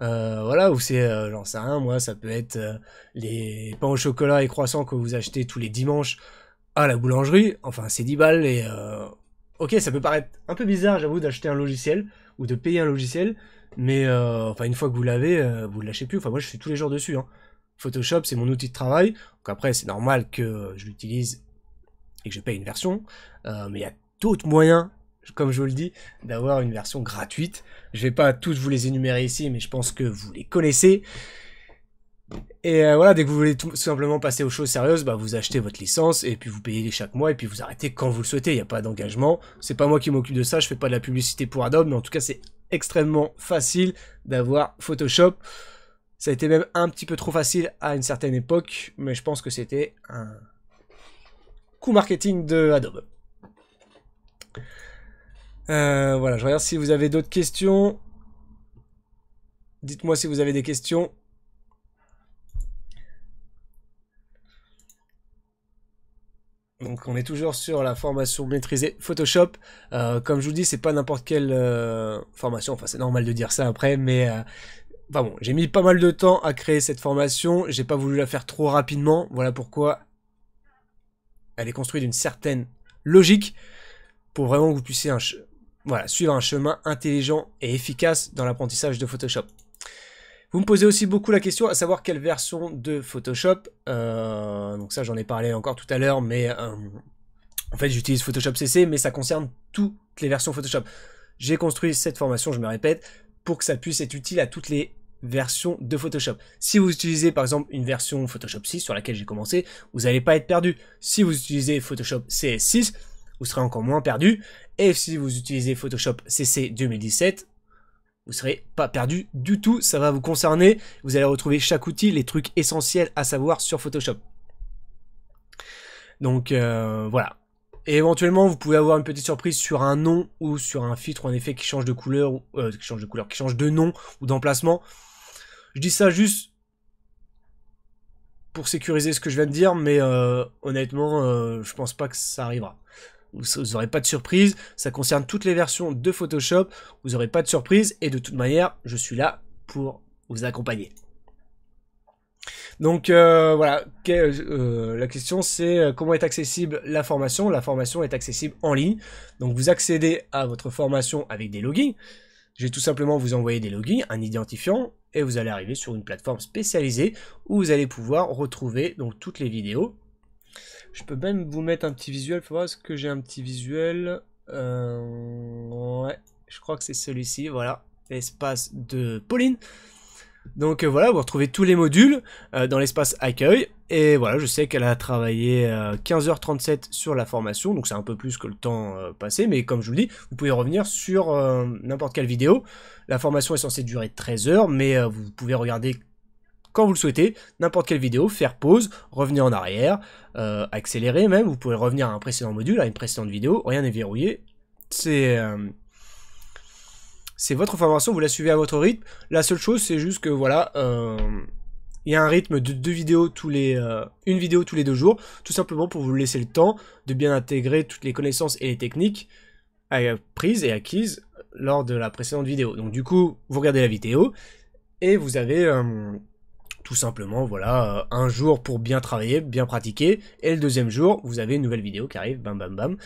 voilà, ou c'est, j'en sais rien, moi, ça peut être les pains au chocolat et croissants que vous achetez tous les dimanches ah la boulangerie, enfin c'est 10 balles et... Euh, ok, ça peut paraître un peu bizarre, j'avoue, d'acheter un logiciel ou de payer un logiciel, mais euh, enfin une fois que vous l'avez, euh, vous ne lâchez plus. Enfin moi je suis tous les jours dessus. Hein. Photoshop c'est mon outil de travail. Donc après c'est normal que je l'utilise et que je paye une version, mais il y a d'autres moyens, comme je vous le dis, d'avoir une version gratuite. Je vais pas toutes vous les énumérer ici, mais je pense que vous les connaissez. Et euh, voilà, dès que vous voulez tout simplement passer aux choses sérieuses, bah, vous achetez votre licence et puis vous payez les chaque mois et puis vous arrêtez quand vous le souhaitez. Il n'y a pas d'engagement. C'est pas moi qui m'occupe de ça. Je fais pas de la publicité pour Adobe, mais en tout cas c'est extrêmement facile d'avoir Photoshop. Ça a été même un petit peu trop facile à une certaine époque, mais je pense que c'était un coup marketing de Adobe. Euh, voilà, je regarde si vous avez d'autres questions. Dites-moi si vous avez des questions. Donc on est toujours sur la formation maîtrisée Photoshop. Euh, comme je vous dis, c'est pas n'importe quelle euh, formation. Enfin, c'est normal de dire ça après, mais euh, enfin bon, j'ai mis pas mal de temps à créer cette formation. J'ai pas voulu la faire trop rapidement. Voilà pourquoi elle est construite d'une certaine logique pour vraiment que vous puissiez un voilà, suivre un chemin intelligent et efficace dans l'apprentissage de Photoshop. Vous me posez aussi beaucoup la question à savoir quelle version de Photoshop. Euh, donc ça, j'en ai parlé encore tout à l'heure, mais euh, en fait, j'utilise Photoshop CC, mais ça concerne toutes les versions Photoshop. J'ai construit cette formation, je me répète, pour que ça puisse être utile à toutes les versions de Photoshop. Si vous utilisez par exemple une version Photoshop 6 sur laquelle j'ai commencé, vous n'allez pas être perdu. Si vous utilisez Photoshop CS6, vous serez encore moins perdu. Et si vous utilisez Photoshop CC 2017, vous serez pas perdu du tout, ça va vous concerner, vous allez retrouver chaque outil, les trucs essentiels à savoir sur Photoshop. Donc euh, voilà. Et éventuellement, vous pouvez avoir une petite surprise sur un nom ou sur un filtre, en effet, qui change de couleur, ou, euh, qui change de couleur, qui change de nom ou d'emplacement. Je dis ça juste pour sécuriser ce que je viens de dire, mais euh, honnêtement, je pense pas que ça arrivera. Vous n'aurez pas de surprise. Ça concerne toutes les versions de Photoshop. Vous n'aurez pas de surprise. Et de toute manière, je suis là pour vous accompagner. Donc euh, voilà, euh, la question c'est euh, comment est accessible la formation La formation est accessible en ligne. Donc vous accédez à votre formation avec des logins. Je vais tout simplement vous envoyer des logins, un identifiant, et vous allez arriver sur une plateforme spécialisée où vous allez pouvoir retrouver donc toutes les vidéos je peux même vous mettre un petit visuel. Faut voir ce que j'ai un petit visuel. Euh, ouais, je crois que c'est celui-ci. Voilà, l'espace de Pauline. Donc euh, voilà, vous retrouvez tous les modules euh, dans l'espace accueil. Et voilà, je sais qu'elle a travaillé 15h37 sur la formation, donc c'est un peu plus que le temps passé, mais comme je vous le dis, vous pouvez revenir sur n'importe quelle vidéo. La formation est censée durer 13 h mais vous pouvez regarder quand vous le souhaitez, n'importe quelle vidéo, faire pause, revenir en arrière, euh, accélérer même, vous pouvez revenir à un précédent module, à une précédente vidéo, rien n'est verrouillé, c'est... Euh, votre formation, vous la suivez à votre rythme. La seule chose, c'est juste que voilà, euh, il y a un rythme de deux vidéos tous les une vidéo tous les deux jours, tout simplement pour vous laisser le temps de bien intégrer toutes les connaissances et les techniques prises et acquises lors de la précédente vidéo. Donc du coup, vous regardez la vidéo et vous avez tout simplement, voilà, euh, un jour pour bien travailler, bien pratiquer, et le deuxième jour, vous avez une nouvelle vidéo qui arrive, bam bam bam,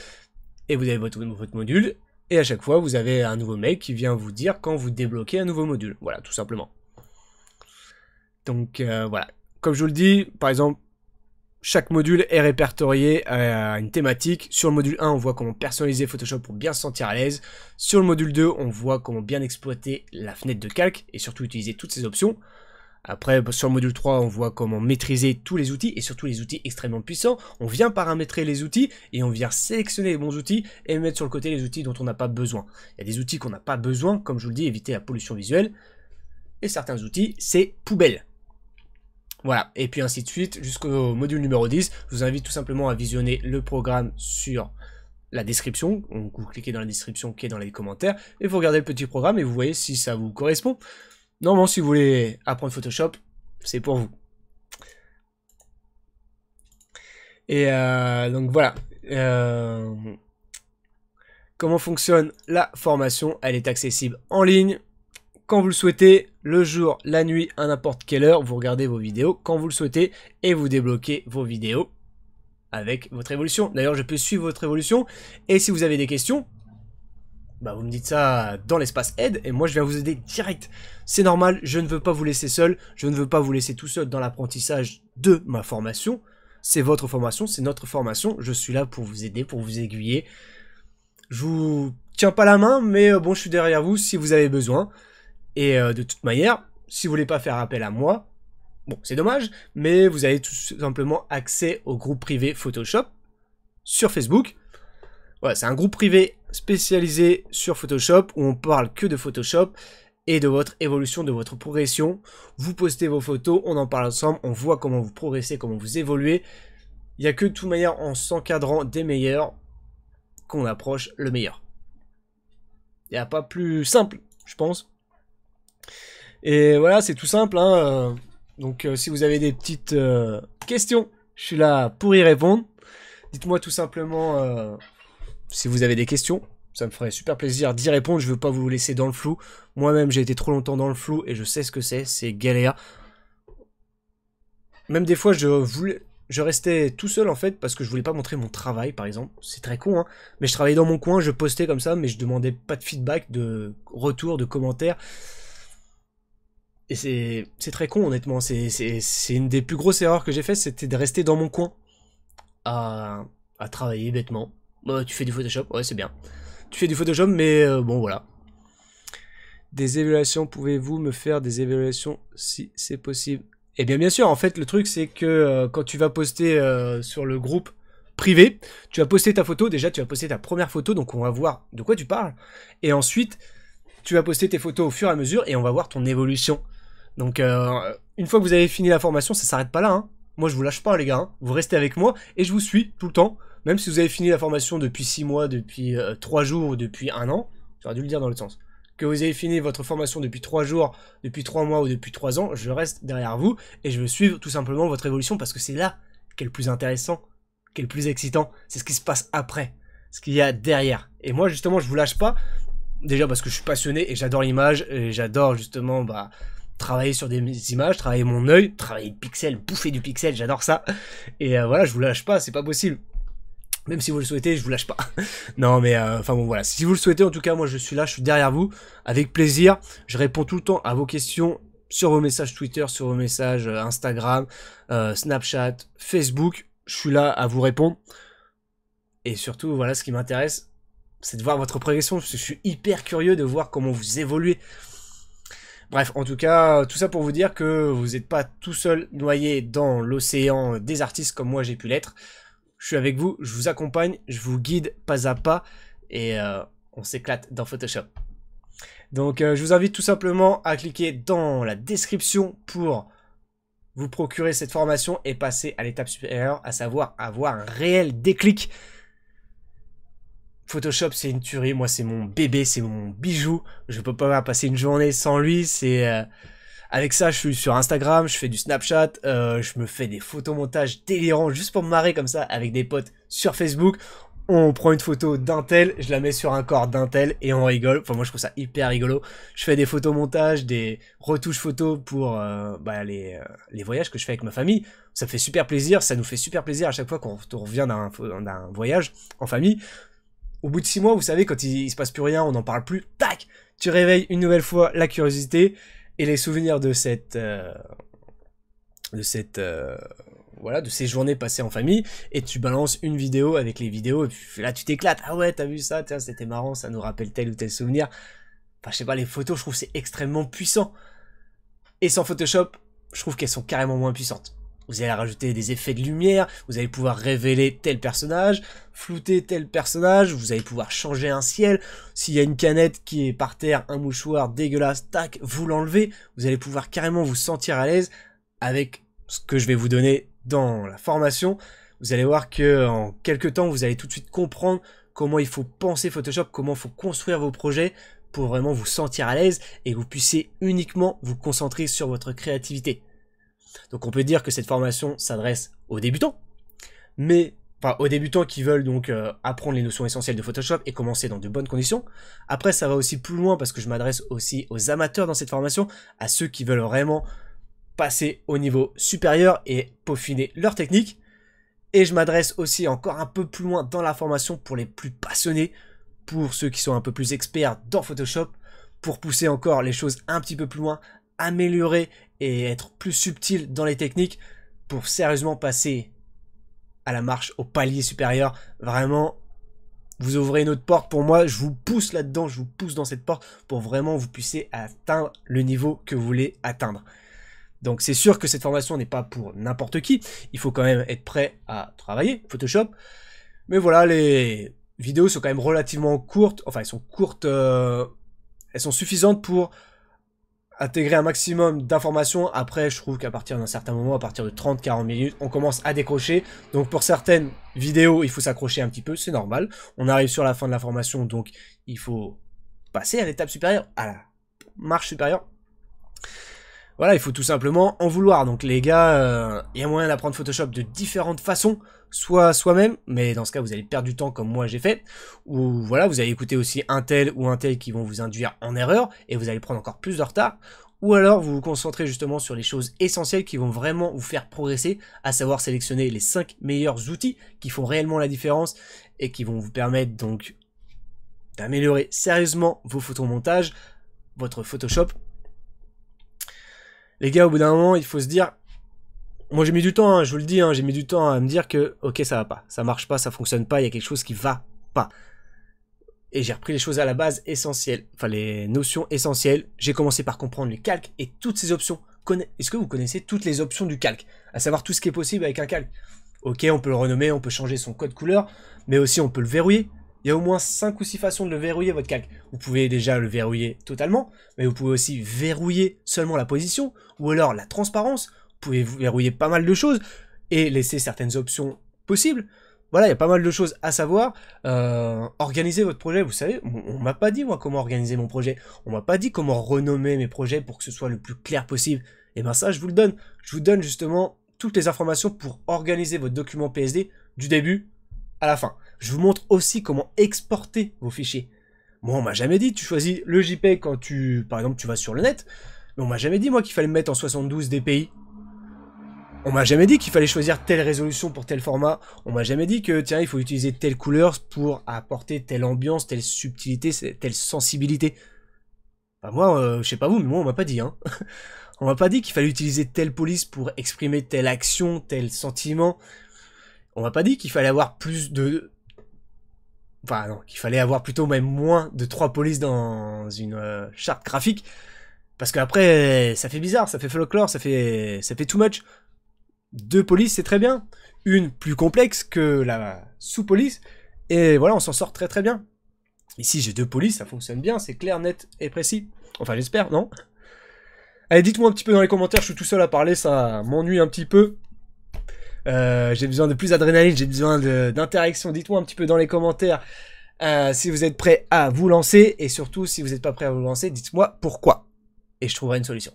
et vous avez votre, module, et à chaque fois, vous avez un nouveau mec qui vient vous dire quand vous débloquez un nouveau module. Voilà, tout simplement. Donc euh, voilà. Comme je vous le dis, par exemple, chaque module est répertorié à euh, une thématique. Sur le module 1, on voit comment personnaliser Photoshop pour bien se sentir à l'aise. Sur le module 2, on voit comment bien exploiter la fenêtre de calque et surtout utiliser toutes ces options. Après, bah, sur le module 3, on voit comment maîtriser tous les outils et surtout les outils extrêmement puissants. On vient paramétrer les outils et on vient sélectionner les bons outils et mettre sur le côté les outils dont on n'a pas besoin. Il y a des outils qu'on n'a pas besoin, comme je vous le dis, éviter la pollution visuelle. Et certains outils, c'est poubelle. Voilà, et puis ainsi de suite jusqu'au module numéro 10. Je vous invite tout simplement à visionner le programme sur la description. Donc vous cliquez dans la description qui est dans les commentaires et vous regardez le petit programme et vous voyez si ça vous correspond. Normalement, si vous voulez apprendre Photoshop, c'est pour vous. Et euh, donc voilà. Euh, comment fonctionne la formation Elle est accessible en ligne, quand vous le souhaitez, le jour, la nuit, à n'importe quelle heure. Vous regardez vos vidéos quand vous le souhaitez et vous débloquez vos vidéos avec votre évolution. D'ailleurs, je peux suivre votre évolution. Et si vous avez des questions, bah vous me dites ça dans l'espace aide et moi je vais vous aider direct c'est normal, je ne veux pas vous laisser seul, je ne veux pas vous laisser tout seul dans l'apprentissage de ma formation. C'est votre formation, c'est notre formation, je suis là pour vous aider, pour vous aiguiller. Je vous tiens pas la main, mais euh, bon, je suis derrière vous si vous avez besoin. Et euh, de toute manière, si vous voulez pas faire appel à moi, bon, c'est dommage, mais vous avez tout simplement accès au groupe privé Photoshop sur Facebook. Voilà, c'est un groupe privé spécialisé sur Photoshop où on parle que de Photoshop et de votre évolution, de votre progression. Vous postez vos photos, on en parle ensemble, on voit comment vous progressez, comment vous évoluez. Il n'y a que de toute manière en s'encadrant des meilleurs qu'on approche le meilleur. Il n'y a pas plus simple, je pense. Et voilà, c'est tout simple. Hein. Donc euh, si vous avez des petites euh, questions, je suis là pour y répondre. Dites-moi tout simplement euh, si vous avez des questions ça me ferait super plaisir d'y répondre. Je veux pas vous laisser dans le flou. Moi-même, j'ai été trop longtemps dans le flou et je sais ce que c'est. C'est Galéa. Même des fois, je voulais, je restais tout seul en fait parce que je voulais pas montrer mon travail, par exemple. C'est très con, hein. Mais je travaillais dans mon coin, je postais comme ça, mais je demandais pas de feedback, de retour, de commentaires. Et c'est très con, honnêtement. C'est une des plus grosses erreurs que j'ai faites, c'était de rester dans mon coin à, à travailler bêtement. Bah, tu fais du Photoshop, ouais, c'est bien tu fais du Photoshop, mais euh, bon, voilà. Des évaluations, pouvez-vous me faire des évaluations si c'est possible Eh bien, bien sûr, en fait, le truc, c'est que euh, quand tu vas poster euh, sur le groupe privé, tu vas poster ta photo. Déjà, tu vas poster ta première photo, donc on va voir de quoi tu parles. Et ensuite, tu vas poster tes photos au fur et à mesure et on va voir ton évolution. Donc, une fois que vous avez fini la formation, ça s'arrête pas là. Hein. Moi, je vous lâche pas, les gars. Hein. Vous restez avec moi et je vous suis tout le temps même si vous avez fini la formation depuis 6 mois, depuis 3 euh, jours ou depuis 1 an, j'aurais dû le dire dans l'autre sens, que vous avez fini votre formation depuis 3 jours, depuis 3 mois ou depuis 3 ans, je reste derrière vous et je veux suivre tout simplement votre évolution parce que c'est là qu'est le plus intéressant, qu'est le plus excitant, c'est ce qui se passe après, ce qu'il y a derrière. Et moi justement, je vous lâche pas, déjà parce que je suis passionné et j'adore l'image et j'adore justement bah, travailler sur des images, travailler mon œil, travailler le pixel, bouffer du pixel, j'adore ça. Et euh, voilà, je vous lâche pas, c'est pas possible. Même si vous le souhaitez, je vous lâche pas. non, mais euh, enfin bon, voilà. Si vous le souhaitez, en tout cas, moi je suis là, je suis derrière vous, avec plaisir. Je réponds tout le temps à vos questions sur vos messages Twitter, sur vos messages euh, Instagram, euh, Snapchat, Facebook. Je suis là à vous répondre. Et surtout, voilà, ce qui m'intéresse, c'est de voir votre progression, parce que je suis hyper curieux de voir comment vous évoluez. Bref, en tout cas, tout ça pour vous dire que vous n'êtes pas tout seul noyé dans l'océan des artistes comme moi j'ai pu l'être je suis avec vous, je vous accompagne, je vous guide pas à pas et euh, on s'éclate dans Photoshop. Donc euh, je vous invite tout simplement à cliquer dans la description pour vous procurer cette formation et passer à l'étape supérieure, à savoir avoir un réel déclic. Photoshop c'est une tuerie, moi c'est mon bébé, c'est mon bijou, je peux pas passer une journée sans lui, c'est... Euh, avec ça, je suis sur Instagram, je fais du Snapchat, euh, je me fais des photomontages délirants juste pour me marrer comme ça avec des potes sur Facebook. On prend une photo d'un tel, je la mets sur un corps d'un tel et on rigole. Enfin, moi, je trouve ça hyper rigolo. Je fais des photomontages, des retouches photos pour euh, bah, euh, les, voyages que je fais avec ma famille. Ça fait super plaisir, ça nous fait super plaisir à chaque fois qu'on revient d'un voyage en famille au bout de six mois, vous savez, quand il, ne se passe plus rien, on n'en parle plus, tac, tu réveilles une nouvelle fois la curiosité, et les souvenirs de cette... Euh, de cette... Euh, voilà, de ces journées passées en famille, et tu balances une vidéo avec les vidéos, et puis, là tu t'éclates, ah ouais, t'as vu ça, tiens, c'était marrant, ça nous rappelle tel ou tel souvenir. Enfin, je sais pas, les photos, je trouve c'est extrêmement puissant. Et sans Photoshop, je trouve qu'elles sont carrément moins puissantes. Vous allez rajouter des effets de lumière, vous allez pouvoir révéler tel personnage, flouter tel personnage, vous allez pouvoir changer un ciel. S'il y a une canette qui est par terre, un mouchoir dégueulasse, tac, vous l'enlevez. Vous allez pouvoir carrément vous sentir à l'aise avec ce que je vais vous donner dans la formation. Vous allez voir que en quelques temps, vous allez tout de suite comprendre comment il faut penser Photoshop, comment il faut construire vos projets pour vraiment vous sentir à l'aise et que vous puissiez uniquement vous concentrer sur votre créativité. Donc on peut dire que cette formation s'adresse aux débutants, mais enfin aux débutants qui veulent donc euh, apprendre les notions essentielles de Photoshop et commencer dans de bonnes conditions. Après ça va aussi plus loin parce que je m'adresse aussi aux amateurs dans cette formation, à ceux qui veulent vraiment passer au niveau supérieur et peaufiner leur technique. Et je m'adresse aussi encore un peu plus loin dans la formation pour les plus passionnés, pour ceux qui sont un peu plus experts dans Photoshop, pour pousser encore les choses un petit peu plus loin, améliorer et être plus subtil dans les techniques pour sérieusement passer à la marche, au palier supérieur. Vraiment, vous ouvrez une autre porte. Pour moi, je vous pousse là-dedans, je vous pousse dans cette porte pour vraiment vous puissiez atteindre le niveau que vous voulez atteindre. Donc c'est sûr que cette formation n'est pas pour n'importe qui. Il faut quand même être prêt à travailler Photoshop. Mais voilà, les vidéos sont quand même relativement courtes. Enfin, elles sont courtes. Euh, elles sont suffisantes pour intégrer un maximum d'informations. Après, je trouve qu'à partir d'un certain moment, à partir de 30-40 minutes, on commence à décrocher. Donc pour certaines vidéos, il faut s'accrocher un petit peu, c'est normal. On arrive sur la fin de la formation, donc il faut passer à l'étape supérieure, à la marche supérieure. Voilà, il faut tout simplement en vouloir. Donc les gars, euh, il y a moyen d'apprendre Photoshop de différentes façons soit soi-même, mais dans ce cas vous allez perdre du temps comme moi j'ai fait, ou voilà, vous allez écouter aussi un tel ou un tel qui vont vous induire en erreur, et vous allez prendre encore plus de retard, ou alors vous vous concentrez justement sur les choses essentielles qui vont vraiment vous faire progresser, à savoir sélectionner les 5 meilleurs outils qui font réellement la différence et qui vont vous permettre donc d'améliorer sérieusement vos photomontages, votre Photoshop. Les gars, au bout d'un moment, il faut se dire, moi j'ai mis du temps, hein, je vous le dis, hein, j'ai mis du temps à me dire que ok ça va pas, ça marche pas, ça fonctionne pas, il y a quelque chose qui va pas. Et j'ai repris les choses à la base essentielles, enfin les notions essentielles. J'ai commencé par comprendre les calques et toutes ces options. Est-ce que vous connaissez toutes les options du calque À savoir tout ce qui est possible avec un calque. Ok, on peut le renommer, on peut changer son code couleur, mais aussi on peut le verrouiller. Il y a au moins cinq ou six façons de le verrouiller votre calque. Vous pouvez déjà le verrouiller totalement, mais vous pouvez aussi verrouiller seulement la position, ou alors la transparence, pouvez verrouiller pas mal de choses et laisser certaines options possibles. Voilà, il y a pas mal de choses à savoir. Euh, organiser votre projet, vous savez, on, m'a pas dit moi comment organiser mon projet. On m'a pas dit comment renommer mes projets pour que ce soit le plus clair possible. Et eh ben ça, je vous le donne. Je vous donne justement toutes les informations pour organiser votre document PSD du début à la fin. Je vous montre aussi comment exporter vos fichiers. Moi, on m'a jamais dit, tu choisis le JPEG quand tu, par exemple, tu vas sur le net. Mais on m'a jamais dit, moi, qu'il fallait mettre en 72 DPI. On m'a jamais dit qu'il fallait choisir telle résolution pour tel format. On m'a jamais dit que tiens, il faut utiliser telle couleur pour apporter telle ambiance, telle subtilité, telle sensibilité. Enfin, bah, moi, euh, je sais pas vous, mais moi on m'a pas dit. Hein. on m'a pas dit qu'il fallait utiliser telle police pour exprimer telle action, tel sentiment. On m'a pas dit qu'il fallait avoir plus de enfin non, qu'il fallait avoir plutôt même moins de trois polices dans une euh, charte graphique. Parce qu'après, ça fait bizarre, ça fait folklore, ça fait, ça fait too much deux polices, c'est très bien. Une plus complexe que la sous-police. Et voilà, on s'en sort très très bien. Ici, j'ai deux polices, ça fonctionne bien, c'est clair, net et précis. Enfin, j'espère, non Allez, dites-moi un petit peu dans les commentaires, je suis tout seul à parler, ça m'ennuie un petit peu. Euh, j'ai besoin de plus d'adrénaline, j'ai besoin d'interaction. Dites-moi un petit peu dans les commentaires euh, si vous êtes prêt à vous lancer et surtout si vous n'êtes pas prêt à vous lancer, dites-moi pourquoi. Et je trouverai une solution.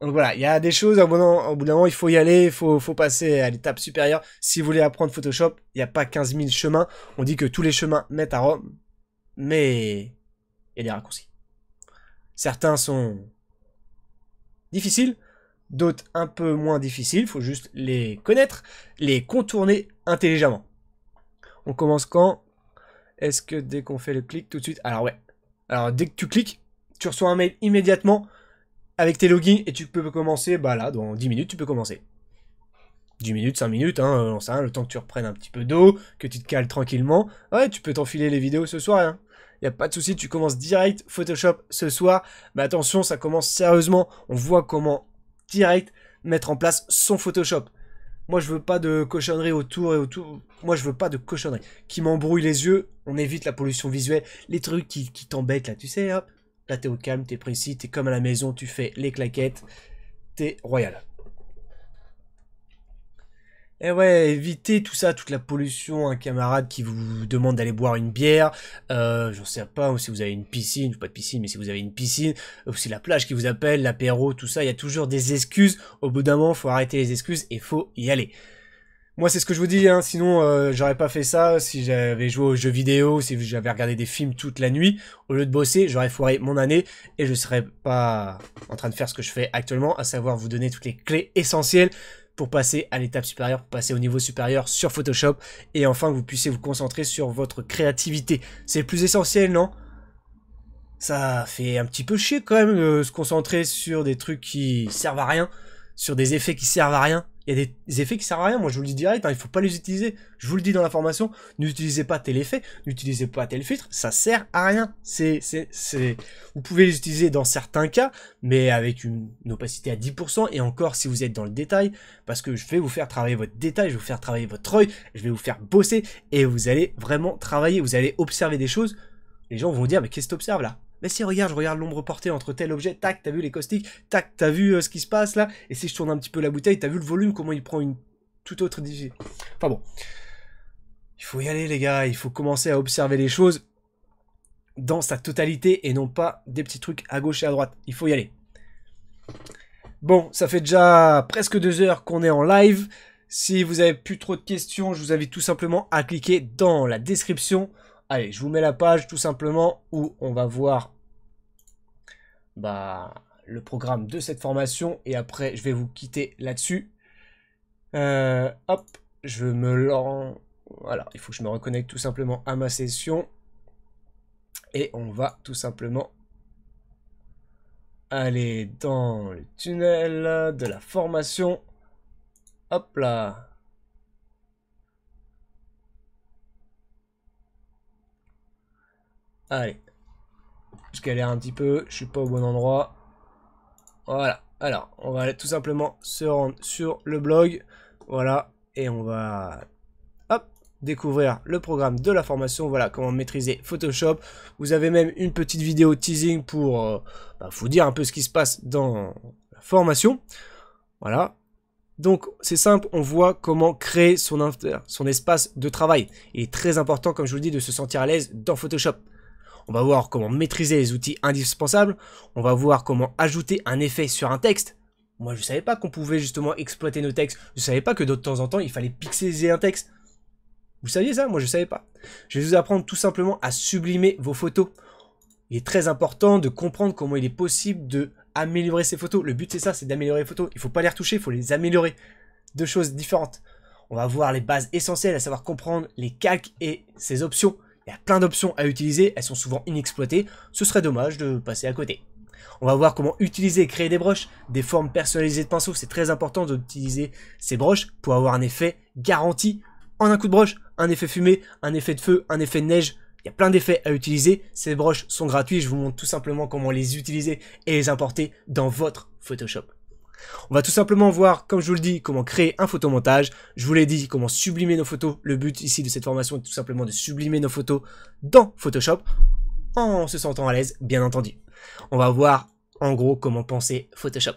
Donc voilà, il y a des choses, au bout d'un moment, il faut y aller, il faut, passer à l'étape supérieure. Si vous voulez apprendre Photoshop, il n'y a pas 15 000 chemins. On dit que tous les chemins mettent à Rome, mais il y a des raccourcis. Certains sont difficiles, d'autres un peu moins difficiles, il faut juste les connaître, les contourner intelligemment. On commence quand Est-ce que dès qu'on fait le clic, tout de suite Alors ouais. Alors dès que tu cliques, tu reçois un mail immédiatement avec tes logins et tu peux commencer, bah là, dans 10 minutes, tu peux commencer. 10 minutes, 5 minutes, hein, on euh, sait, le temps que tu reprennes un petit peu d'eau, que tu te cales tranquillement. Ouais, tu peux t'enfiler les vidéos ce soir, hein. Y a pas de souci, tu commences direct Photoshop ce soir. Mais attention, ça commence sérieusement. On voit comment direct mettre en place son Photoshop. Moi, je veux pas de cochonnerie autour et autour. Moi, je veux pas de cochonnerie qui m'embrouille les yeux. On évite la pollution visuelle, les trucs qui, qui t'embêtent là, tu sais, hop. Là, t'es au calme, t'es précis, t'es comme à la maison, tu fais les claquettes, t'es royal. Et eh ouais, évitez tout ça, toute la pollution, un camarade qui vous demande d'aller boire une bière, je euh, j'en sais pas, ou si vous avez une piscine, pas de piscine, mais si vous avez une piscine, ou si la plage qui vous appelle, l'apéro, tout ça, il y a toujours des excuses. Au bout d'un moment, faut arrêter les excuses et faut y aller. Moi, c'est ce que je vous dis. Hein. Sinon, euh, j'aurais pas fait ça si j'avais joué aux jeux vidéo, si j'avais regardé des films toute la nuit. Au lieu de bosser, j'aurais foiré mon année et je serais pas en train de faire ce que je fais actuellement, à savoir vous donner toutes les clés essentielles pour passer à l'étape supérieure, pour passer au niveau supérieur sur Photoshop et enfin que vous puissiez vous concentrer sur votre créativité. C'est le plus essentiel, non Ça fait un petit peu chier quand même de se concentrer sur des trucs qui servent à rien, sur des effets qui servent à rien. Il y a des effets qui servent à rien, moi je vous le dis direct, il hein, il faut pas les utiliser. Je vous le dis dans la formation, n'utilisez pas tel effet, n'utilisez pas tel filtre, ça sert à rien. C'est, Vous pouvez les utiliser dans certains cas, mais avec une, opacité à 10%, et encore si vous êtes dans le détail, parce que je vais vous faire travailler votre détail, je vais vous faire travailler votre œil, je vais vous faire bosser, et vous allez vraiment travailler, vous allez observer des choses, les gens vont dire, mais qu'est-ce que tu observes là mais si regarde, je regarde l'ombre portée entre tel objet, tac, t'as vu les caustiques, tac, t'as vu euh, ce qui se passe là, et si je tourne un petit peu la bouteille, t'as vu le volume, comment il prend une toute autre Enfin bon, il faut y aller les gars, il faut commencer à observer les choses dans sa totalité et non pas des petits trucs à gauche et à droite. Il faut y aller. Bon, ça fait déjà presque deux heures qu'on est en live. Si vous avez plus trop de questions, je vous invite tout simplement à cliquer dans la description Allez, je vous mets la page tout simplement où on va voir bah, le programme de cette formation et après je vais vous quitter là-dessus. Euh, hop, je me lance. Voilà, il faut que je me reconnecte tout simplement à ma session et on va tout simplement aller dans le tunnel de la formation. Hop là Allez. Je galère un petit peu, je suis pas au bon endroit. Voilà. Alors, on va tout simplement se rendre sur le blog. Voilà. Et on va découvrir le programme de la formation. Voilà comment maîtriser Photoshop. Vous avez même une petite vidéo teasing pour euh, bah, vous dire un peu ce qui se passe dans la formation. Voilà. Donc c'est simple, on voit comment créer son, son espace de travail. Il est très important, comme je vous le dis, de se sentir à l'aise dans Photoshop. On va voir comment maîtriser les outils indispensables. On va voir comment ajouter un effet sur un texte. Moi, je ne savais pas qu'on pouvait justement exploiter nos textes. Je ne savais pas que de temps en temps, il fallait pixeliser un texte. Vous saviez ça Moi, je ne savais pas. Je vais vous apprendre tout simplement à sublimer vos photos. Il est très important de comprendre comment il est possible de améliorer ses photos. Le but, c'est ça, c'est d'améliorer les photos. Il ne faut pas les retoucher, il faut les améliorer. Deux choses différentes. On va voir les bases essentielles, à savoir comprendre les calques et ses options. Il y a plein d'options à utiliser, elles sont souvent inexploitées, ce serait dommage de passer à côté. On va voir comment utiliser et créer des broches, des formes personnalisées de pinceaux. c'est très important d'utiliser ces broches pour avoir un effet garanti en un coup de broche, un effet fumé, un effet de feu, un effet de neige, il y a plein d'effets à utiliser, ces broches sont gratuites, je vous montre tout simplement comment les utiliser et les importer dans votre Photoshop. On va tout simplement voir, comme je vous le dis, comment créer un photomontage. Je vous l'ai dit, comment sublimer nos photos. Le but ici de cette formation est tout simplement de sublimer nos photos dans Photoshop en se sentant à l'aise, bien entendu. On va voir en gros comment penser Photoshop.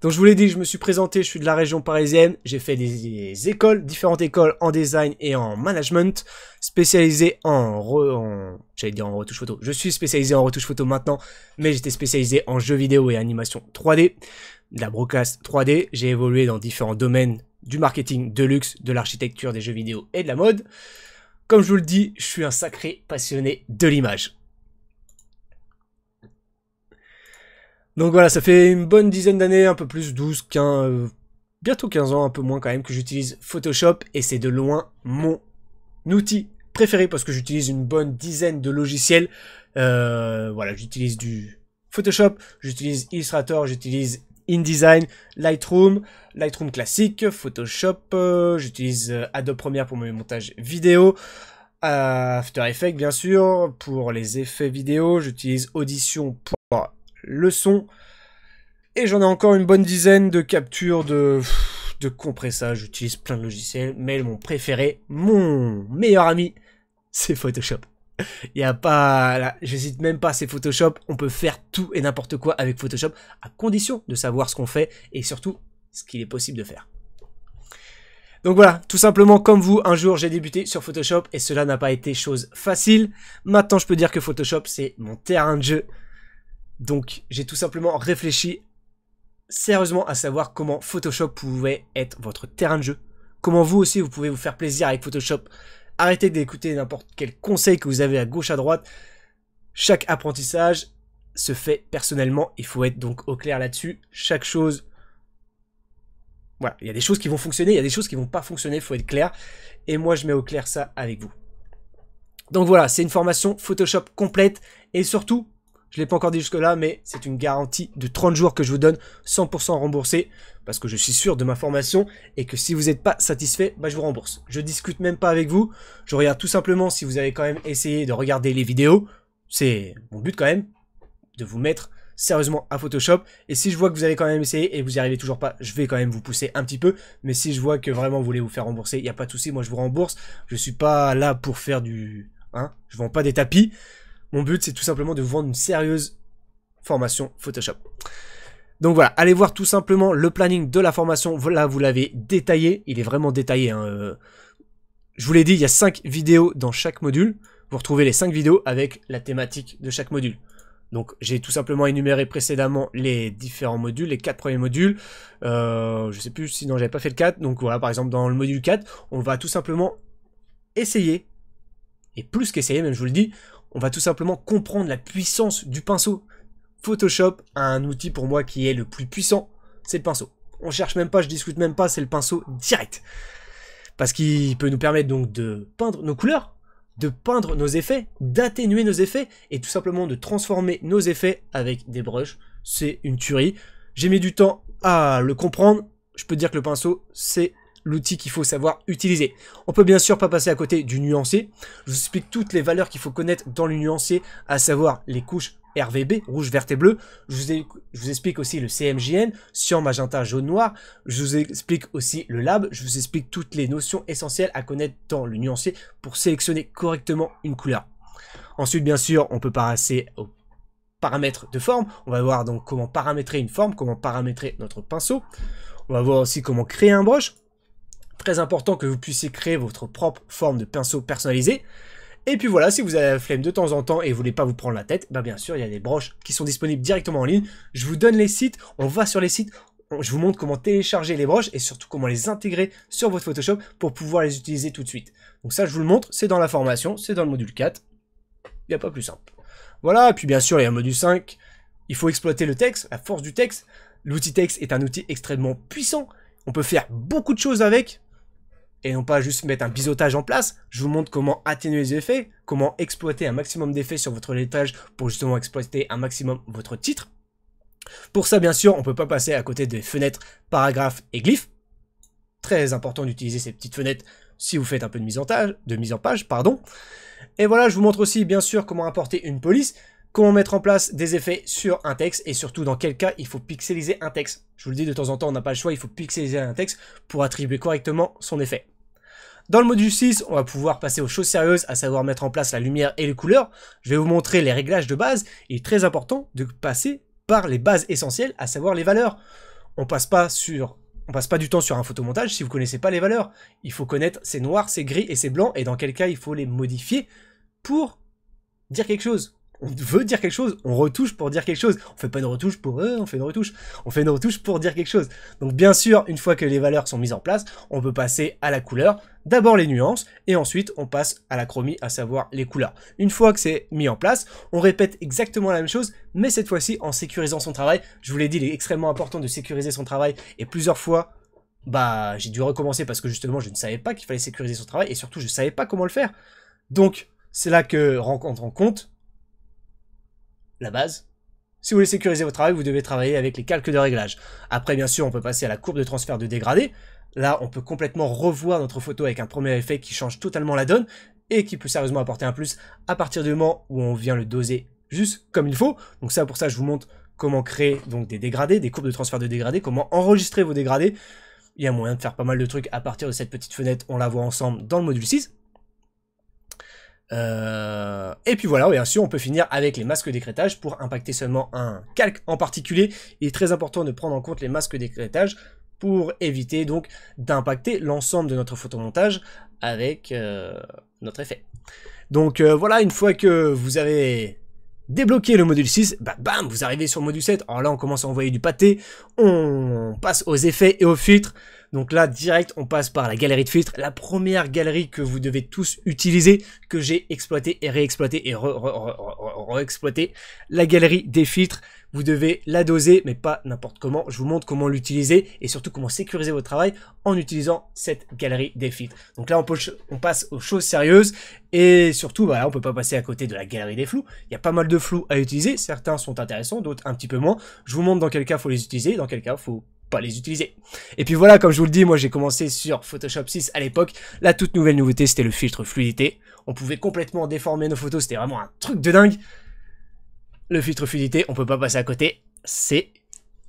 Donc je vous l'ai dit, je me suis présenté, je suis de la région parisienne, j'ai fait des, écoles, différentes écoles en design et en management, spécialisé en, en dire en retouche photo, je suis spécialisé en retouche photo maintenant, mais j'étais spécialisé en jeux vidéo et animation 3D de la broadcast 3D. J'ai évolué dans différents domaines du marketing, de luxe, de l'architecture des jeux vidéo et de la mode. Comme je vous le dis, je suis un sacré passionné de l'image. Donc voilà, ça fait une bonne dizaine d'années, un peu plus, 12, 15, euh, bientôt 15 ans, un peu moins quand même, que j'utilise Photoshop et c'est de loin mon outil préféré parce que j'utilise une bonne dizaine de logiciels. Euh, voilà, j'utilise du Photoshop, j'utilise Illustrator, j'utilise InDesign, Lightroom, Lightroom classique, Photoshop, euh, j'utilise euh, Adobe Premiere pour mes montages vidéo, euh, After Effects bien sûr, pour les effets vidéo, j'utilise Audition pour le son, et j'en ai encore une bonne dizaine de captures de, de compressage, j'utilise plein de logiciels, mais mon préféré, mon meilleur ami, c'est Photoshop. Il n'y a pas, là, j'hésite même pas, c'est Photoshop. On peut faire tout et n'importe quoi avec Photoshop, à condition de savoir ce qu'on fait et surtout ce qu'il est possible de faire. Donc voilà, tout simplement comme vous, un jour j'ai débuté sur Photoshop et cela n'a pas été chose facile. Maintenant je peux dire que Photoshop c'est mon terrain de jeu. Donc j'ai tout simplement réfléchi sérieusement à savoir comment Photoshop pouvait être votre terrain de jeu. Comment vous aussi vous pouvez vous faire plaisir avec Photoshop Arrêtez d'écouter n'importe quel conseil que vous avez à gauche, à droite. Chaque apprentissage se fait personnellement. Il faut être donc au clair là-dessus. Chaque chose... Voilà, il y a des choses qui vont fonctionner, il y a des choses qui vont pas fonctionner, il faut être clair. Et moi, je mets au clair ça avec vous. Donc voilà, c'est une formation Photoshop complète et surtout je ne l'ai pas encore dit jusque-là, mais c'est une garantie de 30 jours que je vous donne, 100% remboursé, parce que je suis sûr de ma formation et que si vous n'êtes pas satisfait, bah, je vous rembourse. Je discute même pas avec vous, je regarde tout simplement si vous avez quand même essayé de regarder les vidéos. C'est mon but quand même, de vous mettre sérieusement à Photoshop. Et si je vois que vous avez quand même essayé et vous n'y arrivez toujours pas, je vais quand même vous pousser un petit peu. Mais si je vois que vraiment vous voulez vous faire rembourser, il n'y a pas de souci, moi je vous rembourse. Je ne suis pas là pour faire du... Hein, je vends pas des tapis. Mon but, c'est tout simplement de vous vendre une sérieuse formation Photoshop. Donc voilà, allez voir tout simplement le planning de la formation. Voilà, vous l'avez détaillé. Il est vraiment détaillé. Hein, euh. Je vous l'ai dit, il y a 5 vidéos dans chaque module. Vous retrouvez les 5 vidéos avec la thématique de chaque module. Donc j'ai tout simplement énuméré précédemment les différents modules, les quatre premiers modules. Euh, je ne sais plus si non j'avais pas fait le 4. Donc voilà, par exemple dans le module 4, on va tout simplement essayer, et plus qu'essayer même je vous le dis, on va tout simplement comprendre la puissance du pinceau. Photoshop a un outil pour moi qui est le plus puissant, c'est le pinceau. On cherche même pas, je discute même pas, c'est le pinceau direct. Parce qu'il peut nous permettre donc de peindre nos couleurs, de peindre nos effets, d'atténuer nos effets et tout simplement de transformer nos effets avec des brushes. C'est une tuerie. J'ai mis du temps à le comprendre. Je peux dire que le pinceau, c'est l'outil qu'il faut savoir utiliser. On peut bien sûr pas passer à côté du nuancé. Je vous explique toutes les valeurs qu'il faut connaître dans le nuancé, à savoir les couches RVB, rouge, vert et bleu. Je vous, explique aussi le CMJN, cyan, magenta, jaune, noir. Je vous explique aussi le lab. Je vous explique toutes les notions essentielles à connaître dans le nuancé pour sélectionner correctement une couleur. Ensuite, bien sûr, on peut passer aux paramètres de forme. On va voir donc comment paramétrer une forme, comment paramétrer notre pinceau. On va voir aussi comment créer un brush. Très important que vous puissiez créer votre propre forme de pinceau personnalisé. Et puis voilà, si vous avez la flemme de temps en temps et vous voulez pas vous prendre la tête, bah bien sûr, il y a des broches qui sont disponibles directement en ligne. Je vous donne les sites, on va sur les sites, je vous montre comment télécharger les broches et surtout comment les intégrer sur votre Photoshop pour pouvoir les utiliser tout de suite. Donc ça, je vous le montre, c'est dans la formation, c'est dans le module 4. Il n'y a pas plus simple. Voilà, et puis bien sûr, il y a le module 5. Il faut exploiter le texte, la force du texte. L'outil texte est un outil extrêmement puissant. On peut faire beaucoup de choses avec, et non pas juste mettre un biseautage en place, je vous montre comment atténuer les effets, comment exploiter un maximum d'effets sur votre lettrage pour justement exploiter un maximum votre titre. Pour ça, bien sûr, on ne peut pas passer à côté des fenêtres, paragraphes et glyphes. Très important d'utiliser ces petites fenêtres si vous faites un peu de mise en, page, de mise en page. pardon. Et voilà, je vous montre aussi, bien sûr, comment apporter une police. Comment mettre en place des effets sur un texte et surtout dans quel cas il faut pixeliser un texte. Je vous le dis de temps en temps, on n'a pas le choix, il faut pixeliser un texte pour attribuer correctement son effet. Dans le module 6, on va pouvoir passer aux choses sérieuses, à savoir mettre en place la lumière et les couleurs. Je vais vous montrer les réglages de base. Il est très important de passer par les bases essentielles, à savoir les valeurs. On passe pas sur on passe pas du temps sur un photomontage si vous connaissez pas les valeurs. Il faut connaître ces noirs, ces gris et ces blancs et dans quel cas il faut les modifier pour dire quelque chose on veut dire quelque chose, on retouche pour dire quelque chose. On fait pas une retouche pour eux, on fait une retouche. On fait une retouche pour dire quelque chose. Donc bien sûr, une fois que les valeurs sont mises en place, on peut passer à la couleur. D'abord les nuances, et ensuite on passe à la chromie, à savoir les couleurs. Une fois que c'est mis en place, on répète exactement la même chose, mais cette fois-ci en sécurisant son travail. Je vous l'ai dit, il est extrêmement important de sécuriser son travail, et plusieurs fois, bah j'ai dû recommencer parce que justement je ne savais pas qu'il fallait sécuriser son travail, et surtout je savais pas comment le faire. Donc c'est là que rencontre en compte la base. Si vous voulez sécuriser votre travail, vous devez travailler avec les calques de réglage. Après, bien sûr, on peut passer à la courbe de transfert de dégradé. Là, on peut complètement revoir notre photo avec un premier effet qui change totalement la donne et qui peut sérieusement apporter un plus à partir du moment où on vient le doser juste comme il faut. Donc ça, pour ça, je vous montre comment créer donc des dégradés, des courbes de transfert de dégradés, comment enregistrer vos dégradés. Il y a moyen de faire pas mal de trucs à partir de cette petite fenêtre, on la voit ensemble dans le module 6. Euh, et puis voilà, bien sûr, on peut finir avec les masques d'écrétage pour impacter seulement un calque en particulier. Il est très important de prendre en compte les masques d'écrétage pour éviter donc d'impacter l'ensemble de notre photomontage avec euh, notre effet. Donc euh, voilà, une fois que vous avez débloqué le module 6, bah bam, vous arrivez sur le module 7. Alors là, on commence à envoyer du pâté, on passe aux effets et aux filtres. Donc là, direct, on passe par la galerie de filtres. La première galerie que vous devez tous utiliser, que j'ai exploité et réexploité et re la galerie des filtres. Vous devez la doser, mais pas n'importe comment. Je vous montre comment l'utiliser et surtout comment sécuriser votre travail en utilisant cette galerie des filtres. Donc là, on, passe aux choses sérieuses et surtout, on bah, on peut pas passer à côté de la galerie des flous. Il y a pas mal de flous à utiliser. Certains sont intéressants, d'autres un petit peu moins. Je vous montre dans quel cas faut les utiliser, dans quel cas faut pas les utiliser. Et puis voilà, comme je vous le dis, moi j'ai commencé sur Photoshop 6 à l'époque. La toute nouvelle nouveauté, c'était le filtre fluidité. On pouvait complètement déformer nos photos, c'était vraiment un truc de dingue. Le filtre fluidité, on peut pas passer à côté. C'est...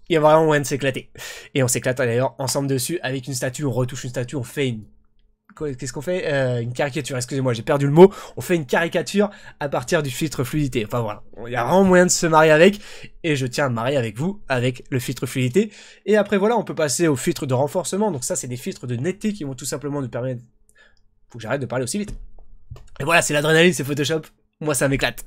Il y a vraiment moyen de s'éclater. Et on s'éclate d'ailleurs ensemble dessus avec une statue, on retouche une statue, on fait une qu'est-ce qu'on fait euh, Une caricature, excusez-moi, j'ai perdu le mot. On fait une caricature à partir du filtre fluidité. Enfin voilà, il y a vraiment moyen de se marier avec. Et je tiens à marier avec vous, avec le filtre fluidité. Et après voilà, on peut passer au filtre de renforcement. Donc ça, c'est des filtres de netteté qui vont tout simplement nous permettre... Faut que j'arrête de parler aussi vite. Et voilà, c'est l'adrénaline, c'est Photoshop moi ça m'éclate.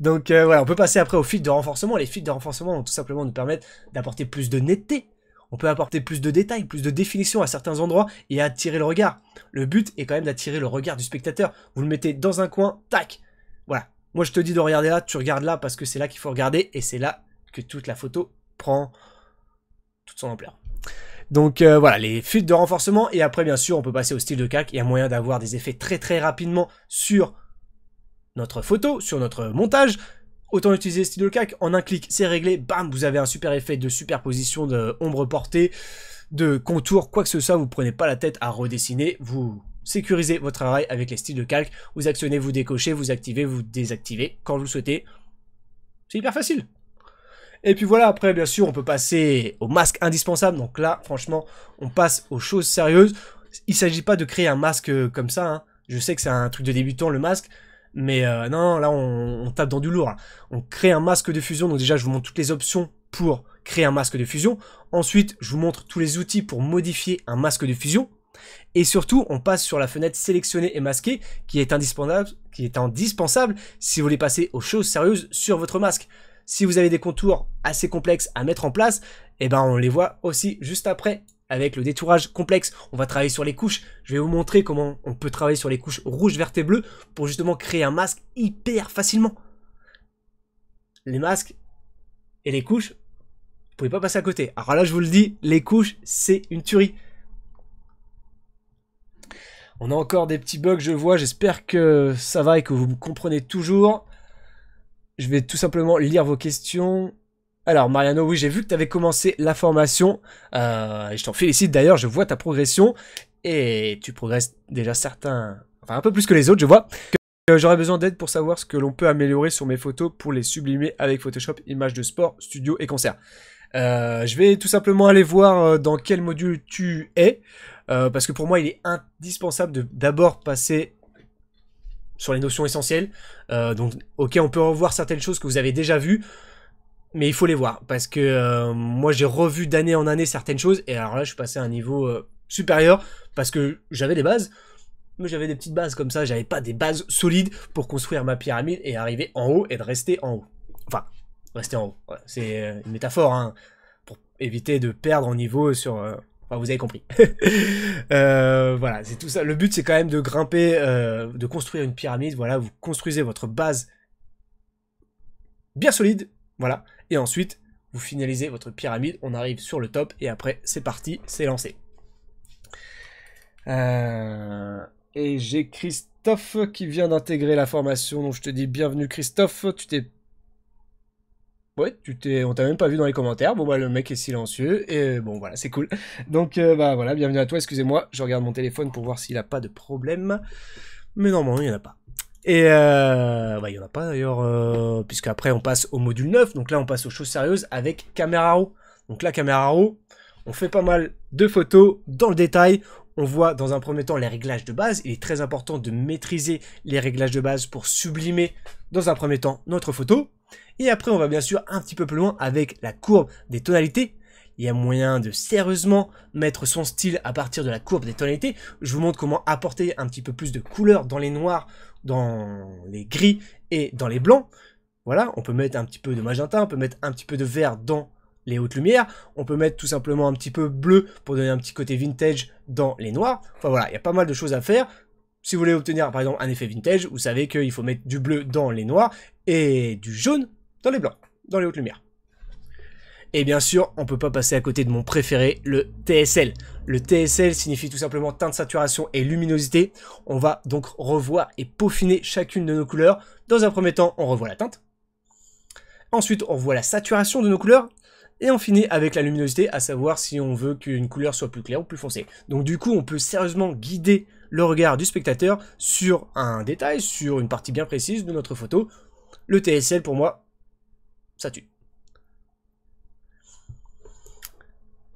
Donc euh, voilà, on peut passer après au filtre de renforcement. Les filtres de renforcement vont tout simplement nous permettre d'apporter plus de netteté on peut apporter plus de détails, plus de définitions à certains endroits et attirer le regard. Le but est quand même d'attirer le regard du spectateur. Vous le mettez dans un coin, tac. Voilà. Moi je te dis de regarder là, tu regardes là parce que c'est là qu'il faut regarder et c'est là que toute la photo prend toute son ampleur. Donc euh, voilà, les fuites de renforcement et après bien sûr on peut passer au style de calque. Il y a moyen d'avoir des effets très très rapidement sur notre photo, sur notre montage, Autant utiliser de calque en un clic, c'est réglé, bam, vous avez un super effet de superposition de ombre portée, de contour, quoi que ce soit, vous prenez pas la tête à redessiner, vous sécurisez votre travail avec les styles de calque, vous actionnez, vous décochez, vous activez, vous désactivez quand vous le souhaitez. C'est hyper facile. Et puis voilà, après, bien sûr, on peut passer au masque indispensable. Donc là, franchement, on passe aux choses sérieuses. Il ne s'agit pas de créer un masque euh, comme ça. Hein. Je sais que c'est un truc de débutant, le masque. Mais euh, non, là, on, tape dans du lourd. Hein. On crée un masque de fusion. Donc déjà, je vous montre toutes les options pour créer un masque de fusion. Ensuite, je vous montre tous les outils pour modifier un masque de fusion. Et surtout, on passe sur la fenêtre sélectionner et masquer, qui est indispensable, qui est indispensable si vous voulez passer aux choses sérieuses sur votre masque. Si vous avez des contours assez complexes à mettre en place, eh ben on les voit aussi juste après avec le détourage complexe. On va travailler sur les couches. Je vais vous montrer comment on peut travailler sur les couches rouge, vertes et bleu pour justement créer un masque hyper facilement. Les masques et les couches, vous pouvez pas passer à côté. Alors là, je vous le dis, les couches, c'est une tuerie. On a encore des petits bugs, je vois. J'espère que ça va et que vous me comprenez toujours. Je vais tout simplement lire vos questions. Alors Mariano, oui, j'ai vu que tu avais commencé la formation. Euh, je t'en félicite d'ailleurs, je vois ta progression. Et tu progresses déjà certains, enfin un peu plus que les autres, je vois. J'aurais besoin d'aide pour savoir ce que l'on peut améliorer sur mes photos pour les sublimer avec Photoshop, images de sport, studio et concert. Euh, je vais tout simplement aller voir euh, dans quel module tu es, parce que pour moi il est indispensable de d'abord passer sur les notions essentielles. donc ok, on peut revoir certaines choses que vous avez déjà vues, mais il faut les voir parce que euh, moi j'ai revu d'année en année certaines choses et alors là je suis passé à un niveau euh, supérieur parce que j'avais des bases, mais j'avais des petites bases comme ça, j'avais pas des bases solides pour construire ma pyramide et arriver en haut et de rester en haut. Enfin, rester en haut, c'est euh, une métaphore hein, pour éviter de perdre en niveau sur. Enfin, vous avez compris. voilà, c'est tout ça. Le but c'est quand même de grimper, de construire une pyramide. Voilà, vous construisez votre base bien solide. Voilà. Et ensuite, vous finalisez votre pyramide, on arrive sur le top, et après, c'est parti, c'est lancé. Euh, et j'ai Christophe qui vient d'intégrer la formation, donc je te dis bienvenue Christophe, tu t'es... Ouais, tu t'es... on t'a même pas vu dans les commentaires, bon bah le mec est silencieux, et bon voilà, c'est cool. Donc euh, bah voilà, bienvenue à toi, excusez-moi, je regarde mon téléphone pour voir s'il n'a pas de problème, mais normalement il n'y en a pas. Et euh, bah, il n'y en a pas d'ailleurs, euh, puisqu'après on passe au module 9, donc là on passe aux choses sérieuses avec caméra haut, Donc là, caméra haut on fait pas mal de photos dans le détail. On voit dans un premier temps les réglages de base. Il est très important de maîtriser les réglages de base pour sublimer dans un premier temps notre photo. Et après, on va bien sûr un petit peu plus loin avec la courbe des tonalités. Il y a moyen de sérieusement mettre son style à partir de la courbe des tonalités. Je vous montre comment apporter un petit peu plus de couleur dans les noirs dans les gris et dans les blancs. Voilà, on peut mettre un petit peu de magenta, on peut mettre un petit peu de vert dans les hautes lumières, on peut mettre tout simplement un petit peu bleu pour donner un petit côté vintage dans les noirs. Enfin voilà, il y a pas mal de choses à faire. Si vous voulez obtenir par exemple un effet vintage, vous savez qu'il faut mettre du bleu dans les noirs et du jaune dans les blancs, dans les hautes lumières. Et bien sûr, on peut pas passer à côté de mon préféré, le TSL. Le TSL signifie tout simplement teinte, saturation et luminosité. On va donc revoir et peaufiner chacune de nos couleurs. Dans un premier temps, on revoit la teinte. Ensuite, on voit la saturation de nos couleurs. Et on finit avec la luminosité, à savoir si on veut qu'une couleur soit plus claire ou plus foncée. Donc du coup, on peut sérieusement guider le regard du spectateur sur un détail, sur une partie bien précise de notre photo. Le TSL, pour moi, ça tue.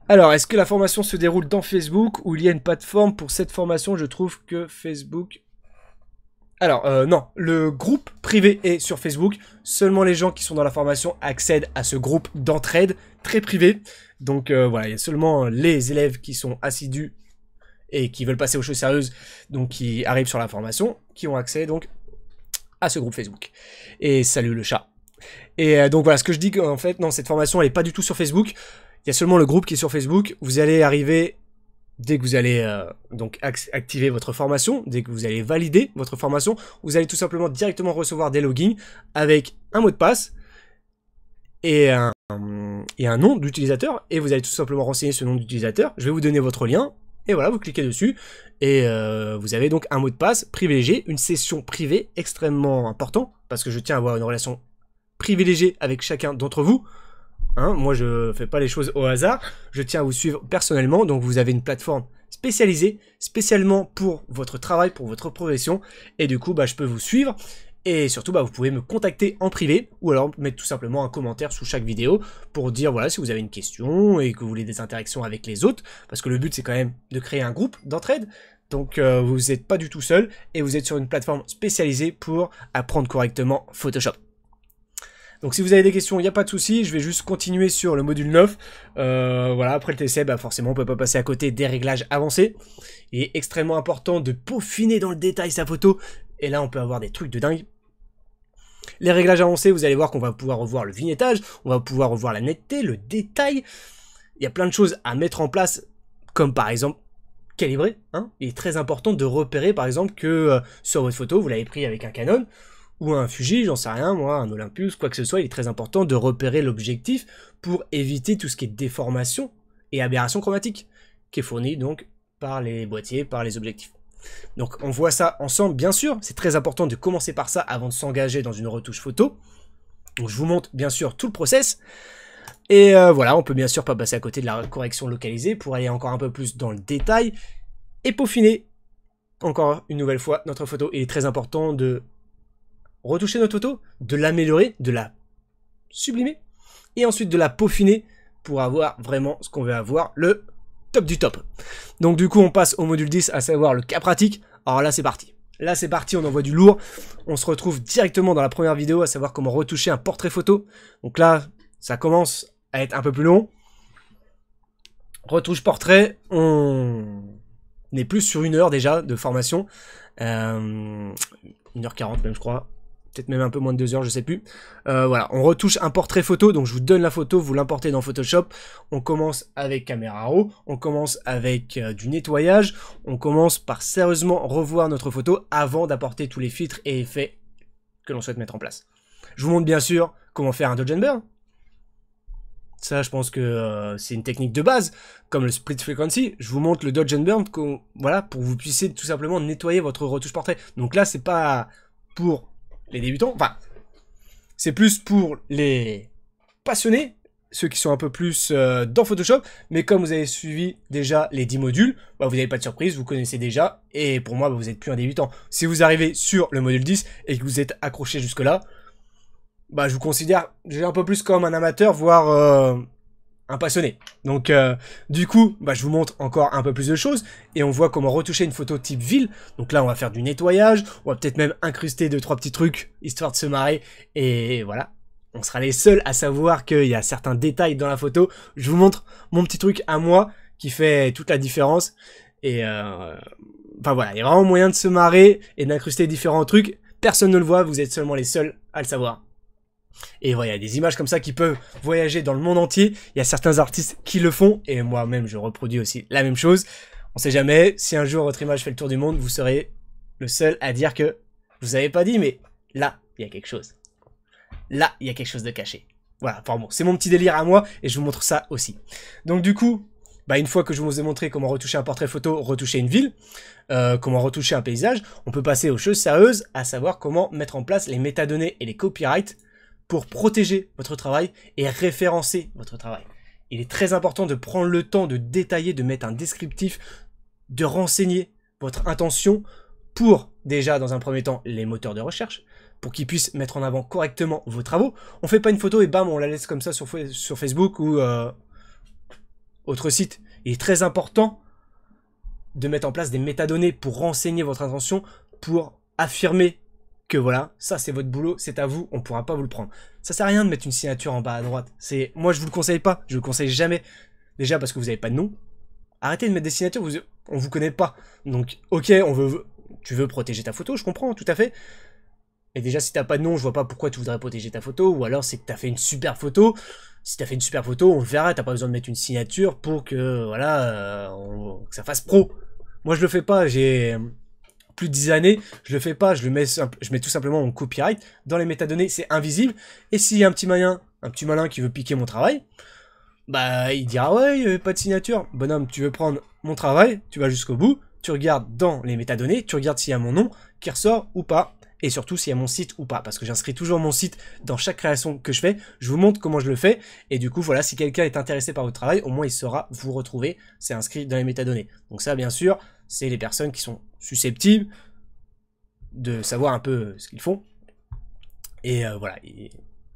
Alors, est-ce que la formation se déroule dans Facebook ou il y a une plateforme pour cette formation Je trouve que Facebook... Alors, euh, non, le groupe privé est sur Facebook. Seulement les gens qui sont dans la formation accèdent à ce groupe d'entraide très privé. Donc euh, voilà, il y a seulement les élèves qui sont assidus et qui veulent passer aux choses sérieuses, donc qui arrivent sur la formation, qui ont accès donc à ce groupe Facebook. Et salut le chat. Et euh, donc voilà, ce que je dis en fait, non, cette formation elle n'est pas du tout sur Facebook. Il y a seulement le groupe qui est sur Facebook. Vous allez arriver dès que vous allez euh, donc activer votre formation, dès que vous allez valider votre formation, vous allez tout simplement directement recevoir des logins avec un mot de passe et un, nom d'utilisateur et vous allez tout simplement renseigner ce nom d'utilisateur. Je vais vous donner votre lien et voilà, vous cliquez dessus et euh, vous avez donc un mot de passe privilégié, une session privée extrêmement importante parce que je tiens à avoir une relation privilégiée avec chacun d'entre vous. Hein, moi, je fais pas les choses au hasard. Je tiens à vous suivre personnellement. Donc, vous avez une plateforme spécialisée, spécialement pour votre travail, pour votre profession. Et du coup, bah, je peux vous suivre. Et surtout, bah, vous pouvez me contacter en privé ou alors mettre tout simplement un commentaire sous chaque vidéo pour dire voilà si vous avez une question et que vous voulez des interactions avec les autres. Parce que le but, c'est quand même de créer un groupe d'entraide. Donc euh, vous n'êtes pas du tout seul et vous êtes sur une plateforme spécialisée pour apprendre correctement Photoshop. Donc si vous avez des questions, il n'y a pas de souci, je vais juste continuer sur le module 9. Euh, voilà, après le TC, e, bah, forcément, on peut pas passer à côté des réglages avancés. Il est extrêmement important de peaufiner dans le détail sa photo, et là on peut avoir des trucs de dingue. Les réglages avancés, vous allez voir qu'on va pouvoir revoir le vignettage, on va pouvoir revoir la netteté, le détail. Il y a plein de choses à mettre en place, comme par exemple calibrer. Hein. Il est très important de repérer par exemple que euh, sur votre photo, vous l'avez pris avec un Canon, ou un Fuji, j'en sais rien, moi, un Olympus, quoi que ce soit, il est très important de repérer l'objectif pour éviter tout ce qui est déformation et aberration chromatique, qui est fourni donc par les boîtiers, par les objectifs. Donc on voit ça ensemble, bien sûr, c'est très important de commencer par ça avant de s'engager dans une retouche photo. Donc je vous montre bien sûr tout le process. Et euh, voilà, on peut bien sûr pas passer à côté de la correction localisée pour aller encore un peu plus dans le détail et peaufiner encore une nouvelle fois notre photo. Il est très important de retoucher notre photo, de l'améliorer, de la sublimer et ensuite de la peaufiner pour avoir vraiment ce qu'on veut avoir, le top du top. Donc du coup, on passe au module 10, à savoir le cas pratique. Alors là, c'est parti. Là, c'est parti, on envoie du lourd. On se retrouve directement dans la première vidéo, à savoir comment retoucher un portrait photo. Donc là, ça commence à être un peu plus long. Retouche portrait, on n'est plus sur une heure déjà de formation. 1h40 euh, même, je crois peut-être même un peu moins de deux heures, je sais plus. Euh, voilà, on retouche un portrait photo, donc je vous donne la photo, vous l'importez dans Photoshop. On commence avec caméra Raw, on commence avec euh, du nettoyage, on commence par sérieusement revoir notre photo avant d'apporter tous les filtres et effets que l'on souhaite mettre en place. Je vous montre bien sûr comment faire un dodge and Burn. Ça, je pense que euh, c'est une technique de base, comme le split frequency. Je vous montre le dodge and burn, voilà, pour que vous puissiez tout simplement nettoyer votre retouche portrait. Donc là, c'est pas pour les débutants. Enfin, c'est plus pour les passionnés, ceux qui sont un peu plus euh, dans Photoshop. Mais comme vous avez suivi déjà les 10 modules, bah, vous n'avez pas de surprise, vous connaissez déjà. Et pour moi, bah, vous n'êtes plus un débutant. Si vous arrivez sur le module 10 et que vous êtes accroché jusque-là, bah, je vous considère un peu plus comme un amateur, voire euh, un passionné. Donc euh, du coup, bah, je vous montre encore un peu plus de choses et on voit comment retoucher une photo type ville. Donc là, on va faire du nettoyage, on va peut-être même incruster deux trois petits trucs histoire de se marrer et voilà. On sera les seuls à savoir qu'il y a certains détails dans la photo. Je vous montre mon petit truc à moi qui fait toute la différence et euh, enfin voilà, il y a vraiment moyen de se marrer et d'incruster différents trucs. Personne ne le voit, vous êtes seulement les seuls à le savoir. Et voilà, il y a des images comme ça qui peuvent voyager dans le monde entier. Il y a certains artistes qui le font, et moi-même je reproduis aussi la même chose. On sait jamais, si un jour votre image fait le tour du monde, vous serez le seul à dire que vous avez pas dit, mais là, il y a quelque chose. Là, il y a quelque chose de caché. Voilà, bon, c'est mon petit délire à moi, et je vous montre ça aussi. Donc du coup, bah, une fois que je vous ai montré comment retoucher un portrait photo, retoucher une ville, euh, comment retoucher un paysage, on peut passer aux choses sérieuses, à savoir comment mettre en place les métadonnées et les copyrights pour protéger votre travail et référencer votre travail. Il est très important de prendre le temps de détailler, de mettre un descriptif, de renseigner votre intention pour déjà dans un premier temps les moteurs de recherche, pour qu'ils puissent mettre en avant correctement vos travaux. On fait pas une photo et bam, on la laisse comme ça sur, Facebook ou euh, autre site. Il est très important de mettre en place des métadonnées pour renseigner votre intention, pour affirmer voilà, ça c'est votre boulot, c'est à vous, on pourra pas vous le prendre. Ça sert à rien de mettre une signature en bas à droite. C'est moi je vous le conseille pas, je vous le conseille jamais. Déjà parce que vous avez pas de nom. Arrêtez de mettre des signatures, vous, on vous connaît pas. Donc OK, on veut tu veux protéger ta photo, je comprends tout à fait. et déjà si t'as pas de nom, je vois pas pourquoi tu voudrais protéger ta photo ou alors c'est que t'as fait une super photo. Si t'as fait une super photo, on verra, t'as pas besoin de mettre une signature pour que voilà, euh, que ça fasse pro. Moi je le fais pas, j'ai plus de 10 années, je le fais pas, je le mets, je mets tout simplement mon copyright. Dans les métadonnées, c'est invisible. Et s'il y a un petit malin, un petit malin qui veut piquer mon travail, bah il dira ouais, pas de signature. Bonhomme, tu veux prendre mon travail, tu vas jusqu'au bout, tu regardes dans les métadonnées, tu regardes s'il y a mon nom qui ressort ou pas. Et surtout s'il y a mon site ou pas, parce que j'inscris toujours mon site dans chaque création que je fais. Je vous montre comment je le fais. Et du coup, voilà, si quelqu'un est intéressé par votre travail, au moins il saura vous retrouver. C'est inscrit dans les métadonnées. Donc ça, bien sûr, c'est les personnes qui sont susceptibles de savoir un peu euh, ce qu'ils font. Et euh, voilà.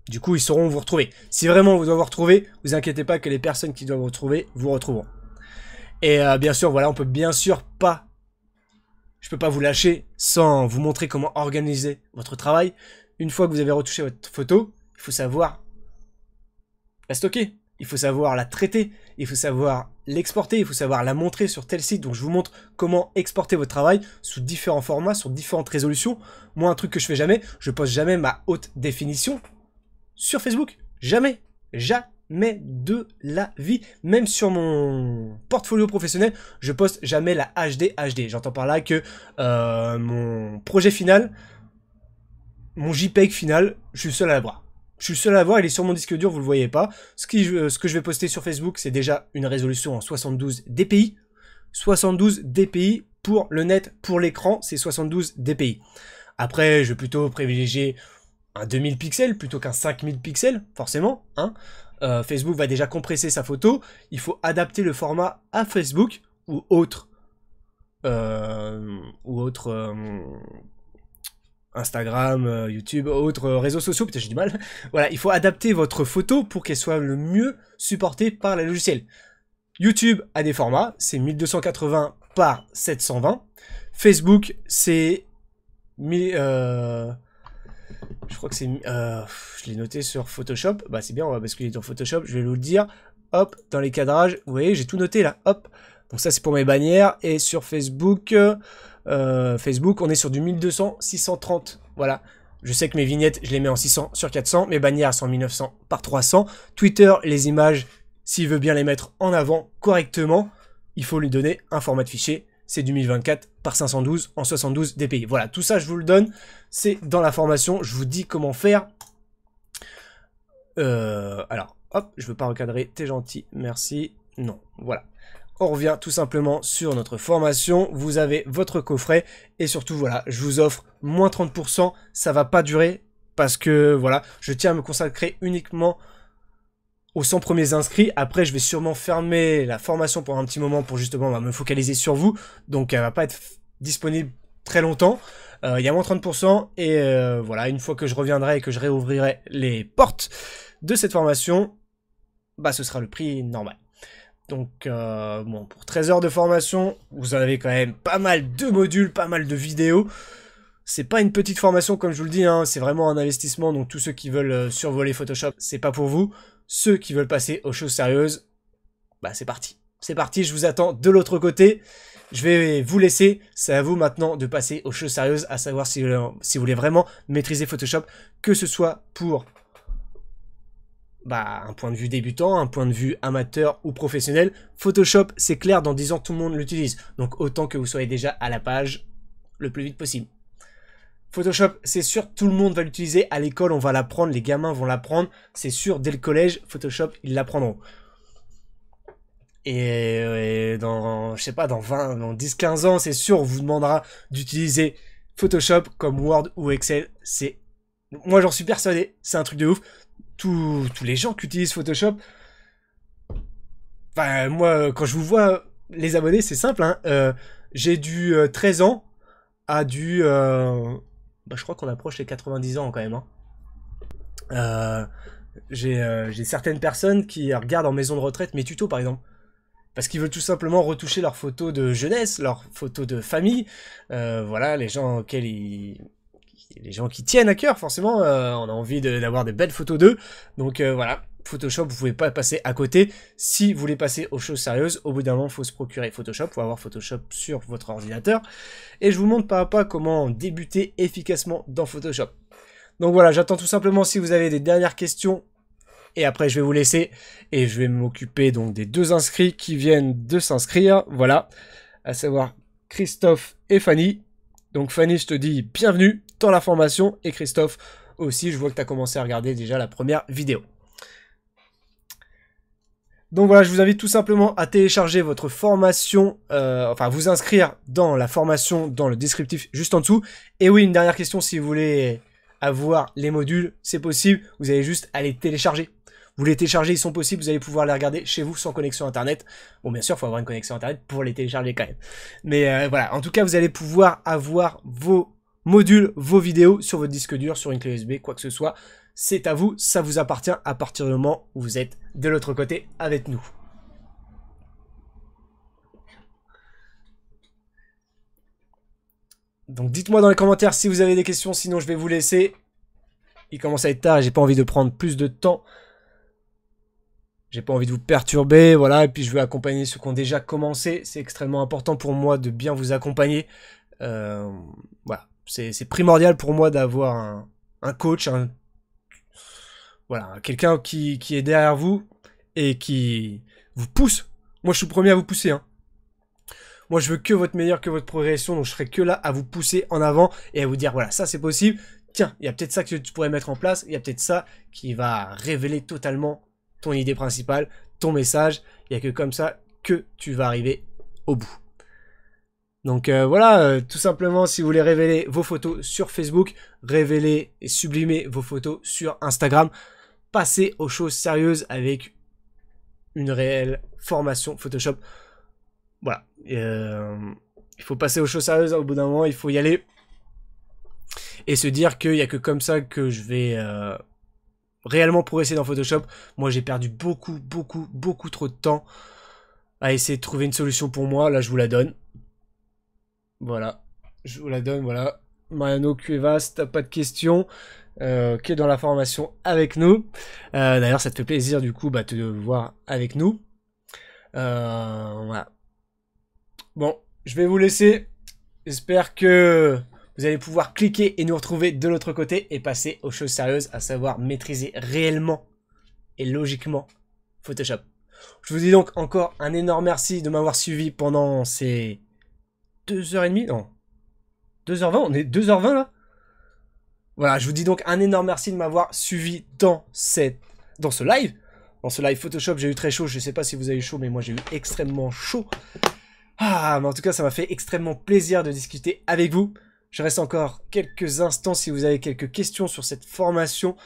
du coup, ils sauront vous retrouver. Si vraiment vous devez vous retrouver, vous inquiétez pas que les personnes qui doivent vous retrouver vous retrouveront. Et euh, bien sûr, voilà, on peut bien sûr pas. Je peux pas vous lâcher sans vous montrer comment organiser votre travail. Une fois que vous avez retouché votre photo, il faut savoir la stocker il faut savoir la traiter, il faut savoir l'exporter, il faut savoir la montrer sur tel site. Donc je vous montre comment exporter votre travail sous différents formats, sur différentes résolutions. Moi, un truc que je fais jamais, je poste jamais ma haute définition sur Facebook. Jamais. Jamais de la vie. Même sur mon portfolio professionnel, je poste jamais la HD HD. J'entends par là que euh, mon projet final, mon JPEG final, je suis seul à la bras. Je suis le seul à voir, il est sur mon disque dur, vous le voyez pas. Ce, euh, que je vais poster sur Facebook, c'est déjà une résolution en 72 dpi. 72 dpi pour le net, pour l'écran, c'est 72 dpi. Après, je vais plutôt privilégier un 2000 pixels plutôt qu'un 5000 pixels, forcément. Hein. Euh, Facebook va déjà compresser sa photo. Il faut adapter le format à Facebook ou autre. Euh, ou autre. Instagram, euh, YouTube, autres euh, réseaux sociaux, putain j'ai du mal. Voilà, il faut adapter votre photo pour qu'elle soit le mieux supportée par les logiciels. YouTube a des formats, c'est 1280 par 720. Facebook, c'est... Euh, je crois que c'est... je l'ai noté sur Photoshop. Bah c'est bien, on va basculer dans Photoshop, je vais vous le dire. Hop, dans les cadrages, vous voyez, j'ai tout noté là, hop. Donc ça c'est pour mes bannières. Et sur Facebook... Euh, Facebook, on est sur du 1200, 630. Voilà. Je sais que mes vignettes, je les mets en 600 sur 400, mes bannières sont 1900 par 300. Twitter, les images, s'il veut bien les mettre en avant correctement, il faut lui donner un format de fichier. C'est du 1024 par 512 en 72 dpi. Voilà, tout ça, je vous le donne. C'est dans la formation. Je vous dis comment faire. Euh, alors, hop, je veux pas recadrer. T'es gentil, merci. Non, voilà on revient tout simplement sur notre formation, vous avez votre coffret et surtout voilà, je vous offre moins 30%, ça va pas durer parce que voilà, je tiens à me consacrer uniquement aux 100 premiers inscrits. Après, je vais sûrement fermer la formation pour un petit moment pour justement bah, me focaliser sur vous. Donc, elle va pas être disponible très longtemps. Euh, il y a moins 30% et euh, voilà, une fois que je reviendrai et que je réouvrirai les portes de cette formation, bah ce sera le prix normal. Donc, euh, bon, pour 13 heures de formation, vous en avez quand même pas mal de modules, pas mal de vidéos. C'est pas une petite formation, comme je vous le dis, hein. c'est vraiment un investissement. Donc, tous ceux qui veulent euh, survoler Photoshop, c'est pas pour vous. Ceux qui veulent passer aux choses sérieuses, bah, c'est parti. C'est parti, je vous attends de l'autre côté. Je vais vous laisser. C'est à vous maintenant de passer aux choses sérieuses, à savoir si euh, vous voulez vraiment maîtriser Photoshop, que ce soit pour bah, un point de vue débutant, un point de vue amateur ou professionnel. Photoshop, c'est clair, dans 10 ans, tout le monde l'utilise. Donc autant que vous soyez déjà à la page le plus vite possible. Photoshop, c'est sûr, tout le monde va l'utiliser. À l'école, on va l'apprendre, les gamins vont l'apprendre. C'est sûr, dès le collège, Photoshop, ils l'apprendront. Et, euh, dans, je sais pas, dans 20, dans 10, 15 ans, c'est sûr, on vous demandera d'utiliser Photoshop comme Word ou Excel. C'est, moi j'en suis persuadé, c'est un truc de ouf tous les gens qui utilisent Photoshop. Enfin, moi, quand je vous vois, les abonnés, c'est simple. Hein, euh, j'ai du 13 euh, ans à du. Euh, bah, je crois qu'on approche les 90 ans quand même. Hein. j'ai certaines personnes qui regardent en maison de retraite mes tutos par exemple. Parce qu'ils veulent tout simplement retoucher leurs photos de jeunesse, leurs photos de famille. voilà, les gens auxquels ils les gens qui tiennent à cœur, forcément, euh, on a envie d'avoir de, des belles photos d'eux. Donc euh, voilà, Photoshop, vous pouvez pas passer à côté. Si vous voulez passer aux choses sérieuses, au bout d'un moment, faut se procurer Photoshop, faut avoir Photoshop sur votre ordinateur. Et je vous montre pas à pas comment débuter efficacement dans Photoshop. Donc voilà, j'attends tout simplement si vous avez des dernières questions. Et après, je vais vous laisser et je vais m'occuper donc des deux inscrits qui viennent de s'inscrire. Voilà, à savoir Christophe et Fanny. Donc Fanny, je te dis bienvenue dans la formation. Et Christophe aussi, je vois que tu as commencé à regarder déjà la première vidéo. Donc voilà, je vous invite tout simplement à télécharger votre formation, euh, enfin vous inscrire dans la formation dans le descriptif juste en dessous. Et oui, une dernière question, si vous voulez avoir les modules, c'est possible, vous allez juste aller les télécharger. Vous les téléchargez, ils sont possibles, vous allez pouvoir les regarder chez vous sans connexion internet. Bon, bien sûr, il faut avoir une connexion internet pour les télécharger quand même. Mais euh, voilà, en tout cas, vous allez pouvoir avoir vos module vos vidéos sur votre disque dur, sur une clé USB, quoi que ce soit. C'est à vous, ça vous appartient à partir du moment où vous êtes de l'autre côté avec nous. Donc dites-moi dans les commentaires si vous avez des questions, sinon je vais vous laisser. Il commence à être tard, j'ai pas envie de prendre plus de temps. J'ai pas envie de vous perturber, voilà, et puis je veux accompagner ceux qui ont déjà commencé. C'est extrêmement important pour moi de bien vous accompagner. Euh, voilà c'est primordial pour moi d'avoir un, coach, voilà, quelqu'un qui, est derrière vous et qui vous pousse. Moi, je suis le premier à vous pousser. Hein. Moi, je veux que votre meilleur, que votre progression. Donc, je serai que là à vous pousser en avant et à vous dire, voilà, ça c'est possible. Tiens, il y a peut-être ça que tu pourrais mettre en place. Il y a peut-être ça qui va révéler totalement ton idée principale, ton message. Il n'y a que comme ça que tu vas arriver au bout. Donc euh, voilà, euh, tout simplement, si vous voulez révéler vos photos sur Facebook, révéler et sublimer vos photos sur Instagram, passez aux choses sérieuses avec une réelle formation Photoshop. Voilà. Euh, il faut passer aux choses sérieuses hein, au bout d'un moment, il faut y aller. Et se dire qu'il n'y a que comme ça que je vais réellement progresser dans Photoshop. Moi j'ai perdu beaucoup, beaucoup, beaucoup trop de temps à essayer de trouver une solution pour moi. Là je vous la donne. Voilà, je vous la donne, voilà. Mariano Cuevas, t'as pas de questions, euh, qui est dans la formation avec nous. Euh, d'ailleurs, ça te fait plaisir du coup bah, te voir avec nous. Euh, voilà. Bon, je vais vous laisser. J'espère que vous allez pouvoir cliquer et nous retrouver de l'autre côté et passer aux choses sérieuses, à savoir maîtriser réellement et logiquement Photoshop. Je vous dis donc encore un énorme merci de m'avoir suivi pendant ces 2h30, non. 2h20, on est 2h20 là Voilà, je vous dis donc un énorme merci de m'avoir suivi dans, cette, dans ce live. Dans ce live Photoshop, j'ai eu très chaud, je ne sais pas si vous avez eu chaud, mais moi j'ai eu extrêmement chaud. Ah, mais en tout cas, ça m'a fait extrêmement plaisir de discuter avec vous. Je reste encore quelques instants si vous avez quelques questions sur cette formation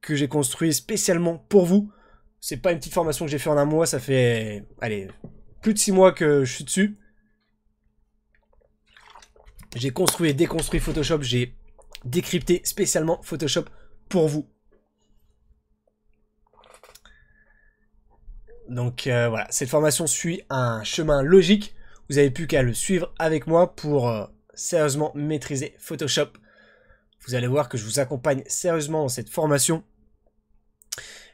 que j'ai construite spécialement pour vous. C'est pas une petite formation que j'ai fait en un mois, ça fait, allez, plus de 6 mois que je suis dessus. J'ai construit et déconstruit Photoshop, j'ai décrypté spécialement Photoshop pour vous. Donc euh, voilà, cette formation suit un chemin logique. Vous n'avez plus qu'à le suivre avec moi pour euh, sérieusement maîtriser Photoshop. Vous allez voir que je vous accompagne sérieusement dans cette formation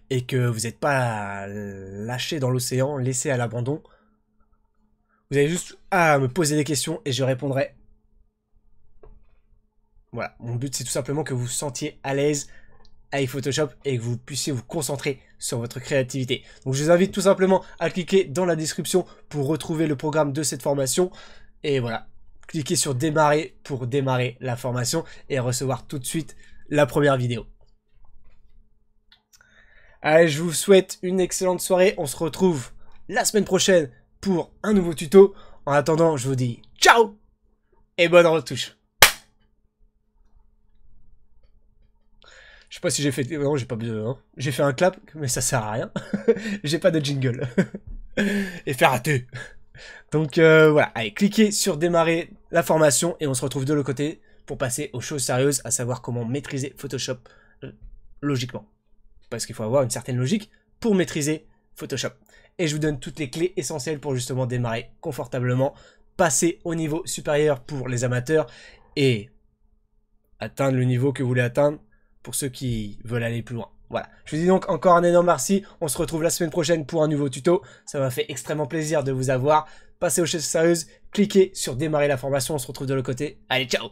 et que vous n'êtes pas lâché dans l'océan, laissé à l'abandon. Vous avez juste à me poser des questions et je répondrai voilà, mon but c'est tout simplement que vous vous sentiez à l'aise avec Photoshop et que vous puissiez vous concentrer sur votre créativité. Donc je vous invite tout simplement à cliquer dans la description pour retrouver le programme de cette formation. Et voilà, cliquez sur démarrer pour démarrer la formation et recevoir tout de suite la première vidéo. Allez, je vous souhaite une excellente soirée. On se retrouve la semaine prochaine pour un nouveau tuto. En attendant, je vous dis ciao et bonne retouche. Je sais pas si j'ai fait. Non, j'ai pas besoin. Hein. J'ai fait un clap, mais ça sert à rien. j'ai pas de jingle. et faire rater. Donc euh, voilà, allez, cliquez sur démarrer la formation et on se retrouve de l'autre côté pour passer aux choses sérieuses, à savoir comment maîtriser Photoshop euh, logiquement. Parce qu'il faut avoir une certaine logique pour maîtriser Photoshop. Et je vous donne toutes les clés essentielles pour justement démarrer confortablement, passer au niveau supérieur pour les amateurs et atteindre le niveau que vous voulez atteindre pour ceux qui veulent aller plus loin. Voilà. Je vous dis donc encore un énorme merci. On se retrouve la semaine prochaine pour un nouveau tuto. Ça m'a fait extrêmement plaisir de vous avoir. Passez aux choses sérieuses, cliquez sur démarrer la formation. On se retrouve de l'autre côté. Allez, ciao